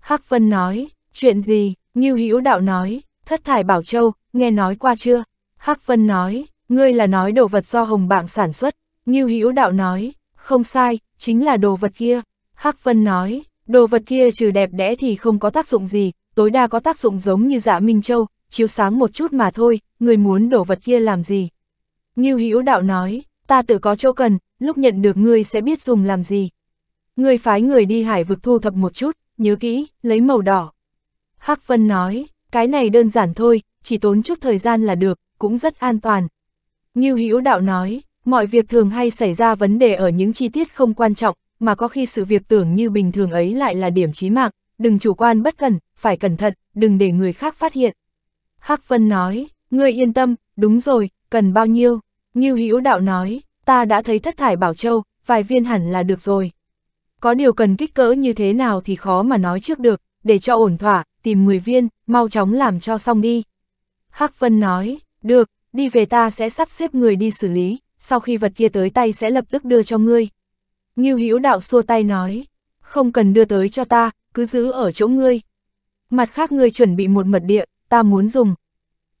A: Hắc Vân nói, chuyện gì? Ngưu Hữu đạo nói, thất thải Bảo Châu, nghe nói qua chưa? Hắc Vân nói, Ngươi là nói đồ vật do hồng Bạng sản xuất, Ngưu Hữu Đạo nói, không sai, chính là đồ vật kia. Hắc Vân nói, đồ vật kia trừ đẹp đẽ thì không có tác dụng gì, tối đa có tác dụng giống như dạ Minh Châu, chiếu sáng một chút mà thôi, người muốn đồ vật kia làm gì. Ngưu Hữu Đạo nói, ta tự có chỗ cần, lúc nhận được ngươi sẽ biết dùng làm gì. Ngươi phái người đi hải vực thu thập một chút, nhớ kỹ, lấy màu đỏ. Hắc Vân nói, cái này đơn giản thôi, chỉ tốn chút thời gian là được, cũng rất an toàn, Ngưu Hữu Đạo nói, mọi việc thường hay xảy ra vấn đề ở những chi tiết không quan trọng, mà có khi sự việc tưởng như bình thường ấy lại là điểm chí mạng, đừng chủ quan bất cẩn, phải cẩn thận, đừng để người khác phát hiện. Hắc Vân nói, ngươi yên tâm, đúng rồi, cần bao nhiêu? Ngưu Hữu Đạo nói, ta đã thấy thất thải Bảo Châu, vài viên hẳn là được rồi. Có điều cần kích cỡ như thế nào thì khó mà nói trước được, để cho ổn thỏa, tìm 10 viên, mau chóng làm cho xong đi. Hắc Vân nói, được, đi về ta sẽ sắp xếp người đi xử lý, sau khi vật kia tới tay sẽ lập tức đưa cho ngươi. Ngưu Hữu đạo xua tay nói, không cần đưa tới cho ta, cứ giữ ở chỗ ngươi. Mặt khác ngươi chuẩn bị một mật địa, ta muốn dùng.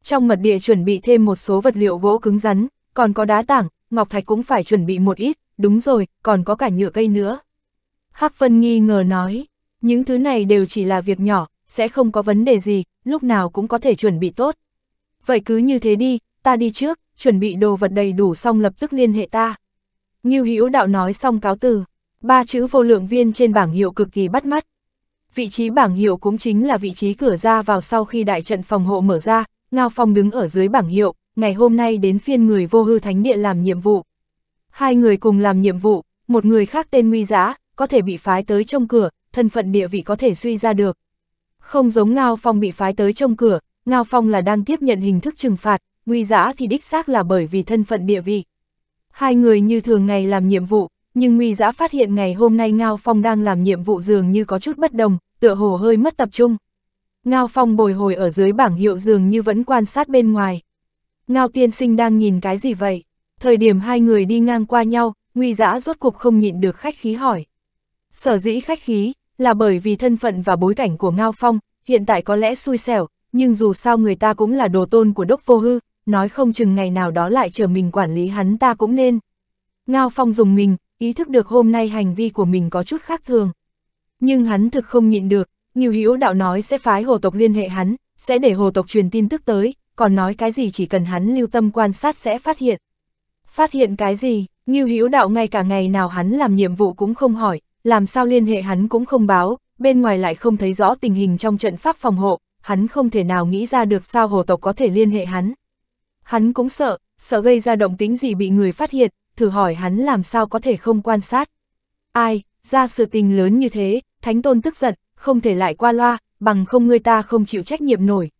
A: Trong mật địa chuẩn bị thêm một số vật liệu gỗ cứng rắn, còn có đá tảng, ngọc thạch cũng phải chuẩn bị một ít, đúng rồi, còn có cả nhựa cây nữa. Hắc Vân nghi ngờ nói, những thứ này đều chỉ là việc nhỏ, sẽ không có vấn đề gì, lúc nào cũng có thể chuẩn bị tốt. Vậy cứ như thế đi, ta đi trước, chuẩn bị đồ vật đầy đủ xong lập tức liên hệ ta. Ngưu Hữu Đạo nói xong cáo từ, ba chữ vô lượng viên trên bảng hiệu cực kỳ bắt mắt. Vị trí bảng hiệu cũng chính là vị trí cửa ra vào sau khi đại trận phòng hộ mở ra, Ngao Phong đứng ở dưới bảng hiệu, ngày hôm nay đến phiên người vô hư thánh địa làm nhiệm vụ. Hai người cùng làm nhiệm vụ, một người khác tên Nguy Giá có thể bị phái tới trong cửa, thân phận địa vị có thể suy ra được. Không giống Ngao Phong bị phái tới trong cửa, Ngao Phong là đang tiếp nhận hình thức trừng phạt, nguy giã thì đích xác là bởi vì thân phận địa vị. Hai người như thường ngày làm nhiệm vụ, nhưng nguy giã phát hiện ngày hôm nay Ngao Phong đang làm nhiệm vụ dường như có chút bất đồng, tựa hồ hơi mất tập trung. Ngao Phong bồi hồi ở dưới bảng hiệu dường như vẫn quan sát bên ngoài. Ngao tiên sinh đang nhìn cái gì vậy? Thời điểm hai người đi ngang qua nhau, nguy giã rốt cuộc không nhịn được khách khí hỏi. Sở dĩ khách khí, là bởi vì thân phận và bối cảnh của Ngao Phong, hiện tại có lẽ xui xẻo, nhưng dù sao người ta cũng là đồ tôn của Đốc Vô Hư, nói không chừng ngày nào đó lại trở mình quản lý hắn ta cũng nên. Ngao Phong dùng mình, ý thức được hôm nay hành vi của mình có chút khác thường. Nhưng hắn thực không nhịn được, nhiều hữu đạo nói sẽ phái hồ tộc liên hệ hắn, sẽ để hồ tộc truyền tin tức tới, còn nói cái gì chỉ cần hắn lưu tâm quan sát sẽ phát hiện. Phát hiện cái gì, Ngưu Hữu Đạo ngay cả ngày nào hắn làm nhiệm vụ cũng không hỏi, làm sao liên hệ hắn cũng không báo, bên ngoài lại không thấy rõ tình hình trong trận pháp phòng hộ, hắn không thể nào nghĩ ra được sao hồ tộc có thể liên hệ hắn. Hắn cũng sợ, sợ gây ra động tính gì bị người phát hiện, thử hỏi hắn làm sao có thể không quan sát. Ai, ra sự tình lớn như thế, Thánh Tôn tức giận, không thể lại qua loa, bằng không người ta không chịu trách nhiệm nổi.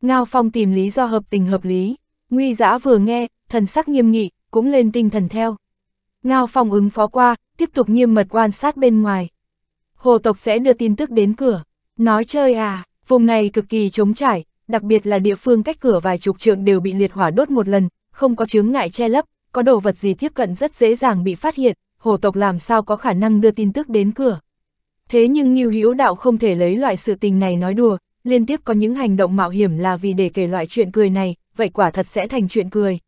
A: Ngao Phong tìm lý do hợp tình hợp lý, Nguy Giã vừa nghe, thần sắc nghiêm nghị, cũng lên tinh thần theo. Ngao Phong ứng phó qua, tiếp tục nghiêm mật quan sát bên ngoài. Hồ tộc sẽ đưa tin tức đến cửa, nói chơi à, vùng này cực kỳ trống trải, đặc biệt là địa phương cách cửa vài chục trượng đều bị liệt hỏa đốt một lần, không có chướng ngại che lấp, có đồ vật gì tiếp cận rất dễ dàng bị phát hiện, hồ tộc làm sao có khả năng đưa tin tức đến cửa. Thế nhưng Ngưu Hữu Đạo không thể lấy loại sự tình này nói đùa, liên tiếp có những hành động mạo hiểm là vì để kể loại chuyện cười này, vậy quả thật sẽ thành chuyện cười.